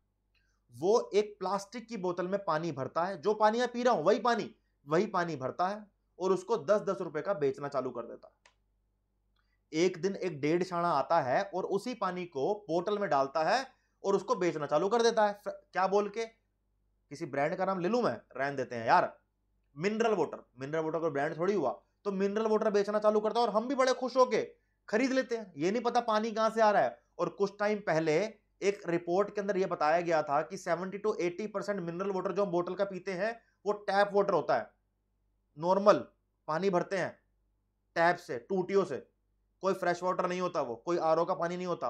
वो एक प्लास्टिक की बोतल में पानी भरता है जो पानी मैं पी रहा हूं वही पानी वही पानी भरता है और उसको दस दस रुपए का बेचना चालू कर देता है एक दिन एक डेढ़ छाणा आता है और उसी पानी को पोर्टल में डालता है और उसको बेचना चालू कर देता है क्या बोल के किसी ब्रांड का नाम ले लूँ मैं रहन देते हैं यार मिनरल वाटर मिनरल वाटर कोई ब्रांड थोड़ी हुआ तो मिनरल वाटर बेचना चालू करता है और हम भी बड़े खुश होके खरीद लेते हैं ये नहीं पता पानी कहाँ से आ रहा है और कुछ टाइम पहले एक रिपोर्ट के अंदर यह बताया गया था कि 70 टू 80 परसेंट मिनरल वाटर जो हम बोतल का पीते हैं वो टैप वाटर होता है नॉर्मल पानी भरते हैं टैप से टूटियों से कोई फ्रेश वाटर नहीं होता वो कोई आर का पानी नहीं होता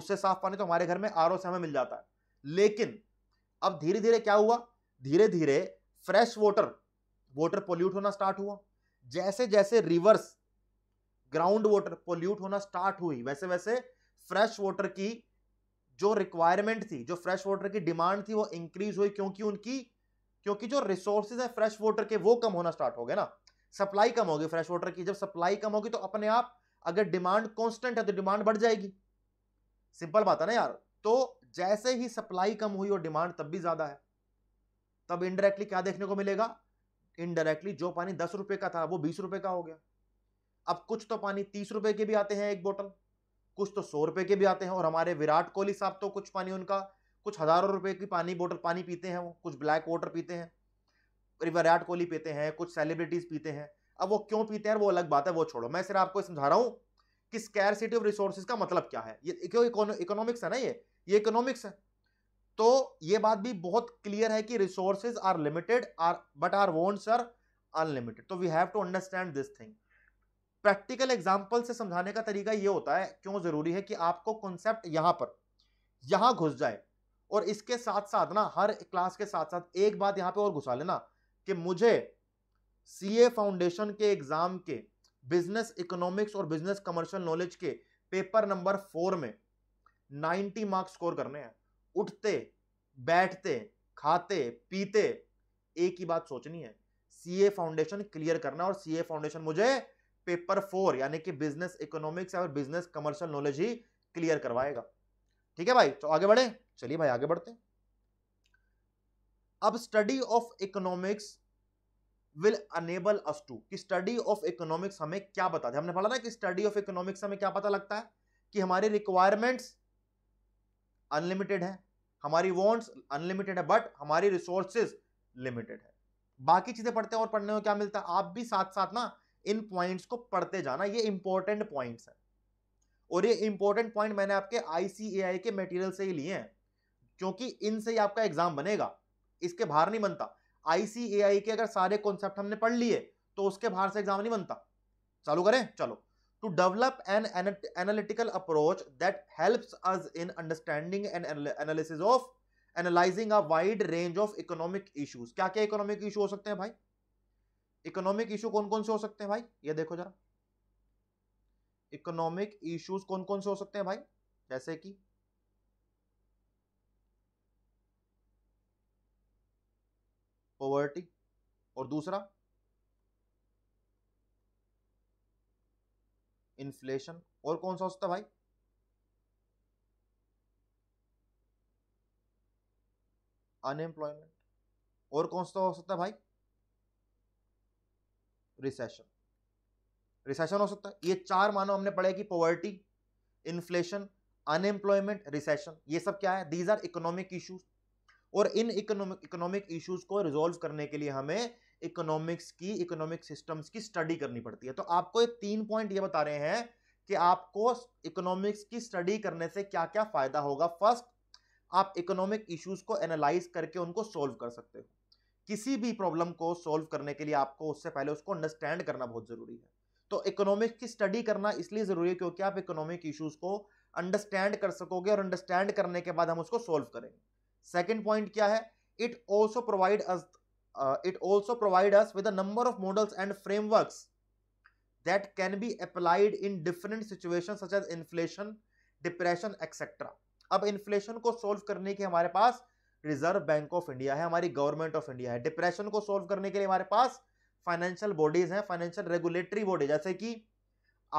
उससे साफ पानी तो हमारे घर में आर से हमें मिल जाता है लेकिन अब धीरे धीरे क्या हुआ धीरे धीरे फ्रेश वाटर वाटर पोल्यूट होना स्टार्ट हुआ जैसे जैसे रिवर्स ग्राउंड वाटर पोल्यूट होना स्टार्ट हुई वैसे वैसे फ्रेश वाटर की जो रिक्वायरमेंट थी जो फ्रेश वाटर की डिमांड थी वो इंक्रीज हुई क्योंकि उनकी क्योंकि जो रिसोर्सेज है फ्रेश वाटर के वो कम होना स्टार्ट हो गए ना सप्लाई कम होगी फ्रेश वाटर की जब सप्लाई कम होगी तो अपने आप अगर डिमांड कांस्टेंट है तो डिमांड बढ़ जाएगी सिंपल बात है ना यार तो जैसे ही सप्लाई कम हुई और डिमांड तब भी ज्यादा है तब इनडायरेक्टली क्या देखने को मिलेगा इनडायरेक्टली जो पानी दस रुपए का था वो बीस रुपए का हो गया अब कुछ तो पानी तीस रुपए के भी आते हैं एक बोतल कुछ तो सौ रुपए के भी आते हैं और हमारे विराट कोहली साहब तो कुछ पानी उनका कुछ हजारों रुपए की पानी बोतल पानी पीते हैं वो कुछ ब्लैक वाटर पीते हैं विराट कोहली पीते हैं कुछ सेलिब्रिटीज पीते हैं अब वो क्यों पीते हैं वो अलग बात है वो छोड़ो मैं सिर्फ आपको समझा रहा हूँ कि सिटी ऑफ रिसोर्सेज का मतलब क्या है ये क्यों इकोनॉमिक्स है ना ये ये इकोनॉमिक्स है तो ये बात भी बहुत क्लियर है कि resources are limited are but our wants are unlimited तो we have to understand this thing practical example से समझाने का तरीका ये होता है क्यों जरूरी है कि आपको कॉन्सेप्ट यहाँ पर यहाँ घुस जाए और इसके साथ साथ ना हर क्लास के साथ साथ एक बात यहाँ पे और घुसा लेना कि मुझे सीए फाउंडेशन के एग्जाम के बिजनेस इकोनॉमिक्स और बिजनेस कमर्शियल नॉलेज के पेपर नंबर फोर में 90 मार्क्स स्कोर करने हैं उठते बैठते खाते पीते एक ही बात सोचनी है सीए फाउंडेशन क्लियर करना और सीए फाउंडेशन मुझे पेपर फोर यानी कि बिजनेस इकोनॉमिक्स या बिजनेस कमर्शियल नॉलेज ही क्लियर करवाएगा ठीक है भाई तो आगे बढ़े चलिए भाई आगे बढ़ते अब study of economics will enable us to कि स्टडी ऑफ इकोनॉमिक्स हमें क्या बताते हैं हमने पढ़ा था कि स्टडी ऑफ इकोनॉमिक्स हमें क्या पता लगता है कि हमारे रिक्वायरमेंट्स अनलिमिटेड है हमारी वॉन्ट्स अनलिमिटेड है बट हमारी रिसोर्सेज लिमिटेड है बाकी चीजें पढ़ते हैं और पढ़ने में क्या मिलता है आप भी साथ साथ ना इन पॉइंट्स को पढ़ते जाना ये इंपॉर्टेंट पॉइंट्स है और ये इंपॉर्टेंट पॉइंट मैंने आपके आईसीएआई के मटेरियल से ही लिए हैं क्योंकि इनसे ही आपका एग्जाम बनेगा इसके बाहर नहीं बनता आईसीएआई के अगर सारे कॉन्सेप्ट हमने पढ़ लिए तो उसके बाहर से एग्जाम नहीं बनता चालू करें चलो to develop an analytical approach that helps us in understanding and analysis of analysing a wide range of economic issues क्या क्या इकोनॉमिक इशू हो सकते हैं भाई इकोनॉमिक इशू कौन कौन से हो सकते हैं भाई ये देखो जरा इकोनॉमिक इश्यूज कौन कौन से हो सकते हैं भाई जैसे कि पॉवर्टी और दूसरा इन्फ्लेशन और कौन सा होता भाई अनएम्प्लॉयमेंट और कौन सा हो सकता है भाई रिसेशन रिसेशन हो सकता है ये चार मानो हमने पढ़े कि पॉवर्टी इन्फ्लेशन अनएम्प्लॉयमेंट रिसेशन ये सब क्या है दीज आर इकोनॉमिक इश्यूज और इन इकोनॉमिक इश्यूज को रिजोल्व करने के लिए हमें इकोनॉमिक्स की इकोनॉमिक सिस्टम्स की स्टडी करनी पड़ती है तो आपको ये तीन पॉइंट ये बता रहे हैं कि आपको इकोनॉमिक्स की स्टडी करने से क्या क्या फायदा होगा फर्स्ट आप इकोनॉमिक इश्यूज को एनालाइज करके उनको सॉल्व कर सकते हो किसी भी प्रॉब्लम को सॉल्व करने के लिए आपको उससे पहले उसको अंडरस्टैंड करना बहुत जरूरी है तो इकोनॉमिक्स की स्टडी करना इसलिए जरूरी है क्योंकि आप इकोनॉमिक इश्यूज को अंडरस्टैंड कर सकोगे और अंडरस्टैंड करने के बाद हम उसको सॉल्व करेंगे सेकेंड पॉइंट क्या है it also provide us it also provide us with number of models and framework that can be applied in different situation such as inflation depression etcetera अब इन्फ्लेशन को सोल्व करने के हमारे पास Reserve Bank of India है हमारी government of India है depression को सोल्व करने के लिए हमारे पास फाइनेंशियल बॉडीज हैं फाइनेंशियल रेगुलेटरी बॉडी जैसे कि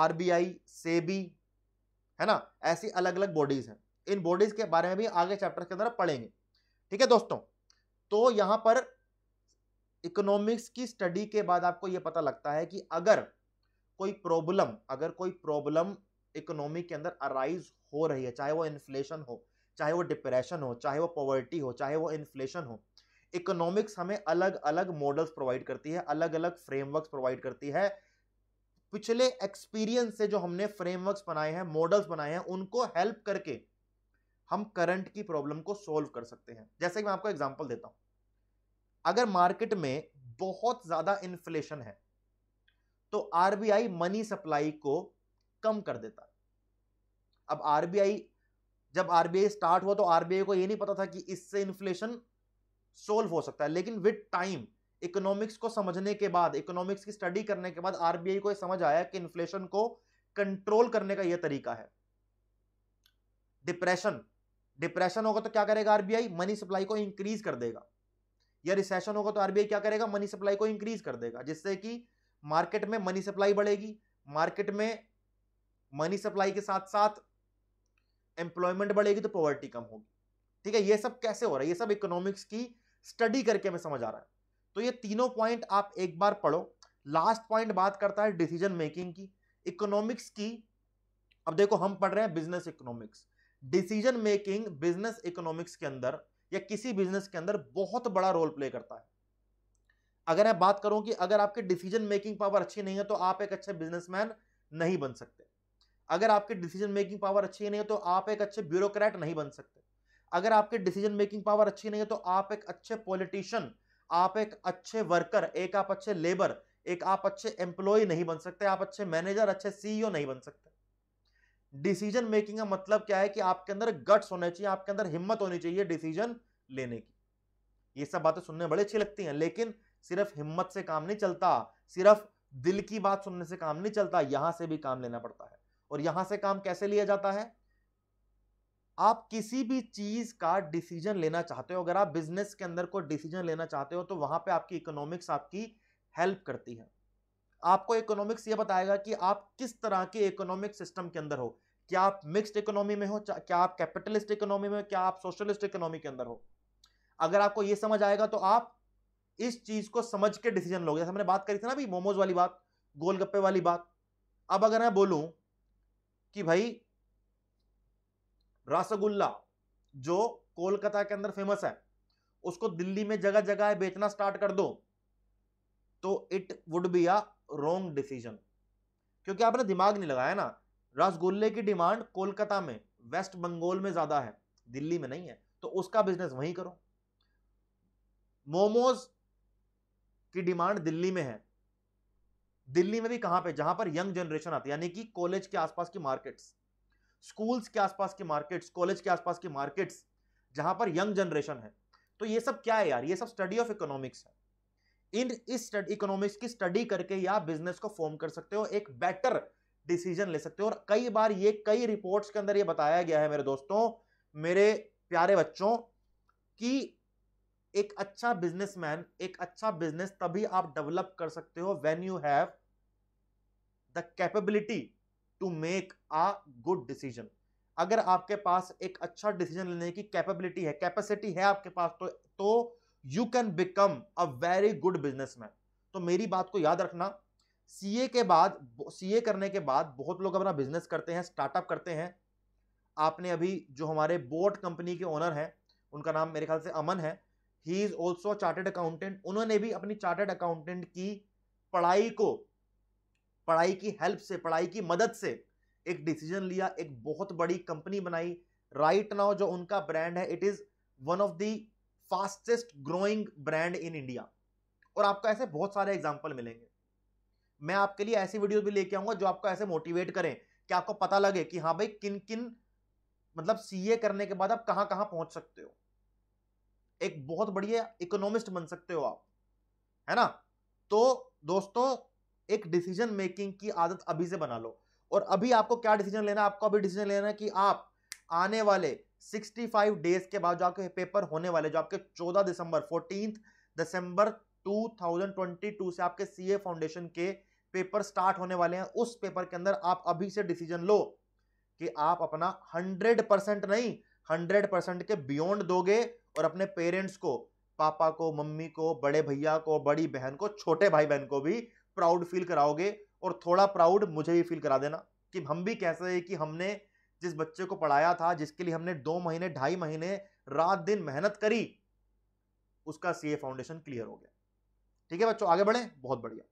आरबीआई सेबी e है ना ऐसी अलग अलग बॉडीज हैं इन बॉडीज के बारे में भी आगे चैप्टर के अंदर पढ़ेंगे ठीक है दोस्तों तो यहाँ पर इकोनॉमिक्स की स्टडी के बाद आपको ये पता लगता है कि अगर कोई प्रॉब्लम अगर कोई प्रॉब्लम इकोनॉमी के अंदर अराइज हो रही है चाहे वो इन्फ्लेशन हो चाहे वो डिप्रेशन हो चाहे वो पॉवर्टी हो चाहे वो इन्फ्लेशन हो इकोनॉमिक्स हमें अलग अलग मॉडल्स प्रोवाइड करती है अलग अलग फ्रेमवर्क्स प्रोवाइड करती है पिछले एक्सपीरियंस से जो हमने फ्रेमवर्क्स बनाए हैं मॉडल्स बनाए हैं उनको हेल्प करके हम करंट की प्रॉब्लम को सॉल्व कर सकते हैं जैसे कि मैं आपको एग्जांपल देता हूं अगर मार्केट में बहुत ज़्यादा इन्फ्लेशन है तो आरबीआई मनी सप्लाई को कम कर देता है अब आरबीआई जब आरबीआई स्टार्ट हुआ तो आरबीआई को ये नहीं पता था कि इससे इन्फ्लेशन सोल्व हो सकता है लेकिन विद टाइम इकोनॉमिक्स को समझने के बाद इकोनॉमिक्स की स्टडी करने के बाद आरबीआई को समझ आया कि इन्फ्लेशन को कंट्रोल करने का यह तरीका है डिप्रेशन डिप्रेशन होगा तो क्या करेगा आरबीआई मनी सप्लाई को इंक्रीज कर देगा या रिसेशन होगा तो आरबीआई क्या करेगा मनी सप्लाई को इंक्रीज कर देगा जिससे कि मार्केट में मनी सप्लाई बढ़ेगी मार्केट में मनी सप्लाई के साथ साथ एम्प्लॉयमेंट बढ़ेगी तो पॉवर्टी कम होगी ठीक है ये सब कैसे हो रहा है ये सब इकोनॉमिक्स की स्टडी करके हमें समझ आ रहा है तो ये तीनों पॉइंट आप एक बार पढ़ो लास्ट पॉइंट बात करता है डिसीजन मेकिंग की इकोनॉमिक्स की अब देखो हम पढ़ रहे हैं business economics decision making business economics के अंदर या किसी बिजनेस के अंदर बहुत बड़ा रोल प्ले करता है अगर मैं बात करूं कि अगर आपकी डिसीजन मेकिंग पावर अच्छी नहीं है तो आप एक अच्छे बिजनेसमैन नहीं बन सकते अगर आपके डिसीजन मेकिंग पावर अच्छी नहीं है तो आप एक अच्छे ब्यूरोक्रेट नहीं बन सकते अगर आपके डिसीजन मेकिंग पावर अच्छी नहीं है तो आप एक अच्छे पॉलिटिशियन आप एक अच्छे वर्कर एक आप अच्छे लेबर एक आप अच्छे एम्प्लॉय नहीं बन सकते आप अच्छे मैनेजर अच्छे सीईओ नहीं बन सकते डिसीजन मेकिंग का मतलब क्या है कि आपके अंदर गट्स होना चाहिए आपके अंदर हिम्मत होनी चाहिए डिसीजन लेने की ये सब बातें सुनने बड़ी अच्छी लगती हैं लेकिन सिर्फ हिम्मत से काम नहीं चलता सिर्फ दिल की बात सुनने से काम नहीं चलता यहां से भी काम लेना पड़ता है और यहां से काम कैसे लिया जाता है आप किसी भी चीज का डिसीजन लेना चाहते हो अगर आप बिजनेस के अंदर कोई डिसीजन लेना चाहते हो तो वहां पे आपकी इकोनॉमिक्स आपकी हेल्प करती है आपको इकोनॉमिक्स ये बताएगा कि आप किस तरह के इकोनॉमिक सिस्टम के अंदर हो क्या आप मिक्स्ड इकोनॉमी में हो क्या आप कैपिटलिस्ट इकोनॉमी में हो क्या आप सोशलिस्ट इकोनॉमी के अंदर हो अगर आपको ये समझ आएगा तो आप इस चीज को समझ के डिसीजन लोगे जैसे मैंने बात करी थी ना अभी मोमोज वाली बात गोलगप्पे वाली बात अब अगर मैं बोलूं कि भाई रसगुल्ला जो कोलकाता के अंदर फेमस है उसको दिल्ली में जगह जगह बेचना स्टार्ट कर दो तो it would be a wrong decision क्योंकि आपने दिमाग नहीं लगाया ना रसगुल्ले की डिमांड कोलकाता में वेस्ट बंगाल में ज्यादा है दिल्ली में नहीं है तो उसका बिजनेस वहीं करो मोमोज की डिमांड दिल्ली में है दिल्ली में भी कहां पे जहां पर यंग जनरेशन आती है यानी कि कॉलेज के आसपास की मार्केट्स स्कूल्स के आसपास की मार्केट्स कॉलेज के आसपास की मार्केट्स जहां पर यंग जनरेशन है तो ये सब क्या है यार ये सब स्टडी ऑफ इकोनॉमिक्स है इन इस इकोनॉमिक्स की स्टडी करके या बिजनेस को फॉर्म कर सकते हो एक बेटर डिसीजन ले सकते हो और कई बार ये कई रिपोर्ट्स के अंदर ये बताया गया है मेरे दोस्तों मेरे प्यारे बच्चों कि एक अच्छा बिजनेसमैन एक अच्छा बिजनेस तभी आप डेवलप कर सकते हो when you have the capability to make a good decision अगर आपके पास एक अच्छा डिसीजन लेने की कैपेबिलिटी है कैपेसिटी है आपके पास तो तो you can become a very good businessman तो मेरी बात को याद रखना सीए के बाद सीए करने के बाद बहुत लोग अपना बिजनेस करते हैं स्टार्टअप करते हैं आपने अभी जो हमारे बोट कंपनी के ओनर हैं उनका नाम मेरे ख्याल से अमन है he is also chartered accountant उन्होंने भी अपनी चार्टेड अकाउंटेंट की पढ़ाई को पढ़ाई की हेल्प से पढ़ाई की मदद से एक डिसीजन लिया एक बहुत बड़ी कंपनी बनाई राइट नाउ जो उनका ब्रांड है it is one of the fastest growing brand in India और आपको ऐसे बहुत सारे एग्जाम्पल मिलेंगे मैं आपके लिए ऐसी वीडियो भी लेके आऊंगा जो आपको ऐसे मोटिवेट करें कि आपको पता लगे कि हाँ भाई किन किन मतलब सीए करने के बाद आप कहाँ कहाँ पहुंच सकते हो एक बहुत बढ़िया इकोनॉमिस्ट बन सकते हो आप है ना तो दोस्तों एक डिसीजन मेकिंग की आदत अभी से बना लो और अभी आपको क्या डिसीजन लेना है आपको अभी डिसीजन लेना है कि आप आने वाले 65 डेज के बाद जो आपके पेपर होने वाले जो आपके 14 दिसंबर फोर्टीन दिसंबर 2022 से आपके सीए फाउंडेशन के पेपर स्टार्ट होने वाले हैं उस पेपर के अंदर आप अभी से डिसीजन लो कि आप अपना हंड्रेड परसेंट नहीं हंड्रेड परसेंट के बियॉन्ड दोगे और अपने पेरेंट्स को पापा को मम्मी को बड़े भैया को बड़ी बहन को छोटे भाई बहन को भी प्राउड फील कराओगे और थोड़ा प्राउड मुझे भी फील करा देना कि हम भी कह है कि हमने जिस बच्चे को पढ़ाया था जिसके लिए हमने दो महीने ढाई महीने रात दिन मेहनत करी उसका सीए फाउंडेशन क्लियर हो गया ठीक है बच्चों आगे बढ़े बहुत बढ़िया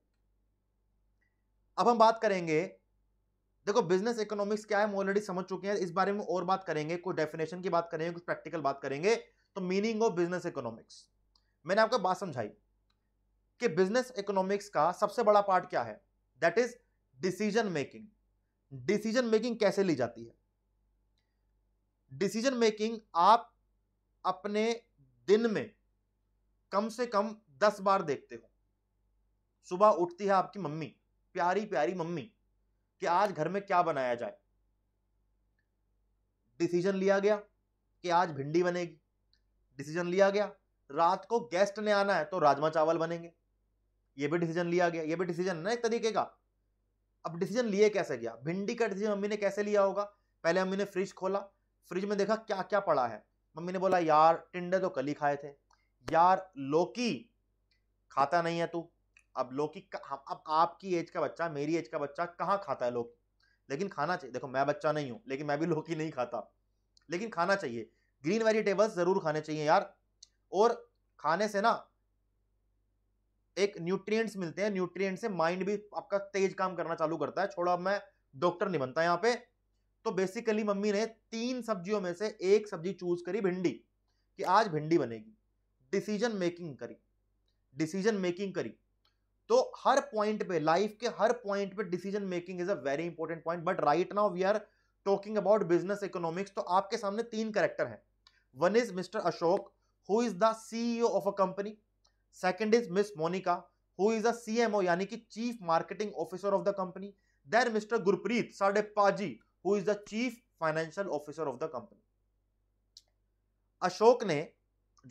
अब हम बात करेंगे देखो बिजनेस इकोनॉमिक्स क्या है हम ऑलरेडी समझ चुके हैं इस बारे में और बात करेंगे कुछ डेफिनेशन की बात करेंगे कुछ प्रैक्टिकल बात करेंगे तो मीनिंग ऑफ बिजनेस इकोनॉमिक्स मैंने आपको बात समझाई कि बिजनेस इकोनॉमिक्स का सबसे बड़ा पार्ट क्या है that is decision making decision making कैसे ली जाती है डिसीजन मेकिंग आप अपने दिन में कम से कम दस बार देखते हो सुबह उठती है आपकी मम्मी प्यारी प्यारी मम्मी कि आज घर में क्या बनाया जाए डिसीजन लिया गया कि आज भिंडी बनेगी डिसीजन लिया गया रात को गेस्ट ने आना है तो राजमा चावल बनेंगे ये भी डिसीजन लिया गया ये भी डिसीजन ना एक तरीके का अब डिसीजन लिए कैसे गया भिंडी का डिसीजन मम्मी ने कैसे लिया होगा पहले मम्मी ने फ्रिज खोला फ्रिज में देखा क्या क्या पड़ा है मम्मी ने बोला यार टिंडे तो कल ही खाए थे यार लोकी खाता नहीं है तू अब लौकी हम अब आपकी एज का बच्चा मेरी एज का बच्चा कहाँ खाता है लौकी लेकिन खाना चाहिए देखो मैं बच्चा नहीं हूँ लेकिन मैं भी लौकी नहीं खाता लेकिन खाना चाहिए ग्रीन वेजिटेबल्स ज़रूर खाने चाहिए यार और खाने से ना एक न्यूट्रिएंट्स मिलते हैं न्यूट्रिएंट से माइंड भी आपका तेज काम करना चालू करता है छोड़ो अब मैं डॉक्टर नहीं बनता यहाँ पे तो बेसिकली मम्मी ने तीन सब्जियों में से एक सब्जी चूज करी भिंडी कि आज भिंडी बनेगी डिसीजन मेकिंग करी डिसीजन मेकिंग करी तो हर पॉइंट पे लाइफ के हर पॉइंट पे decision making is a very important point but right now we are talking about business economics तो आपके सामने तीन करेक्टर हैं one is Mister Ashok who is the CEO of a company second is Miss Monica who is a CMO यानी कि chief marketing officer of the company then mister Gurpreet साडेप्पा पाजी who is the chief financial officer of the company Ashok ने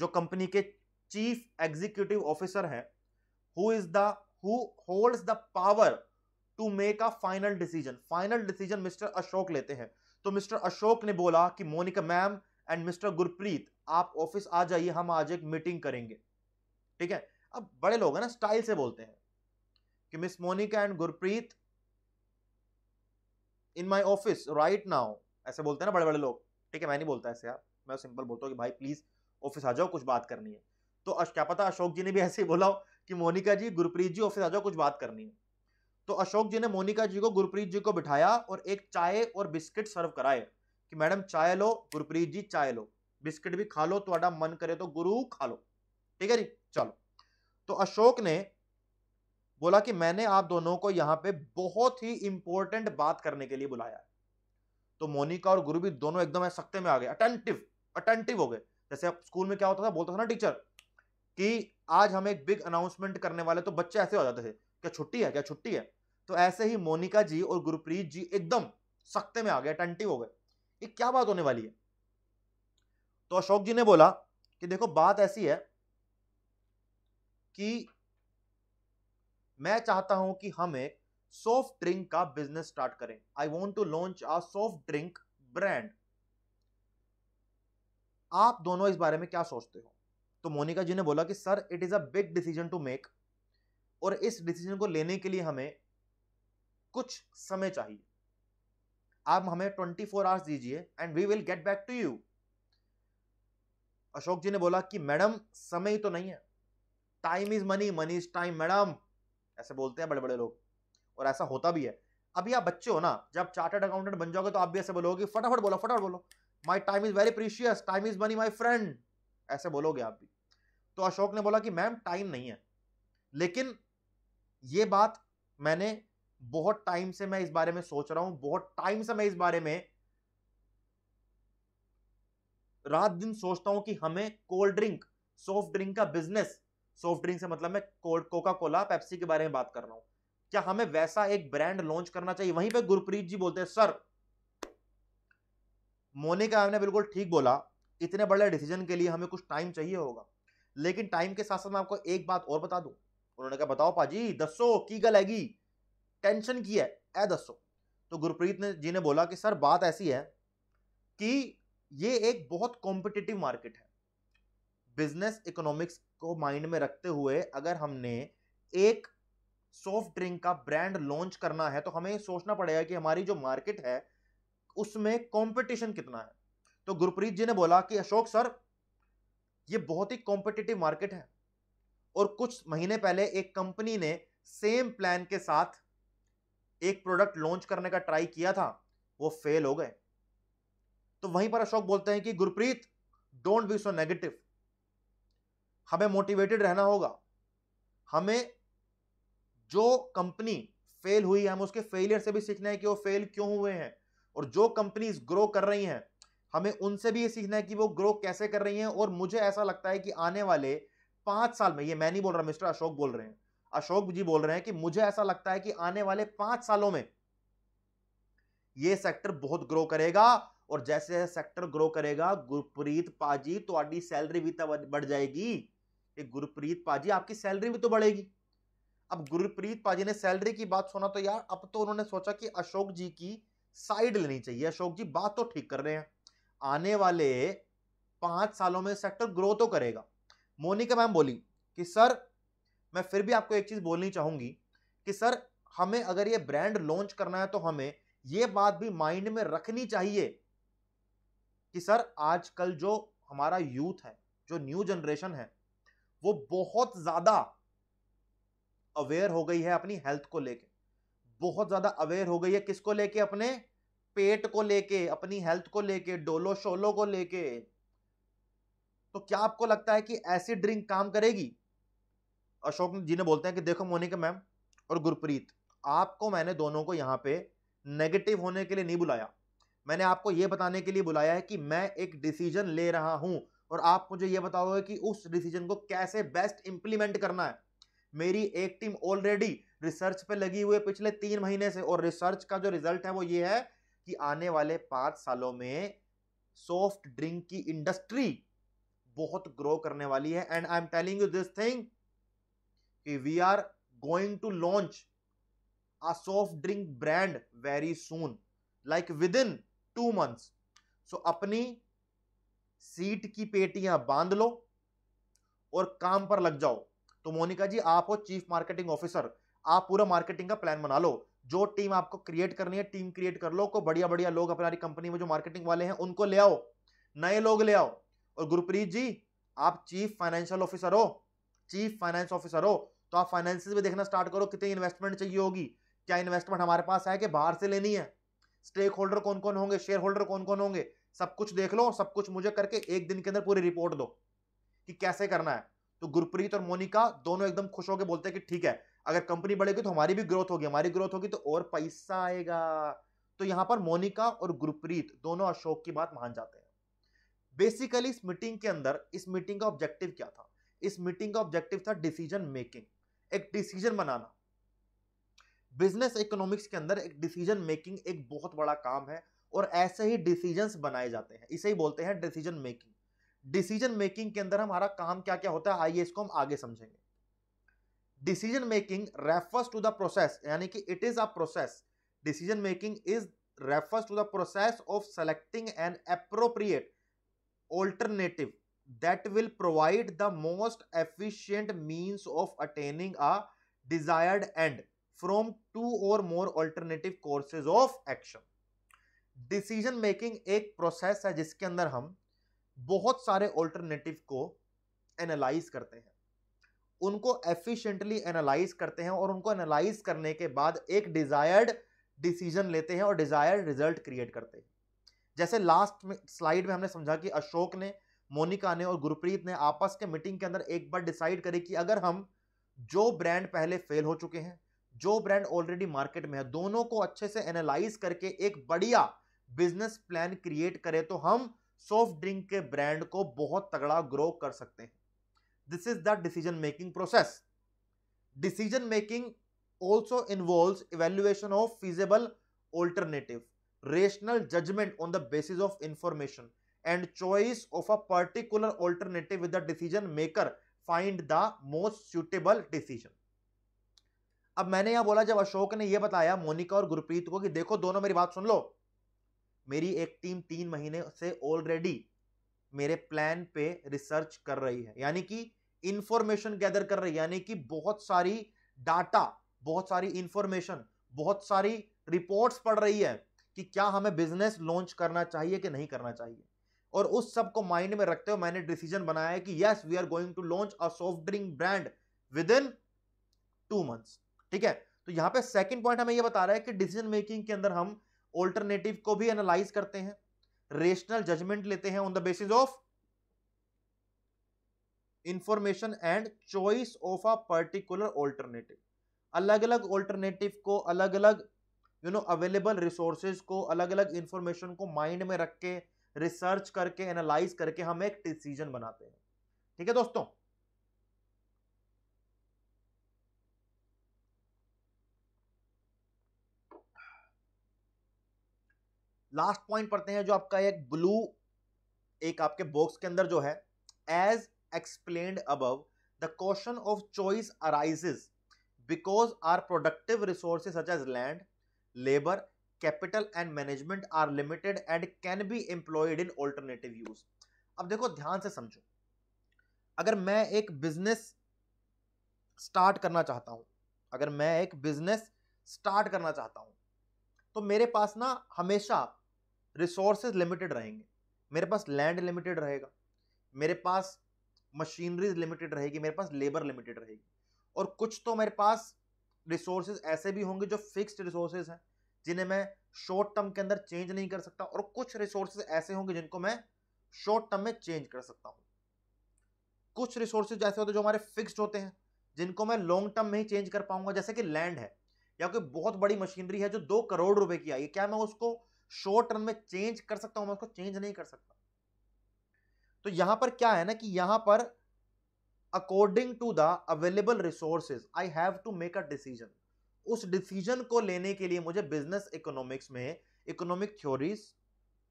जो company के chief executive officer हैं who is the who holds the power to make a final decision final decision mister Ashok लेते हैं तो mister Ashok ने बोला कि Monika ma'am and mister Gurpreet आप ऑफिस आ जाइए हम आज एक मीटिंग करेंगे ठीक है अब बड़े लोग हैं ना स्टाइल से बोलते हैं कि miss Monika and Gurpreet in my office right now ऐसे बोलते हैं ना बड़े बड़े लोग ठीक है मैं नहीं बोलता ऐसे यार मैं सिंपल बोलता हूँ कि भाई प्लीज ऑफिस आ जाओ कुछ बात करनी है तो क्या पता अशोक जी ने भी ऐसे ही बोला हो कि मोनिका जी गुरप्रीत जी ऑफिस आ जाओ कुछ बात करनी है तो अशोक जी ने मोनिका जी को गुरप्रीत जी को बिठाया और एक चाय और बिस्किट सर्व कराए कि मैडम चाय लो गुरप्रीत जी चाय लो बिस्किट भी खा लो थोड़ा मन करे तो गुरु खा लो ठीक है जी चलो तो अशोक ने बोला कि मैंने आप दोनों को यहाँ पे बहुत ही इंपॉर्टेंट बात करने के लिए बुलाया तो मोनिका और गुरु भी दोनों एकदम सख्ते में आ गए अटेंटिव अटेंटिव हो गए जैसे आप स्कूल में क्या होता था बोलता था ना टीचर कि आज हम एक बिग अनाउंसमेंट करने वाले तो बच्चे ऐसे हो जाते थे क्या छुट्टी है क्या छुट्टी है तो ऐसे ही मोनिका जी और गुरुप्रीत जी एकदम सख्ते में आ गए टंटी हो गए ये क्या बात होने वाली है तो अशोक जी ने बोला कि देखो बात ऐसी है कि मैं चाहता हूं कि हम एक सॉफ्ट ड्रिंक का बिजनेस स्टार्ट करें I want to launch a soft drink brand आप दोनों इस बारे में क्या सोचते हो तो मोनिका जी ने बोला कि sir it is a big decision to make और इस डिसीजन को लेने के लिए हमें कुछ समय चाहिए आप हमें ट्वेंटी फोर आवर्स दीजिए and we will get back to you Ashok ji ने बोला कि मैडम समय ही तो नहीं है time is money money is time madam ऐसे बोलते हैं बड़े बड़े लोग और ऐसा होता भी है अभी आप बच्चे हो ना जब चार्टर्ड अकाउंटेंट बन जाओगे तो आप भी ऐसे बोलोगे फटाफट बोलो फटाफट बोलो my time is very precious time is money my friend ऐसे बोलोगे आप भी तो अशोक ने बोला कि मैम टाइम नहीं है लेकिन ये बात मैंने बहुत टाइम से मैं इस बारे में सोच रहा हूं बहुत टाइम से मैं इस बारे में रात दिन सोचता हूं कि हमें कोल्ड ड्रिंक सॉफ्ट ड्रिंक का बिजनेस सॉफ्ट ड्रिंक से मतलब मैं कोल्ड कोका कोला पेप्सी के बारे में बात कर रहा हूं क्या हमें वैसा एक ब्रांड लॉन्च करना चाहिए वहीं पे गुरप्रीत जी बोलते हैं सर मोनिका ने बिल्कुल ठीक बोला इतने बड़े डिसीजन के लिए हमें कुछ टाइम चाहिए होगा लेकिन टाइम के साथ साथ मैं आपको एक बात और बता दूं उन्होंने कहा बताओ पाजी दसो की गल हैगी टेंशन की है ऐ दसो तो गुरप्रीत ने जी ने बोला कि सर बात ऐसी है कि ये एक बहुत कॉम्पिटिटिव मार्केट है बिजनेस इकोनॉमिक्स को माइंड में रखते हुए अगर हमने एक सॉफ्ट ड्रिंक का ब्रांड लॉन्च करना है तो हमें सोचना पड़ेगा कि हमारी जो मार्केट है उसमें कंपटीशन कितना है तो गुरप्रीत जी ने बोला कि अशोक सर ये बहुत ही कॉम्पिटिटिव मार्केट है और कुछ महीने पहले एक कंपनी ने सेम प्लान के साथ एक प्रोडक्ट लॉन्च करने का ट्राई किया था वो फेल हो गए तो वहीं पर अशोक बोलते हैं कि Gurpreet don't be so negative हमें मोटिवेटेड रहना होगा हमें जो कंपनी फेल हुई है हम उसके फेलियर से भी सीखना है कि वो फेल क्यों हुए हैं और जो कंपनीज ग्रो कर रही हैं हमें उनसे भी ये सीखना है कि वो ग्रो कैसे कर रही हैं और मुझे ऐसा लगता है कि आने वाले पाँच साल में ये मैं नहीं बोल रहा मिस्टर अशोक बोल रहे हैं अशोक जी बोल रहे हैं कि मुझे ऐसा लगता है कि आने वाले पांच सालों में ये सेक्टर बहुत ग्रो करेगा और जैसे जैसे सेक्टर ग्रो करेगा गुरप्रीत पाजी थोड़ी सैलरी भी तो बढ़ जाएगी ये गुरप्रीत पाजी आपकी सैलरी भी तो बढ़ेगी अब गुरप्रीत पाजी ने सैलरी की बात सुना तो यार अब तो उन्होंने सोचा कि अशोक जी की साइड लेनी चाहिए अशोक जी बात तो ठीक कर रहे हैं आने वाले पांच सालों में सेक्टर ग्रो तो करेगा मोनिका मैम बोली कि सर मैं फिर भी आपको एक चीज़ बोलनी चाहूंगी कि सर हमें अगर ये ब्रांड लॉन्च करना है तो हमें ये बात भी माइंड में रखनी चाहिए कि सर आजकल जो हमारा यूथ है जो न्यू जनरेशन है वो बहुत ज़्यादा अवेयर हो गई है अपनी हेल्थ को लेके बहुत ज़्यादा अवेयर हो गई है किसको लेके अपने पेट को लेके अपनी हेल्थ को लेके डोलो शोलो को लेके तो क्या आपको लगता है कि ऐसी ड्रिंक काम करेगी अशोक जी ने बोलते हैं कि देखो मोनिका मैम और गुरप्रीत आपको मैंने दोनों को यहाँ पे नेगेटिव होने के लिए नहीं बुलाया मैंने आपको ये बताने के लिए बुलाया है कि मैं एक डिसीजन ले रहा हूँ और आप मुझे ये बताओगे कि उस डिसीजन को कैसे बेस्ट इंप्लीमेंट करना है मेरी एक टीम ऑलरेडी रिसर्च पे लगी हुई है पिछले तीन महीने से और रिसर्च का जो रिजल्ट है वो ये है कि आने वाले पांच सालों में सॉफ्ट ड्रिंक की इंडस्ट्री बहुत ग्रो करने वाली है and I am telling you this thing कि we are going to launch soft drink brand very soon like within two months so अपनी सीट की पेटियां बांध लो और काम पर लग जाओ तो मोनिका जी आप हो चीफ मार्केटिंग ऑफिसर आप पूरा मार्केटिंग का प्लान बना लो जो टीम आपको क्रिएट करनी है टीम क्रिएट कर लो को बढ़िया बढ़िया लोग अपनी कंपनी में जो मार्केटिंग वाले हैं उनको ले आओ नए लोग ले आओ और गुरप्रीत जी आप चीफ फाइनेंशियल ऑफिसर हो चीफ फाइनेंस ऑफिसर हो तो आप फाइनेंस भी देखना स्टार्ट करो कितनी इन्वेस्टमेंट चाहिए होगी क्या इन्वेस्टमेंट हमारे पास है कि बाहर से लेनी है स्टेक होल्डर कौन कौन होंगे शेयर होल्डर कौन कौन होंगे सब कुछ देख लो सब कुछ मुझे करके एक दिन के अंदर पूरी रिपोर्ट दो कि कैसे करना है तो गुरप्रीत और मोनिका दोनों एकदम खुश होकर बोलते हैं कि ठीक है अगर कंपनी बढ़ेगी तो हमारी भी ग्रोथ होगी हमारी ग्रोथ होगी तो और पैसा आएगा तो यहाँ पर मोनिका और गुरप्रीत दोनों अशोक की बात मान जाते हैं बेसिकली इस मीटिंग के अंदर इस मीटिंग का ऑब्जेक्टिव क्या था इस मीटिंग का ऑब्जेक्टिव था डिसीजन मेकिंग एक डिसीजन बनाना बिजनेस इकोनॉमिक्स के अंदर एक डिसीजन मेकिंग एक बहुत बड़ा काम है और ऐसे ही डिसीजन बनाए जाते हैं इसे ही बोलते हैं डिसीजन मेकिंग डिसीजन मेकिंग के अंदर हमारा काम क्या क्या होता है आइए इसको हम आगे समझेंगे decision making refers to the process यानी कि it is a process decision making is refers to the process of selecting an appropriate alternative that will provide the most efficient means of attaining a desired end from two और more alternative courses of action decision making एक process है जिसके अंदर हम बहुत सारे alternative को analyse करते हैं उनको एफिशिएंटली एनालाइज करते हैं और उनको एनालाइज करने के बाद एक डिज़ायर्ड डिसीजन लेते हैं और डिज़ायर्ड रिजल्ट क्रिएट करते हैं जैसे लास्ट में स्लाइड में हमने समझा कि अशोक ने मोनिका ने और गुरप्रीत ने आपस के मीटिंग के अंदर एक बार डिसाइड करी कि अगर हम जो ब्रांड पहले फेल हो चुके हैं जो ब्रांड ऑलरेडी मार्केट में है दोनों को अच्छे से एनालाइज करके एक बढ़िया बिजनेस प्लान क्रिएट करें तो हम सॉफ्ट ड्रिंक के ब्रांड को बहुत तगड़ा ग्रो कर सकते हैं this is the decision making process decision making also involve evaluation of feasible alternative rational judgment on the basis of information and choice of a particular alternative with decision maker find the most suitable decision अब मैंने यहां बोला जब अशोक ने यह बताया मोनिका और गुरप्रीत को कि देखो दोनों मेरी बात सुन लो मेरी एक टीम तीन महीने से ऑलरेडी मेरे प्लान पे रिसर्च कर रही है यानी कि इंफॉर्मेशन गैदर कर रही है यानी कि बहुत सारी डाटा बहुत सारी इंफॉर्मेशन बहुत सारी रिपोर्ट्स पड़ रही है कि क्या हमें बिजनेस लॉन्च करना चाहिए कि नहीं करना चाहिए और उस सब को माइंड में रखते हुए मैंने डिसीजन बनाया है कि yes we are going to launch a soft drink brand within two months ठीक है तो यहाँ पे सेकंड पॉइंट हमें ये बता रहा है कि डिसीजन मेकिंग के अंदर हम ऑल्टरनेटिव को भी एनालाइज करते हैं रेशनल जजमेंट लेते हैं on the basis of information and choice of a particular alternative अलग अलग ऑल्टरनेटिव को अलग अलग यू नो अवेलेबल रिसोर्सेज को अलग अलग इंफॉर्मेशन को माइंड में रख के रिसर्च करके एनालाइज करके हम एक डिसीजन बनाते हैं ठीक है दोस्तों लास्ट पॉइंट पढ़ते हैं जो आपका एक ब्लू एक आपके बॉक्स के अंदर जो है एज एक्सप्लेन अब the question of choice arises because our productive resources as land labour capital and management are limited and can be employed in alternative use अब देखो ध्यान से समझो अगर मैं एक बिजनेस स्टार्ट करना चाहता हूं अगर मैं एक बिजनेस स्टार्ट करना चाहता हूं तो मेरे पास ना हमेशा रिसोर्सेज लिमिटेड रहेंगे मेरे पास लैंड लिमिटेड रहेगा मेरे पास मशीनरीज लिमिटेड रहेगी मेरे पास लेबर लिमिटेड रहेगी और कुछ तो मेरे पास रिसोर्सेज ऐसे भी होंगे जो फिक्स्ड रिसोर्सेज हैं जिन्हें मैं शॉर्ट टर्म के अंदर चेंज नहीं कर सकता और कुछ रिसोर्सेज ऐसे होंगे जिनको मैं शॉर्ट टर्म में चेंज कर सकता हूँ कुछ रिसोर्सेज ऐसे होते हैं जो हमारे फिक्स्ड होते हैं जिनको मैं लॉन्ग टर्म में ही चेंज कर पाऊंगा जैसे कि लैंड है या कोई बहुत बड़ी मशीनरी है जो दो करोड़ रुपए की आई है क्या मैं उसको शॉर्ट टर्म में चेंज कर सकता हूँ मैं उसको चेंज नहीं कर सकता तो यहां पर क्या है ना कि यहां पर according to the available resources I have to make a decision उस डिसीजन को लेने के लिए मुझे बिजनेस इकोनॉमिक्स में इकोनॉमिक थ्योरीज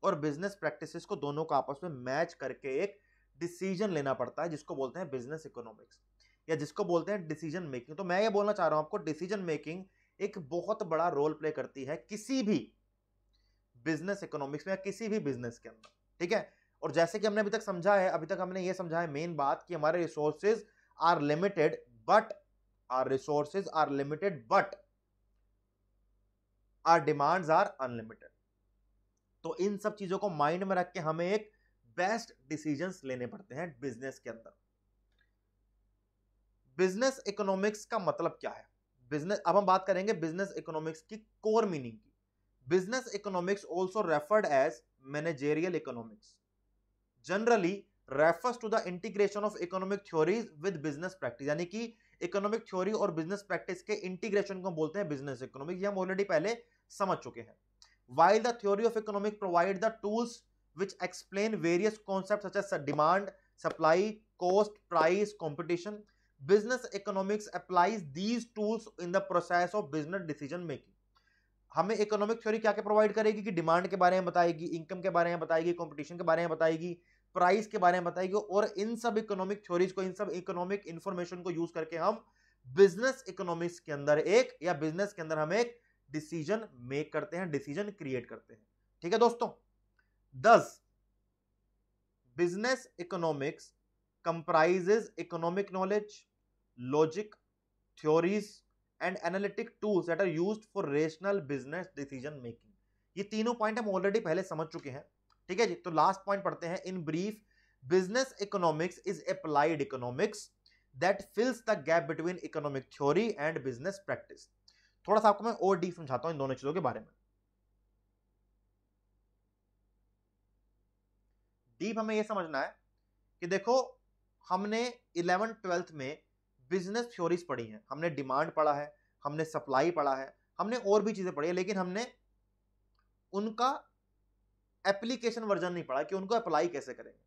और बिजनेस प्रैक्टिसेस को दोनों को आपस में मैच करके एक डिसीजन लेना पड़ता है जिसको बोलते हैं बिजनेस इकोनॉमिक्स या जिसको बोलते हैं डिसीजन मेकिंग तो मैं ये बोलना चाह रहा हूं आपको डिसीजन मेकिंग एक बहुत बड़ा रोल प्ले करती है किसी भी बिजनेस इकोनॉमिक्स में या किसी भी बिजनेस के अंदर ठीक है और जैसे कि हमने अभी तक समझा है अभी तक हमने ये समझा है मेन बात कि हमारे resources are limited but our resources are limited but our demands are unlimited तो इन सब चीजों को माइंड में रख के हमें एक बेस्ट डिसीजंस लेने पड़ते हैं बिजनेस के अंदर बिजनेस इकोनॉमिक्स का मतलब क्या है बिजनेस अब हम बात करेंगे बिजनेस इकोनॉमिक्स की कोर मीनिंग की business economics also referred as managerial economics generally refers to the integration of economic theories with business practice यानी कि इकोनॉमिक थ्योरी और बिजनेस प्रैक्टिस के इंटीग्रेशन को हम बोलते हैं बिजनेस इकोनॉमिक हम ऑलरेडी पहले समझ चुके हैं while the theory of economic provide the tools which explain various concept demand supply cost price competition business economics applies these tools in the process of business decision making हमें economic theory क्या क्या provide करेगी कि demand के बारे में बताएगी income के बारे में बताएगी कंपटीशन के बारे में बताएगी प्राइस के बारे में बताएगी और इन सब इकोनॉमिक थ्योरीज को इन सब इकोनॉमिक इंफॉर्मेशन को यूज करके हम बिजनेस इकोनॉमिक्स के अंदर एक या बिजनेस के अंदर हम एक डिसीजन मेक करते हैं डिसीजन क्रिएट करते हैं ठीक है दोस्तों thus business economics comprises economic knowledge logic theories and analytic tools that are used for rational business decision making ये तीनों पॉइंट हम ऑलरेडी पहले समझ चुके हैं ठीक है जी तो लास्ट पॉइंट पढ़ते हैं in brief business economics is applied economics that fills the gap between economic theory and business practice थोड़ा सा आपको मैं और डी समझाता हूँ इन दोनों चीजों के बारे में डीप हमें यह समझना है कि देखो हमने इलेवन ट्वेल्थ में बिजनेस थ्योरीज पढ़ी हैं हमने डिमांड पढ़ा है हमने सप्लाई पढ़ा है हमने और भी चीज़ें पढ़ी है लेकिन हमने उनका एप्लीकेशन वर्जन नहीं पढ़ा कि उनको अप्लाई कैसे करेंगे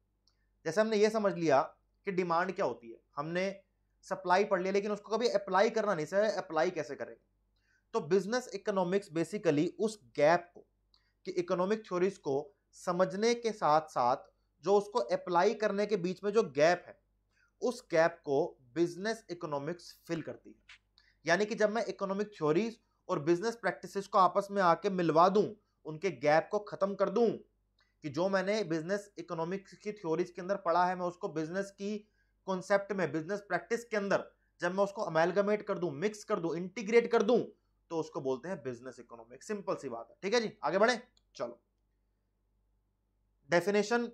जैसे हमने ये समझ लिया कि डिमांड क्या होती है हमने सप्लाई पढ़ लिया लेकिन उसको कभी अप्लाई करना नहीं सर अप्लाई कैसे करेंगे तो बिजनेस इकोनॉमिक्स बेसिकली उस गैप को कि इकोनॉमिक थ्योरीज को समझने के साथ साथ जो उसको अप्लाई करने के बीच में जो गैप है उस गैप को बिजनेस इकोनॉमिक्स फिल करती है यानी कि जब मैं इकोनॉमिक थ्योरीज और बिजनेस प्रैक्टिसेस को आपस में आके मिलवा दूं उनके गैप को ख़त्म कर दूं कि जो मैंने बिजनेस इकोनॉमिक्स की थ्योरीज के अंदर पढ़ा है मैं उसको बिजनेस की कॉन्सेप्ट में बिजनेस प्रैक्टिस के अंदर जब मैं उसको अमेलगमेट कर दूं मिक्स कर दूं इंटीग्रेट कर दूं तो उसको बोलते हैं बिजनेस इकोनॉमिक्स सिंपल सी बात है ठीक है जी आगे बढ़े चलो डेफिनेशन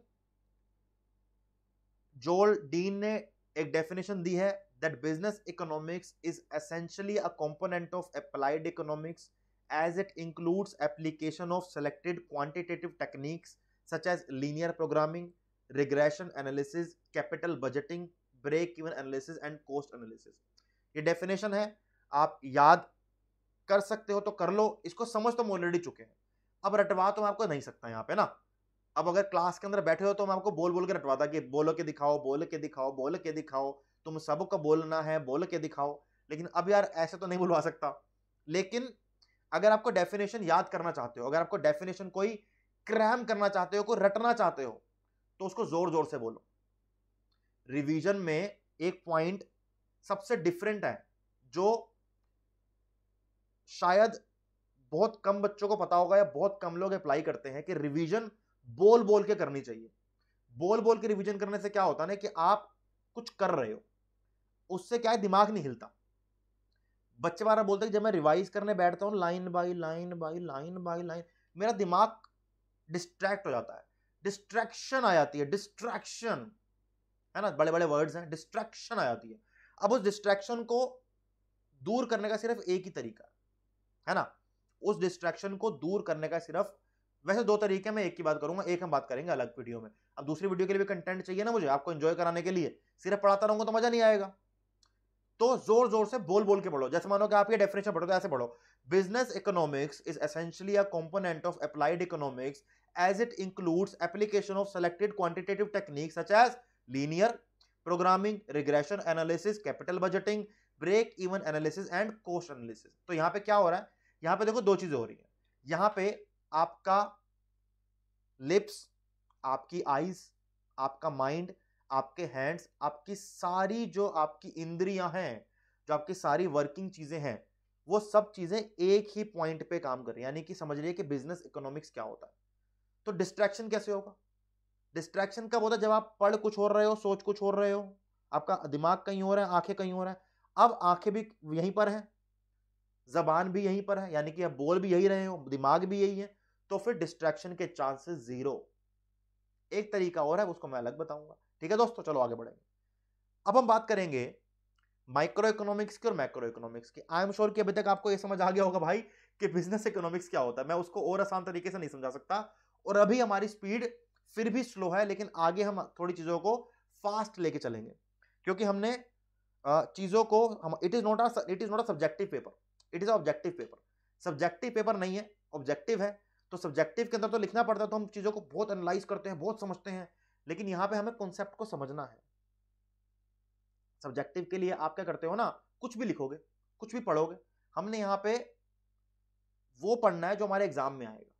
जोल डीन ने एक डेफिनेशन दी है that business economics is essentially a component of applied economics as it includes application of selected quantitative techniques such as linear programming regression analysis capital budgeting break even analysis and cost analysis ये definition है आप याद कर सकते हो तो कर लो इसको समझ तो हम ऑलरेडी चुके हैं अब रटवा तो मैं आपको नहीं सकता यहाँ पे ना अब अगर क्लास के अंदर बैठे हो तो मैं आपको बोल बोल के रटवाता कि बोल के दिखाओ बोल के दिखाओ बोल के दिखाओ तुम सबको बोलना है बोल के दिखाओ लेकिन अब यार ऐसे तो नहीं बुलवा सकता लेकिन अगर आपको डेफिनेशन याद करना चाहते हो अगर आपको डेफिनेशन कोई क्रैम करना चाहते हो कोई रटना चाहते हो तो उसको जोर जोर से बोलो रिवीजन में एक पॉइंट सबसे डिफरेंट है जो शायद बहुत कम बच्चों को पता होगा या बहुत कम लोग अप्लाई करते हैं कि रिवीजन बोल बोल के करनी चाहिए बोल बोल के रिवीजन करने से क्या होता है ना कि आप कुछ कर रहे हो उससे क्या है दिमाग नहीं हिलता बच्चे बारह बोलते हैं जब मैं रिवाइज करने बैठता हूँ line by line by line by line मेरा दिमाग डिस्ट्रैक्ट हो जाता है डिस्ट्रैक्शन आ जाती है डिस्ट्रैक्शन है ना बड़े बड़े वर्ड्स हैं डिस्ट्रैक्शन आ जाती है अब उस डिस्ट्रैक्शन को दूर करने का सिर्फ एक ही तरीका है ना उस डिस्ट्रैक्शन को दूर करने का सिर्फ वैसे दो तरीके में एक की बात करूंगा एक हम बात करेंगे अलग वीडियो में अब दूसरी वीडियो के लिए भी कंटेंट चाहिए ना मुझे आपको एंजॉय कराने के लिए सिर्फ पढ़ाता रहूंगा तो मजा नहीं आएगा तो जोर जोर से बोल बोल के पढ़ो जैसे मानो कि आप ये डेफिनेशन पढ़ो तो ऐसे पढ़ो business economics is essentially a component of applied economics as it includes application of selected quantitative technique such as linear programming regression analysis capital budgeting break even analysis and cost analysis तो यहाँ पे क्या हो रहा है यहाँ पे देखो दो चीजें हो रही है यहाँ पे आपका लिप्स आपकी आईज आपका माइंड आपके हैंड्स आपकी सारी जो आपकी इंद्रियां हैं जो आपकी सारी वर्किंग चीज़ें हैं वो सब चीज़ें एक ही पॉइंट पे काम कर रही यानी कि समझ रही कि बिजनेस इकोनॉमिक्स क्या होता है तो डिस्ट्रैक्शन कैसे होगा डिस्ट्रैक्शन कब होता है जब आप पढ़ कुछ और रहे हो सोच कुछ और रहे हो आपका दिमाग कहीं हो रहा है आंखें कहीं हो रहा है अब आंखें भी यहीं पर हैं जबान भी यहीं पर है यानी कि आप बोल भी यही रहे हो दिमाग भी यही है तो फिर डिस्ट्रैक्शन के चांसेस जीरो एक तरीका और है उसको मैं अलग बताऊंगा ठीक है दोस्तों चलो आगे बढ़ेंगे अब हम बात करेंगे माइक्रो इकोनॉमिक्स की और मैक्रो इकोनॉमिक्स की आई एम श्योर कि अभी तक आपको ये समझ आ गया होगा भाई कि बिजनेस इकोनॉमिक्स क्या होता है मैं उसको और आसान तरीके से नहीं समझा सकता और अभी हमारी स्पीड फिर भी स्लो है लेकिन आगे हम थोड़ी चीज़ों को फास्ट लेके चलेंगे क्योंकि हमने चीज़ों को हम it is not it is not a subjective paper it is objective paper subjective paper नहीं है ऑब्जेक्टिव है तो सब्जेक्टिव के अंदर तो लिखना पड़ता है तो हम चीज़ों को बहुत एनालाइज करते हैं बहुत समझते हैं लेकिन यहाँ पे हमें कॉन्सेप्ट को समझना है सब्जेक्टिव के लिए आप क्या करते हो ना कुछ भी लिखोगे कुछ भी पढ़ोगे हमने यहाँ पे वो पढ़ना है जो हमारे एग्जाम में आएगा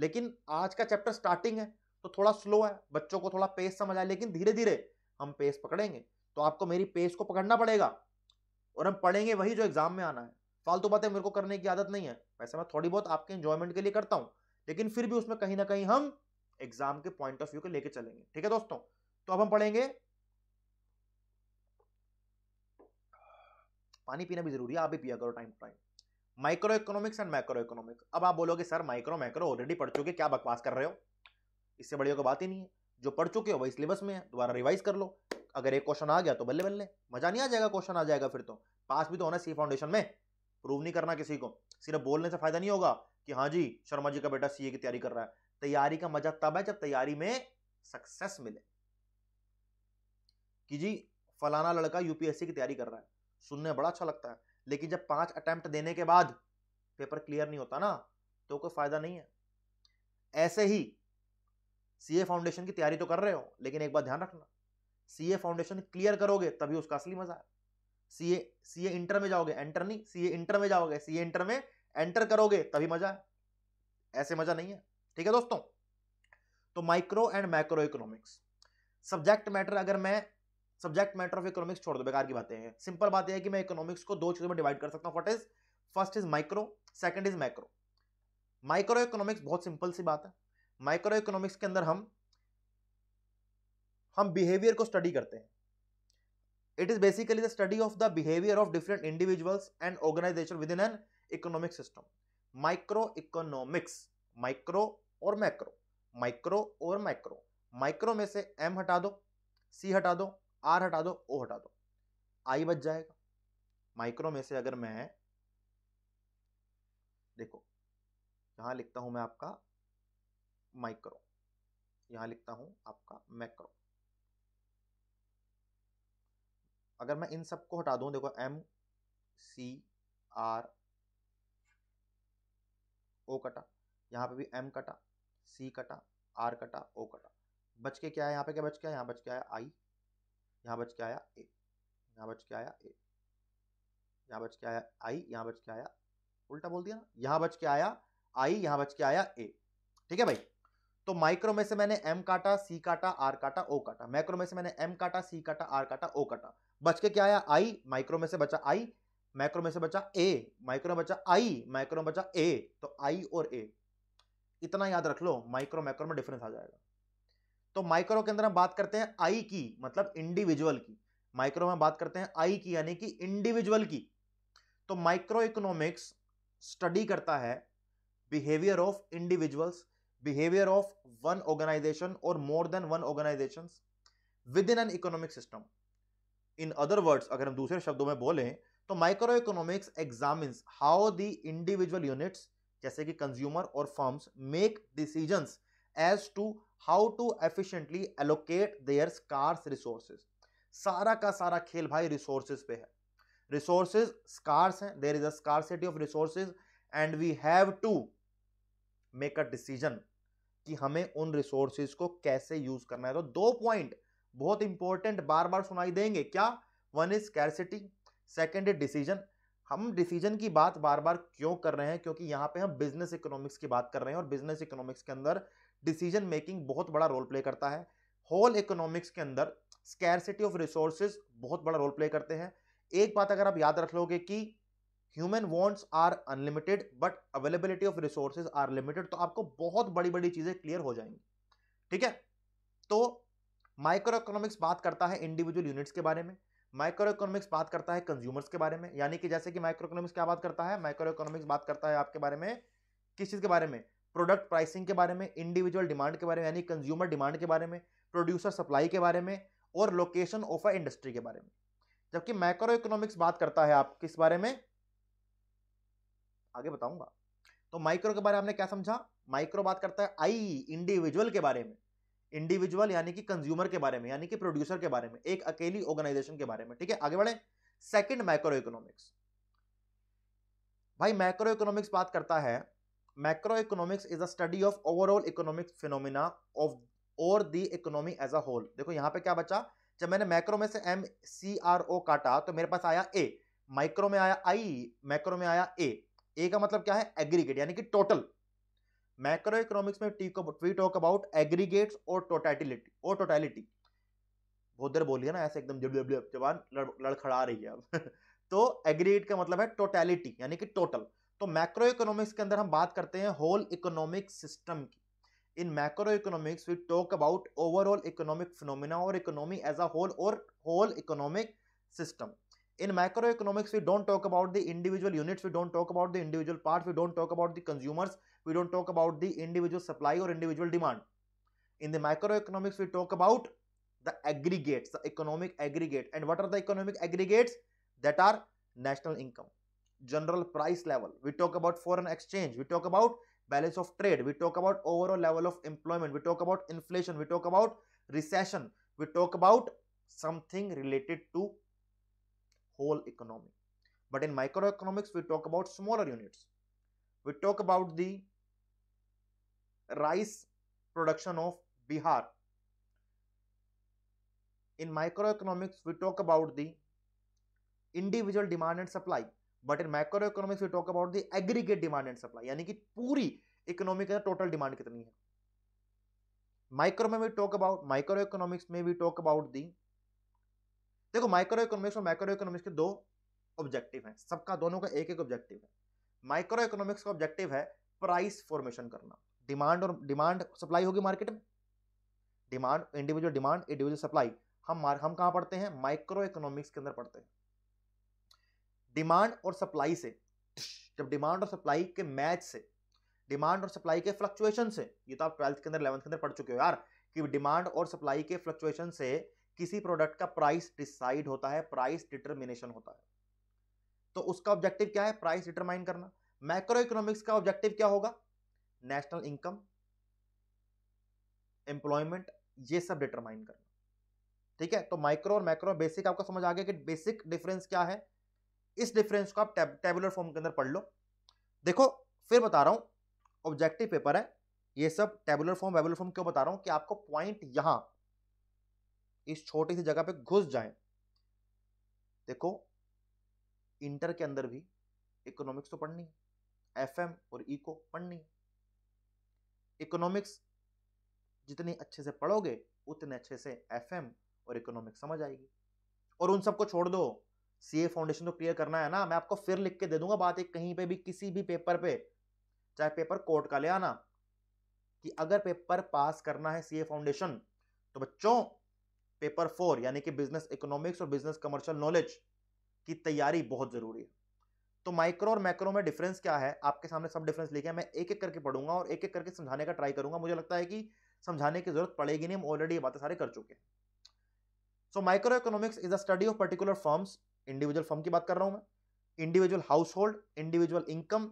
लेकिन आज का चैप्टर स्टार्टिंग है तो थोड़ा स्लो है बच्चों को थोड़ा पेस समझ आए लेकिन धीरे धीरे हम पेस पकड़ेंगे तो आपको मेरी पेस को पकड़ना पड़ेगा और हम पढ़ेंगे वही जो एग्जाम में आना है फालतू बातें मेरे को करने की आदत नहीं है वैसे मैं थोड़ी बहुत आपके एंजॉयमेंट के लिए करता हूँ लेकिन फिर भी उसमें कहीं ना कहीं हम एग्जाम के पॉइंट ऑफ व्यू को लेकर चलेंगे ठीक है दोस्तों तो अब हम पढ़ेंगे पानी पीना भी जरूरी है आप भी पिया करो time to time micro economics and macro economic अब आप बोलोगे सर माइक्रो मैक्रो ऑलरेडी पढ़ चुके क्या बकवास कर रहे हो इससे बढ़िया कोई बात ही नहीं है जो पढ़ चुके हो वही सिलेबस में है दोबारा रिवाइज कर लो अगर एक क्वेश्चन आ गया तो बल्ले बल्ले मजा नहीं आ जाएगा क्वेश्चन आ जाएगा फिर तो पास भी तो होना सी फाउंडेशन में प्रूव नहीं करना किसी को सिर्फ बोलने से फायदा नहीं होगा कि हाँ जी शर्मा जी का बेटा सीए की तैयारी कर रहा है तैयारी का मजा तब है जब तैयारी में सक्सेस मिले कि जी फलाना लड़का यूपीएससी की तैयारी कर रहा है सुनने बड़ा अच्छा लगता है लेकिन जब पांच अटेम्प्ट देने के बाद पेपर क्लियर नहीं होता ना तो कोई फायदा नहीं है ऐसे ही सीए फाउंडेशन की तैयारी तो कर रहे हो लेकिन एक बार ध्यान रखना सीए फाउंडेशन क्लियर करोगे तभी उसका असली मजा है सीए सीए इंटर में जाओगे एंटर नहीं सीए इंटर में जाओगे सीए इंटर में एंटर करोगे तभी मजा है ऐसे मजा नहीं है ठीक है दोस्तों तो micro and macro economics subject matter अगर मैं सब्जेक्ट मैटर ऑफ इकोनॉमिक्स छोड़ दो बेकार की बातें हैं सिंपल बात यह है कि मैं इकोनॉमिक्स को दो चीजों में डिवाइड कर सकता हूँ what is first is micro second is macro micro economics बहुत सिंपल सी बात है माइक्रो इकोनॉमिक्स के अंदर हम हम बिहेवियर को स्टडी करते हैं it is basically the study of the behaviour of different individuals and organisation within an economic system micro economics micro और मैक्रो माइक्रो और माइक्रो माइक्रो में से एम हटा दो सी हटा दो आर हटा दो ओ हटा दो आई बच जाएगा माइक्रो में से अगर मैं देखो यहां लिखता हूं मैं आपका माइक्रो यहां लिखता हूं आपका मैक्रो अगर मैं इन सबको हटा दूं देखो एम सी आर ओ कटा यहाँ पे भी एम कटा सी कटा आर कटा ओ कटा बच के क्या है यहाँ पे क्या बच के आया यहाँ बच के आया आई यहाँ बच के आया ए यहाँ बच के आया ए यहाँ बच के आया आई यहाँ बच के आया उल्टा बोल दिया यहाँ बच के आया आई यहाँ बच के आया ए ठीक है भाई तो माइक्रो में से मैंने एम काटा सी काटा आर काटा ओ काटा माइक्रो में से मैंने एम काटा सी काटा आर काटा ओ काटा बच के क्या आया आई माइक्रो में से बचा आई माइक्रो में से बचा ए माइक्रो में बचा आई माइक्रो में बचा ए तो आई और ए इतना याद रख लो माइक्रो माइक्रो में डिफरेंस आ जाएगा तो माइक्रो के अंदर हम बात करते हैं आई की मतलब इंडिविजुअल की माइक्रो में बात करते हैं आई की यानी कि इंडिविजुअल की तो माइक्रो इकोनॉमिक्स स्टडी करता है behaviour of individuals behaviour of one organisation और more than one organisation within an economic system in other words अगर हम दूसरे शब्दों में बोलें तो micro economics examine how the individual units जैसे कि कंज्यूमर और firms make decisions as to how to efficiently allocate their scarce resources सारा का सारा खेल भाई रिसोर्सेज पे है रिसोर्सेज स्कार्स हैं there is a scarcity of resources and we have to make a decision कि हमें उन रिसोर्सेज को कैसे यूज करना है तो दो पॉइंट बहुत इंपॉर्टेंट बार बार सुनाई देंगे क्या one is scarcity second decision हम डिसीजन की बात बार बार क्यों कर रहे हैं क्योंकि यहाँ पे हम बिजनेस इकोनॉमिक्स की बात कर रहे हैं और बिजनेस इकोनॉमिक्स के अंदर डिसीजन मेकिंग बहुत बड़ा रोल प्ले करता है होल इकोनॉमिक्स के अंदर स्कैरसिटी ऑफ रिसोर्सेज बहुत बड़ा रोल प्ले करते हैं एक बात अगर आप याद रख लोगे कि human wants are unlimited but availability of resources are limited तो आपको बहुत बड़ी बड़ी चीज़ें क्लियर हो जाएंगी ठीक है तो माइक्रो इकोनॉमिक्स बात करता है इंडिविजुअल यूनिट्स के बारे में माइक्रो इकोनॉमिक्स बात करता है कंज्यूमर्स के बारे में यानी कि जैसे कि माइक्रो इकोनॉमिक्स क्या बात करता है माइक्रो इकोनॉमिक्स बात करता है आपके बारे में किस चीज़ के बारे में प्रोडक्ट प्राइसिंग के बारे में इंडिविजुअल डिमांड के बारे में यानी कंज्यूमर डिमांड के बारे में प्रोड्यूसर सप्लाई के बारे में और लोकेशन ऑफ अ इंडस्ट्री के बारे में जबकि माइक्रो इकोनॉमिक्स बात करता है आप किस बारे में आगे बताऊंगा तो माइक्रो के बारे में आपने क्या समझा माइक्रो बात करता है आई इंडिविजुअल के बारे में इंडिविजुअल यानी कि कंज्यूमर के बारे में यानी कि प्रोड्यूसर के बारे में एक अकेली ऑर्गेनाइजेशन के बारे में ठीक है आगे बढ़े सेकंड मैक्रो इकोनॉमिक्स भाई मैक्रो इकोनॉमिक्स बात करता है macro economics is a study of overall economic phenomena of और the economy as a whole देखो यहाँ पे क्या बचा जब मैंने मैक्रो में से एम सी आर ओ काटा तो मेरे पास आया ए माइक्रो में आया आई मैक्रो में आया ए ए का मतलब क्या है एग्रीगेट यानी कि टोटल मैक्रो इकोनॉमिक्स में वी टॉक अबाउट एग्रीगेट्स और टोटैटिलिटी और टोटैलिटी बहुत देर बोलिए ना ऐसे एकदम जवान लड़खड़ा रही है अब [LAUGHS] तो एग्रीगेट का मतलब है टोटैलिटी यानी कि टोटल तो मैक्रो इकोनॉमिक्स के अंदर हम बात करते हैं होल इकोनॉमिक सिस्टम की in macro economics we talk about overall economic phenomena और इकोनॉमी एज अ होल और whole economic system in in economics we don't talk about the individual units we don't talk about the individual part we don't talk about the consumers we don't talk about the individual supply or individual demand. In the macroeconomics, we talk about the aggregates, the economic aggregate. And what are the economic aggregates? That are national income, general price level. We talk about foreign exchange. We talk about balance of trade. We talk about overall level of employment. We talk about inflation. We talk about recession. We talk about something related to whole economy. But in microeconomics, we talk about smaller units. We talk about the rice production of Bihar in micro economics we talk about the individual demand and supply but in micro economics we talk about the aggregate demand and supply यानी कि पूरी economy के total demand कितनी है micro में we talk about micro economics में we talk about the देखो micro economics और माइक्रो इकोनॉमिक्स के दो ऑब्जेक्टिव हैं सबका दोनों का एक एक ऑब्जेक्टिव है माइक्रो इकोनॉमिक्स का ऑब्जेक्टिव है प्राइस फॉर्मेशन करना डिमांड और डिमांड सप्लाई होगी मार्केट में demand individual demand individual supply हम हम कहाँ पढ़ते हैं माइक्रो इकोनॉमिक्स के अंदर पढ़ते हैं डिमांड और सप्लाई से जब डिमांड और सप्लाई के मैच से डिमांड और सप्लाई के फ्लक्चुएशन से ये तो आप ट्वेल्थ के अंदर इलेवंथ के अंदर पढ़ चुके हो यार कि डिमांड और सप्लाई के फ्लक्चुएशन से किसी प्रोडक्ट का प्राइस डिसाइड होता है प्राइस डिटर्मिनेशन होता है तो उसका ऑब्जेक्टिव क्या है प्राइस डिटरमाइन करना माइक्रो इकोनॉमिक्स का ऑब्जेक्टिव क्या होगा नेशनल इनकम एम्प्लॉयमेंट ये सब डिटरमाइन करना ठीक है तो माइक्रो और मैक्रो बेसिक आपको समझ आ गया कि बेसिक डिफरेंस क्या है इस डिफरेंस को आप टेबुलर फॉर्म के अंदर पढ़ लो देखो फिर बता रहा हूँ ऑब्जेक्टिव पेपर है ये सब टेबुलर फॉर्म वेबुलर फॉर्म क्यों बता रहा हूँ कि आपको पॉइंट यहाँ इस छोटी सी जगह पे घुस जाए देखो इंटर के अंदर भी इकोनॉमिक्स तो पढ़नी है एफ और इको पढ़नी है इकोनॉमिक्स जितनी अच्छे से पढ़ोगे उतने अच्छे से एफ और इकोनॉमिक्स समझ आएगी और उन सबको छोड़ दो सी फाउंडेशन तो क्लियर करना है ना मैं आपको फिर लिख के दे दूंगा बात एक कहीं पे भी किसी भी पेपर पे चाहे पेपर कोर्ट का ले आना कि अगर पेपर पास करना है सी फाउंडेशन तो बच्चों पेपर फोर यानी कि बिजनेस इकोनॉमिक्स और बिजनेस कमर्शियल नॉलेज की तैयारी बहुत जरूरी है तो माइक्रो और मैक्रो में डिफरेंस क्या है आपके सामने सब डिफरेंस लिखे मैं एक एक करके पढ़ूंगा और एक एक करके समझाने का ट्राई करूंगा मुझे लगता है कि समझाने की जरूरत पड़ेगी नहीं हम ऑलरेडी ये बातें सारे कर चुके so micro economics is the study of particular firms individual firm की बात कर रहा हूं मैं individual household individual income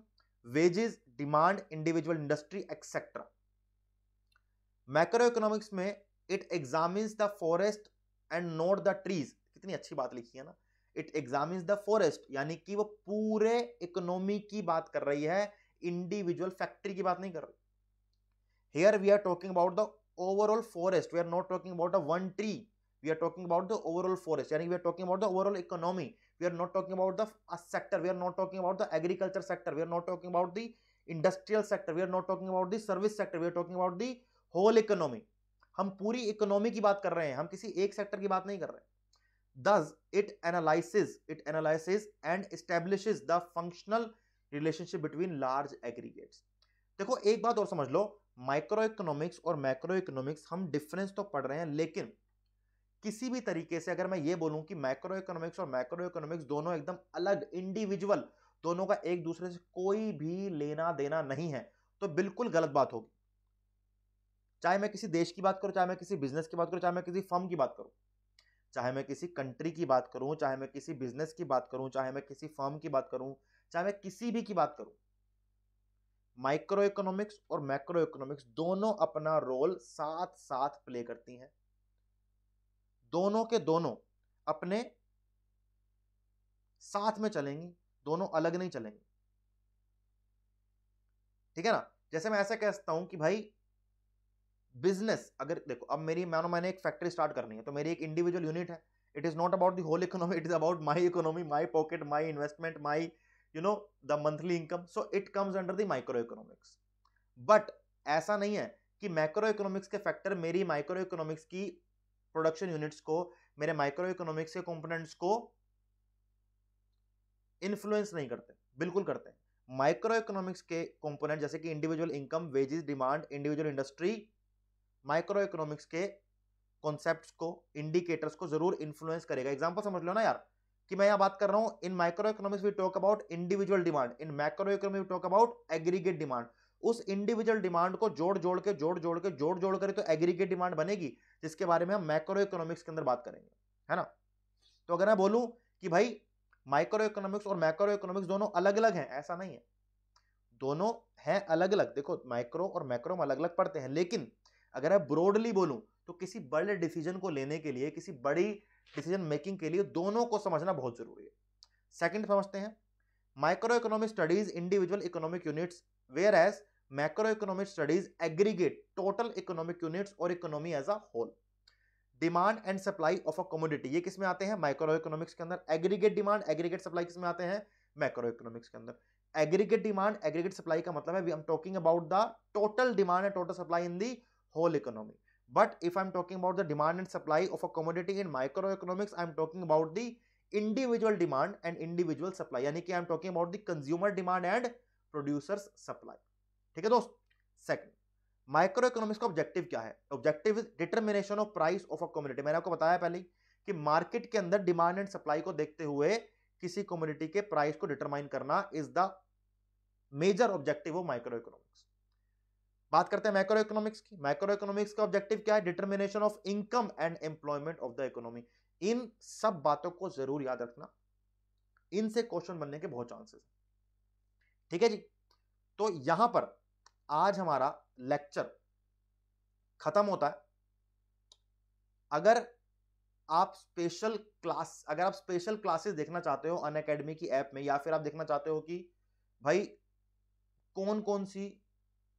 wages demand individual industry etcetera macro economics में it examines the forest and not the trees कितनी अच्छी बात लिखी है ना इट एग्जामिन द फॉरेस्ट यानी कि वो पूरे इकोनॉमी की बात कर रही है इंडिविजुअल फैक्ट्री की बात नहीं कर रही here we are talking about the overall forest we are not talking about a one tree we are talking about the overall forest यानी we are talking about the overall economy we are not talking about the sector we are not talking about the agriculture sector we are not talking about the industrial sector we are not talking about the service sector we are talking about the whole economy हम पूरी economy की बात कर रहे हैं हम किसी एक सेक्टर की बात नहीं कर रहे हैं thus it analyzes it analyzes and establishes the functional relationship between large aggregates देखो एक बात और समझ लो माइक्रो इकोनॉमिक्स और मैक्रो इकोनॉमिक्स हम डिफरेंस तो पढ़ रहे हैं लेकिन किसी भी तरीके से अगर मैं ये बोलूं कि माइक्रो इकोनॉमिक्स और मैक्रो इकोनॉमिक्स दोनों एकदम अलग इंडिविजुअल दोनों का एक दूसरे से कोई भी लेना देना नहीं है तो बिल्कुल गलत बात होगी चाहे मैं किसी देश की बात करूं चाहे मैं किसी बिजनेस की बात करूं चाहे मैं किसी फर्म की बात करूं चाहे मैं किसी कंट्री की बात करूं चाहे मैं किसी बिजनेस की बात करूं चाहे मैं किसी फर्म की बात करूं चाहे मैं किसी भी की बात करूं माइक्रो इकोनॉमिक्स और मैक्रो इकोनॉमिक्स दोनों अपना रोल साथ साथ प्ले करती हैं दोनों के दोनों अपने साथ में चलेंगी दोनों अलग नहीं चलेंगी ठीक है ना जैसे मैं ऐसा कह सकता हूं कि भाई बिजनेस अगर देखो अब मेरी मानो मैंने एक फैक्ट्री स्टार्ट करनी है तो मेरी एक इंडिविजुअल यूनिट है it is not about the whole economy it is about my economy my pocket my investment my you know the monthly income so it comes under the micro economics but ऐसा नहीं है कि micro economics के factor मेरी micro economics की production units को मेरे micro economics के कंपोनेंट्स को इन्फ्लुएंस नहीं करते बिल्कुल करते हैं माइक्रो इकोनॉमिक्स के कंपोनेंट जैसे कि individual income wages demand individual industry micro economics के कॉन्सेप्ट को इंडिकेटर्स को जरूर इन्फ्लुएंस करेगा एग्जाम्पल समझ लो ना यार कि मैं यहाँ बात कर रहा हूँ in micro economics we talk about individual demand in micro economic talk about aggregate demand उस इंडिविजुअल डिमांड को जोड़ जोड़ के जोड़ जोड़ के जोड़ जोड़ करें तो एग्रीगेट डिमांड बनेगी जिसके बारे में हम माइक्रो इकोनॉमिक्स के अंदर बात करेंगे है ना तो अगर मैं बोलूँ कि भाई माइक्रो इकोनॉमिक्स और मैक्रो इकोनॉमिक्स दोनों अलग अलग हैं ऐसा नहीं है दोनों हैं अलग अलग देखो माइक्रो और मैक्रो में अलग अलग पढ़ते हैं लेकिन अगर मैं ब्रॉडली बोलूँ तो किसी बड़े डिसीजन को लेने के लिए किसी बड़ी डिसीजन मेकिंग के लिए दोनों को समझना बहुत ज़रूरी है सेकंड समझते हैं micro economic studies individual economic units whereas macro economic studies aggregate total economic units और economy as a whole demand and supply of a commodity ये किसमें आते हैं माइक्रो इकोनॉमिक्स के अंदर एग्रीगेट डिमांड एग्रीगेट सप्लाई किस में आते हैं मैक्रो इकोनॉमिक्स के अंदर एग्रीगेट डिमांड एग्रीगेट सप्लाई का मतलब है we am talking about the total demand and total supply in the whole economy. But if I'm talking about the demand and supply of a commodity in microeconomics, I'm talking about the individual demand and individual supply. यानी कि I'm talking about the consumer demand and producers supply. ठीक है दोस्त second micro economics का objective क्या है objective is determination of price of a community मैंने आपको बताया पहले कि मार्केट के अंदर डिमांड एंड सप्लाई को देखते हुए किसी कम्युनिटी के प्राइस को डिटरमाइन करना is the major objective of micro economics बात करते हैं माइक्रो इकोनॉमिक्स की माइक्रो इकोनॉमिक्स का ऑब्जेक्टिव क्या है determination of income and employment of the economy इन सब बातों को जरूर याद रखना इनसे क्वेश्चन बनने के बहुत चांसेस हैं ठीक है जी तो यहां पर आज हमारा लेक्चर खत्म होता है अगर आप स्पेशल क्लास अगर आप स्पेशल क्लासेस देखना चाहते हो अन अकेडमी की ऐप में या फिर आप देखना चाहते हो कि भाई कौन कौन सी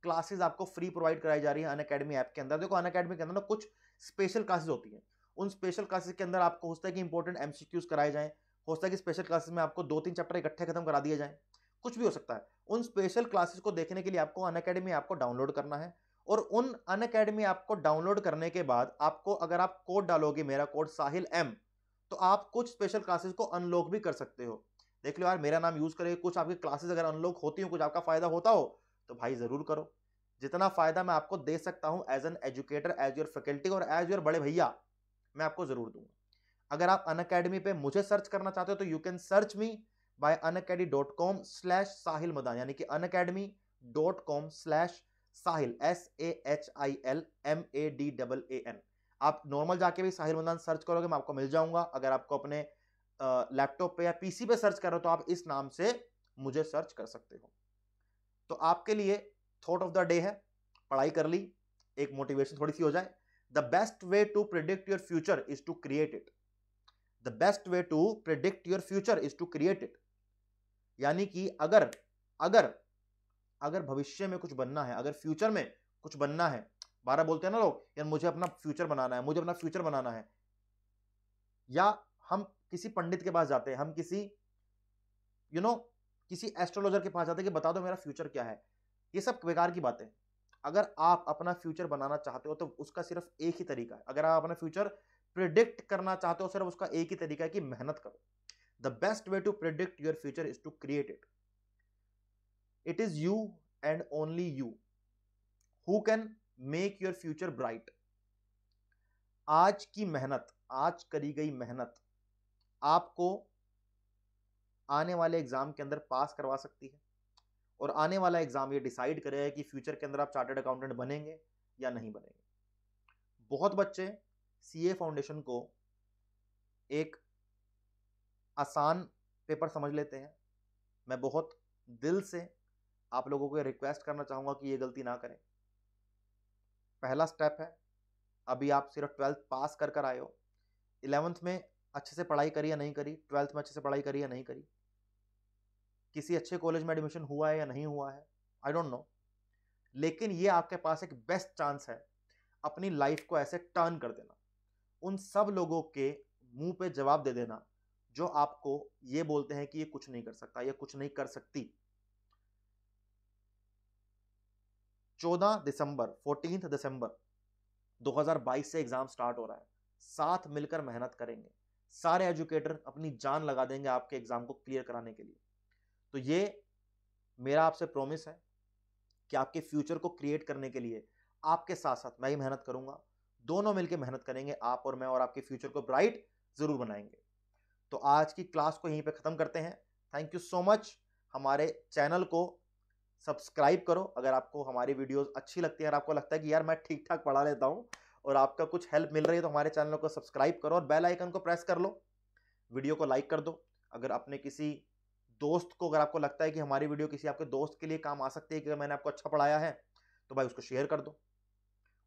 क्लासेज आपको फ्री प्रोवाइड कराई जा रही है अन अकेडमी ऐप के अंदर देखो अन अकेडमी के अंदर ना कुछ स्पेशल क्लासेज होती हैं उन स्पेशल क्लासेज के अंदर आपको हो सकता है कि इंपॉर्टेंट एम कराए जाएँ हो सकता है कि स्पेशल क्लासेज में आपको दो तीन चैप्टर इकट्ठे खत्म करा दिए जाएँ कुछ भी हो सकता है उन स्पेशल क्लासेज को देखने के लिए आपको अन अकेडमी ऐप को डाउनलोड करना है और उन अन अकेडमी ऐप को डाउनलोड करने के बाद आपको अगर आप कोड डालोगे मेरा कोड साहिल एम तो आप कुछ स्पेशल क्लासेस को अनलॉक भी कर सकते हो देख लो यार मेरा नाम यूज़ करें कुछ आपकी क्लासेस अगर अनलॉक होती हो कुछ आपका फ़ायदा होता हो तो भाई ज़रूर करो जितना फ़ायदा मैं आपको दे सकता हूँ as an educator as your faculty और एज योर बड़े भैया मैं आपको ज़रूर दूंगा अगर आप अन अकेडमी पर मुझे सर्च करना चाहते हो तो you can search me by Unacademy dot com slash Sahil Madan यानी कि Unacademy dot com slash Sahil S A H I L M A D double A N आप नॉर्मल जाके भी साहिल मदान सर्च करोगे मैं आपको मिल जाऊंगा अगर आपको अपने लैपटॉप पे या पीसी पे सर्च कर रहे हो तो आप इस नाम से मुझे सर्च कर सकते हो तो आपके लिए थॉट ऑफ द डे है पढ़ाई कर ली एक मोटिवेशन थोड़ी सी हो जाए the best way to predict your future is to create it the best way to predict your future is to create it यानी कि अगर अगर अगर भविष्य में कुछ बनना है अगर फ्यूचर में कुछ बनना है बारह बोलते हैं ना लोग यार मुझे अपना फ्यूचर बनाना है मुझे अपना फ्यूचर बनाना है या हम किसी पंडित के पास जाते हैं हम किसी यू you नो know, किसी एस्ट्रोलॉजर के पास जाते कि बता दो मेरा फ्यूचर क्या है ये सब बेकार की बातें अगर आप अपना फ्यूचर बनाना चाहते हो तो उसका सिर्फ एक ही तरीका है अगर आप अपना फ्यूचर प्रिडिक्ट करना चाहते हो सिर्फ उसका एक ही तरीका है कि मेहनत करो the best way to predict your future is to create it it is you and only you who can make your future bright आज की मेहनत आज करी गई मेहनत आपको आने वाले एग्ज़ाम के अंदर पास करवा सकती है और आने वाला एग्ज़ाम ये डिसाइड करेगा कि फ्यूचर के अंदर आप चार्टर्ड अकाउंटेंट बनेंगे या नहीं बनेंगे बहुत बच्चे सी फाउंडेशन को एक आसान पेपर समझ लेते हैं मैं बहुत दिल से आप लोगों को रिक्वेस्ट करना चाहूँगा कि ये गलती ना करें पहला स्टेप है अभी आप सिर्फ ट्वेल्थ पास कर कर आए हो इलेवंथ में अच्छे से पढ़ाई करी या नहीं करी ट्वेल्थ में अच्छे से पढ़ाई करी या नहीं करी किसी अच्छे कॉलेज में एडमिशन हुआ है या नहीं हुआ है आई डोंट नो लेकिन ये आपके पास एक बेस्ट चांस है अपनी लाइफ को ऐसे टर्न कर देना उन सब लोगों के मुंह पे जवाब दे देना जो आपको ये बोलते हैं कि ये कुछ नहीं कर सकता या कुछ नहीं कर सकती 14 दिसंबर 14 दिसंबर 2022 से एग्जाम स्टार्ट हो रहा है साथ मिलकर मेहनत करेंगे सारे एजुकेटर अपनी जान लगा देंगे आपके एग्जाम को क्लियर कराने के लिए तो ये मेरा आपसे प्रोमिस है कि आपके फ्यूचर को क्रिएट करने के लिए आपके साथ साथ मैं ही मेहनत करूंगा दोनों मिलकर मेहनत करेंगे आप और मैं और आपके फ्यूचर को ब्राइट ज़रूर बनाएंगे तो आज की क्लास को यहीं पे ख़त्म करते हैं थैंक यू सो मच हमारे चैनल को सब्सक्राइब करो अगर आपको हमारी वीडियोस अच्छी लगती है और आपको लगता है कि यार मैं ठीक ठाक पढ़ा लेता हूँ और आपका कुछ हेल्प मिल रही है तो हमारे चैनल को सब्सक्राइब करो और बेल आइकन को प्रेस कर लो वीडियो को लाइक कर दो अगर अपने किसी दोस्त को अगर आपको लगता है कि हमारी वीडियो किसी आपके दोस्त के लिए काम आ सकती है कि मैंने आपको अच्छा पढ़ाया है तो भाई उसको शेयर कर दो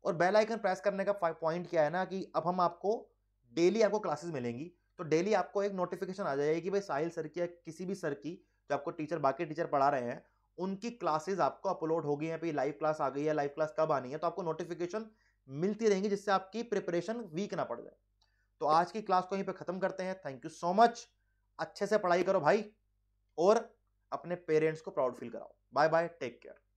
और बेल आइकन प्रेस करने का पॉइंट क्या है ना कि अब हम आपको डेली आपको क्लासेस मिलेंगी तो डेली आपको एक नोटिफिकेशन आ जाएगी कि भाई साहिल सर की या किसी भी सर की जो आपको टीचर बाकी टीचर पढ़ा रहे हैं उनकी क्लासेस आपको अपलोड हो गई हैं भाई लाइव क्लास आ गई है लाइव क्लास कब आनी है तो आपको नोटिफिकेशन मिलती रहेंगी जिससे आपकी प्रिपरेशन वीक ना पड़ जाए तो आज की क्लास को यहीं पर ख़त्म करते हैं थैंक यू सो मच अच्छे से पढ़ाई करो भाई और अपने पेरेंट्स को प्राउड फील कराओ बाय बाय टेक केयर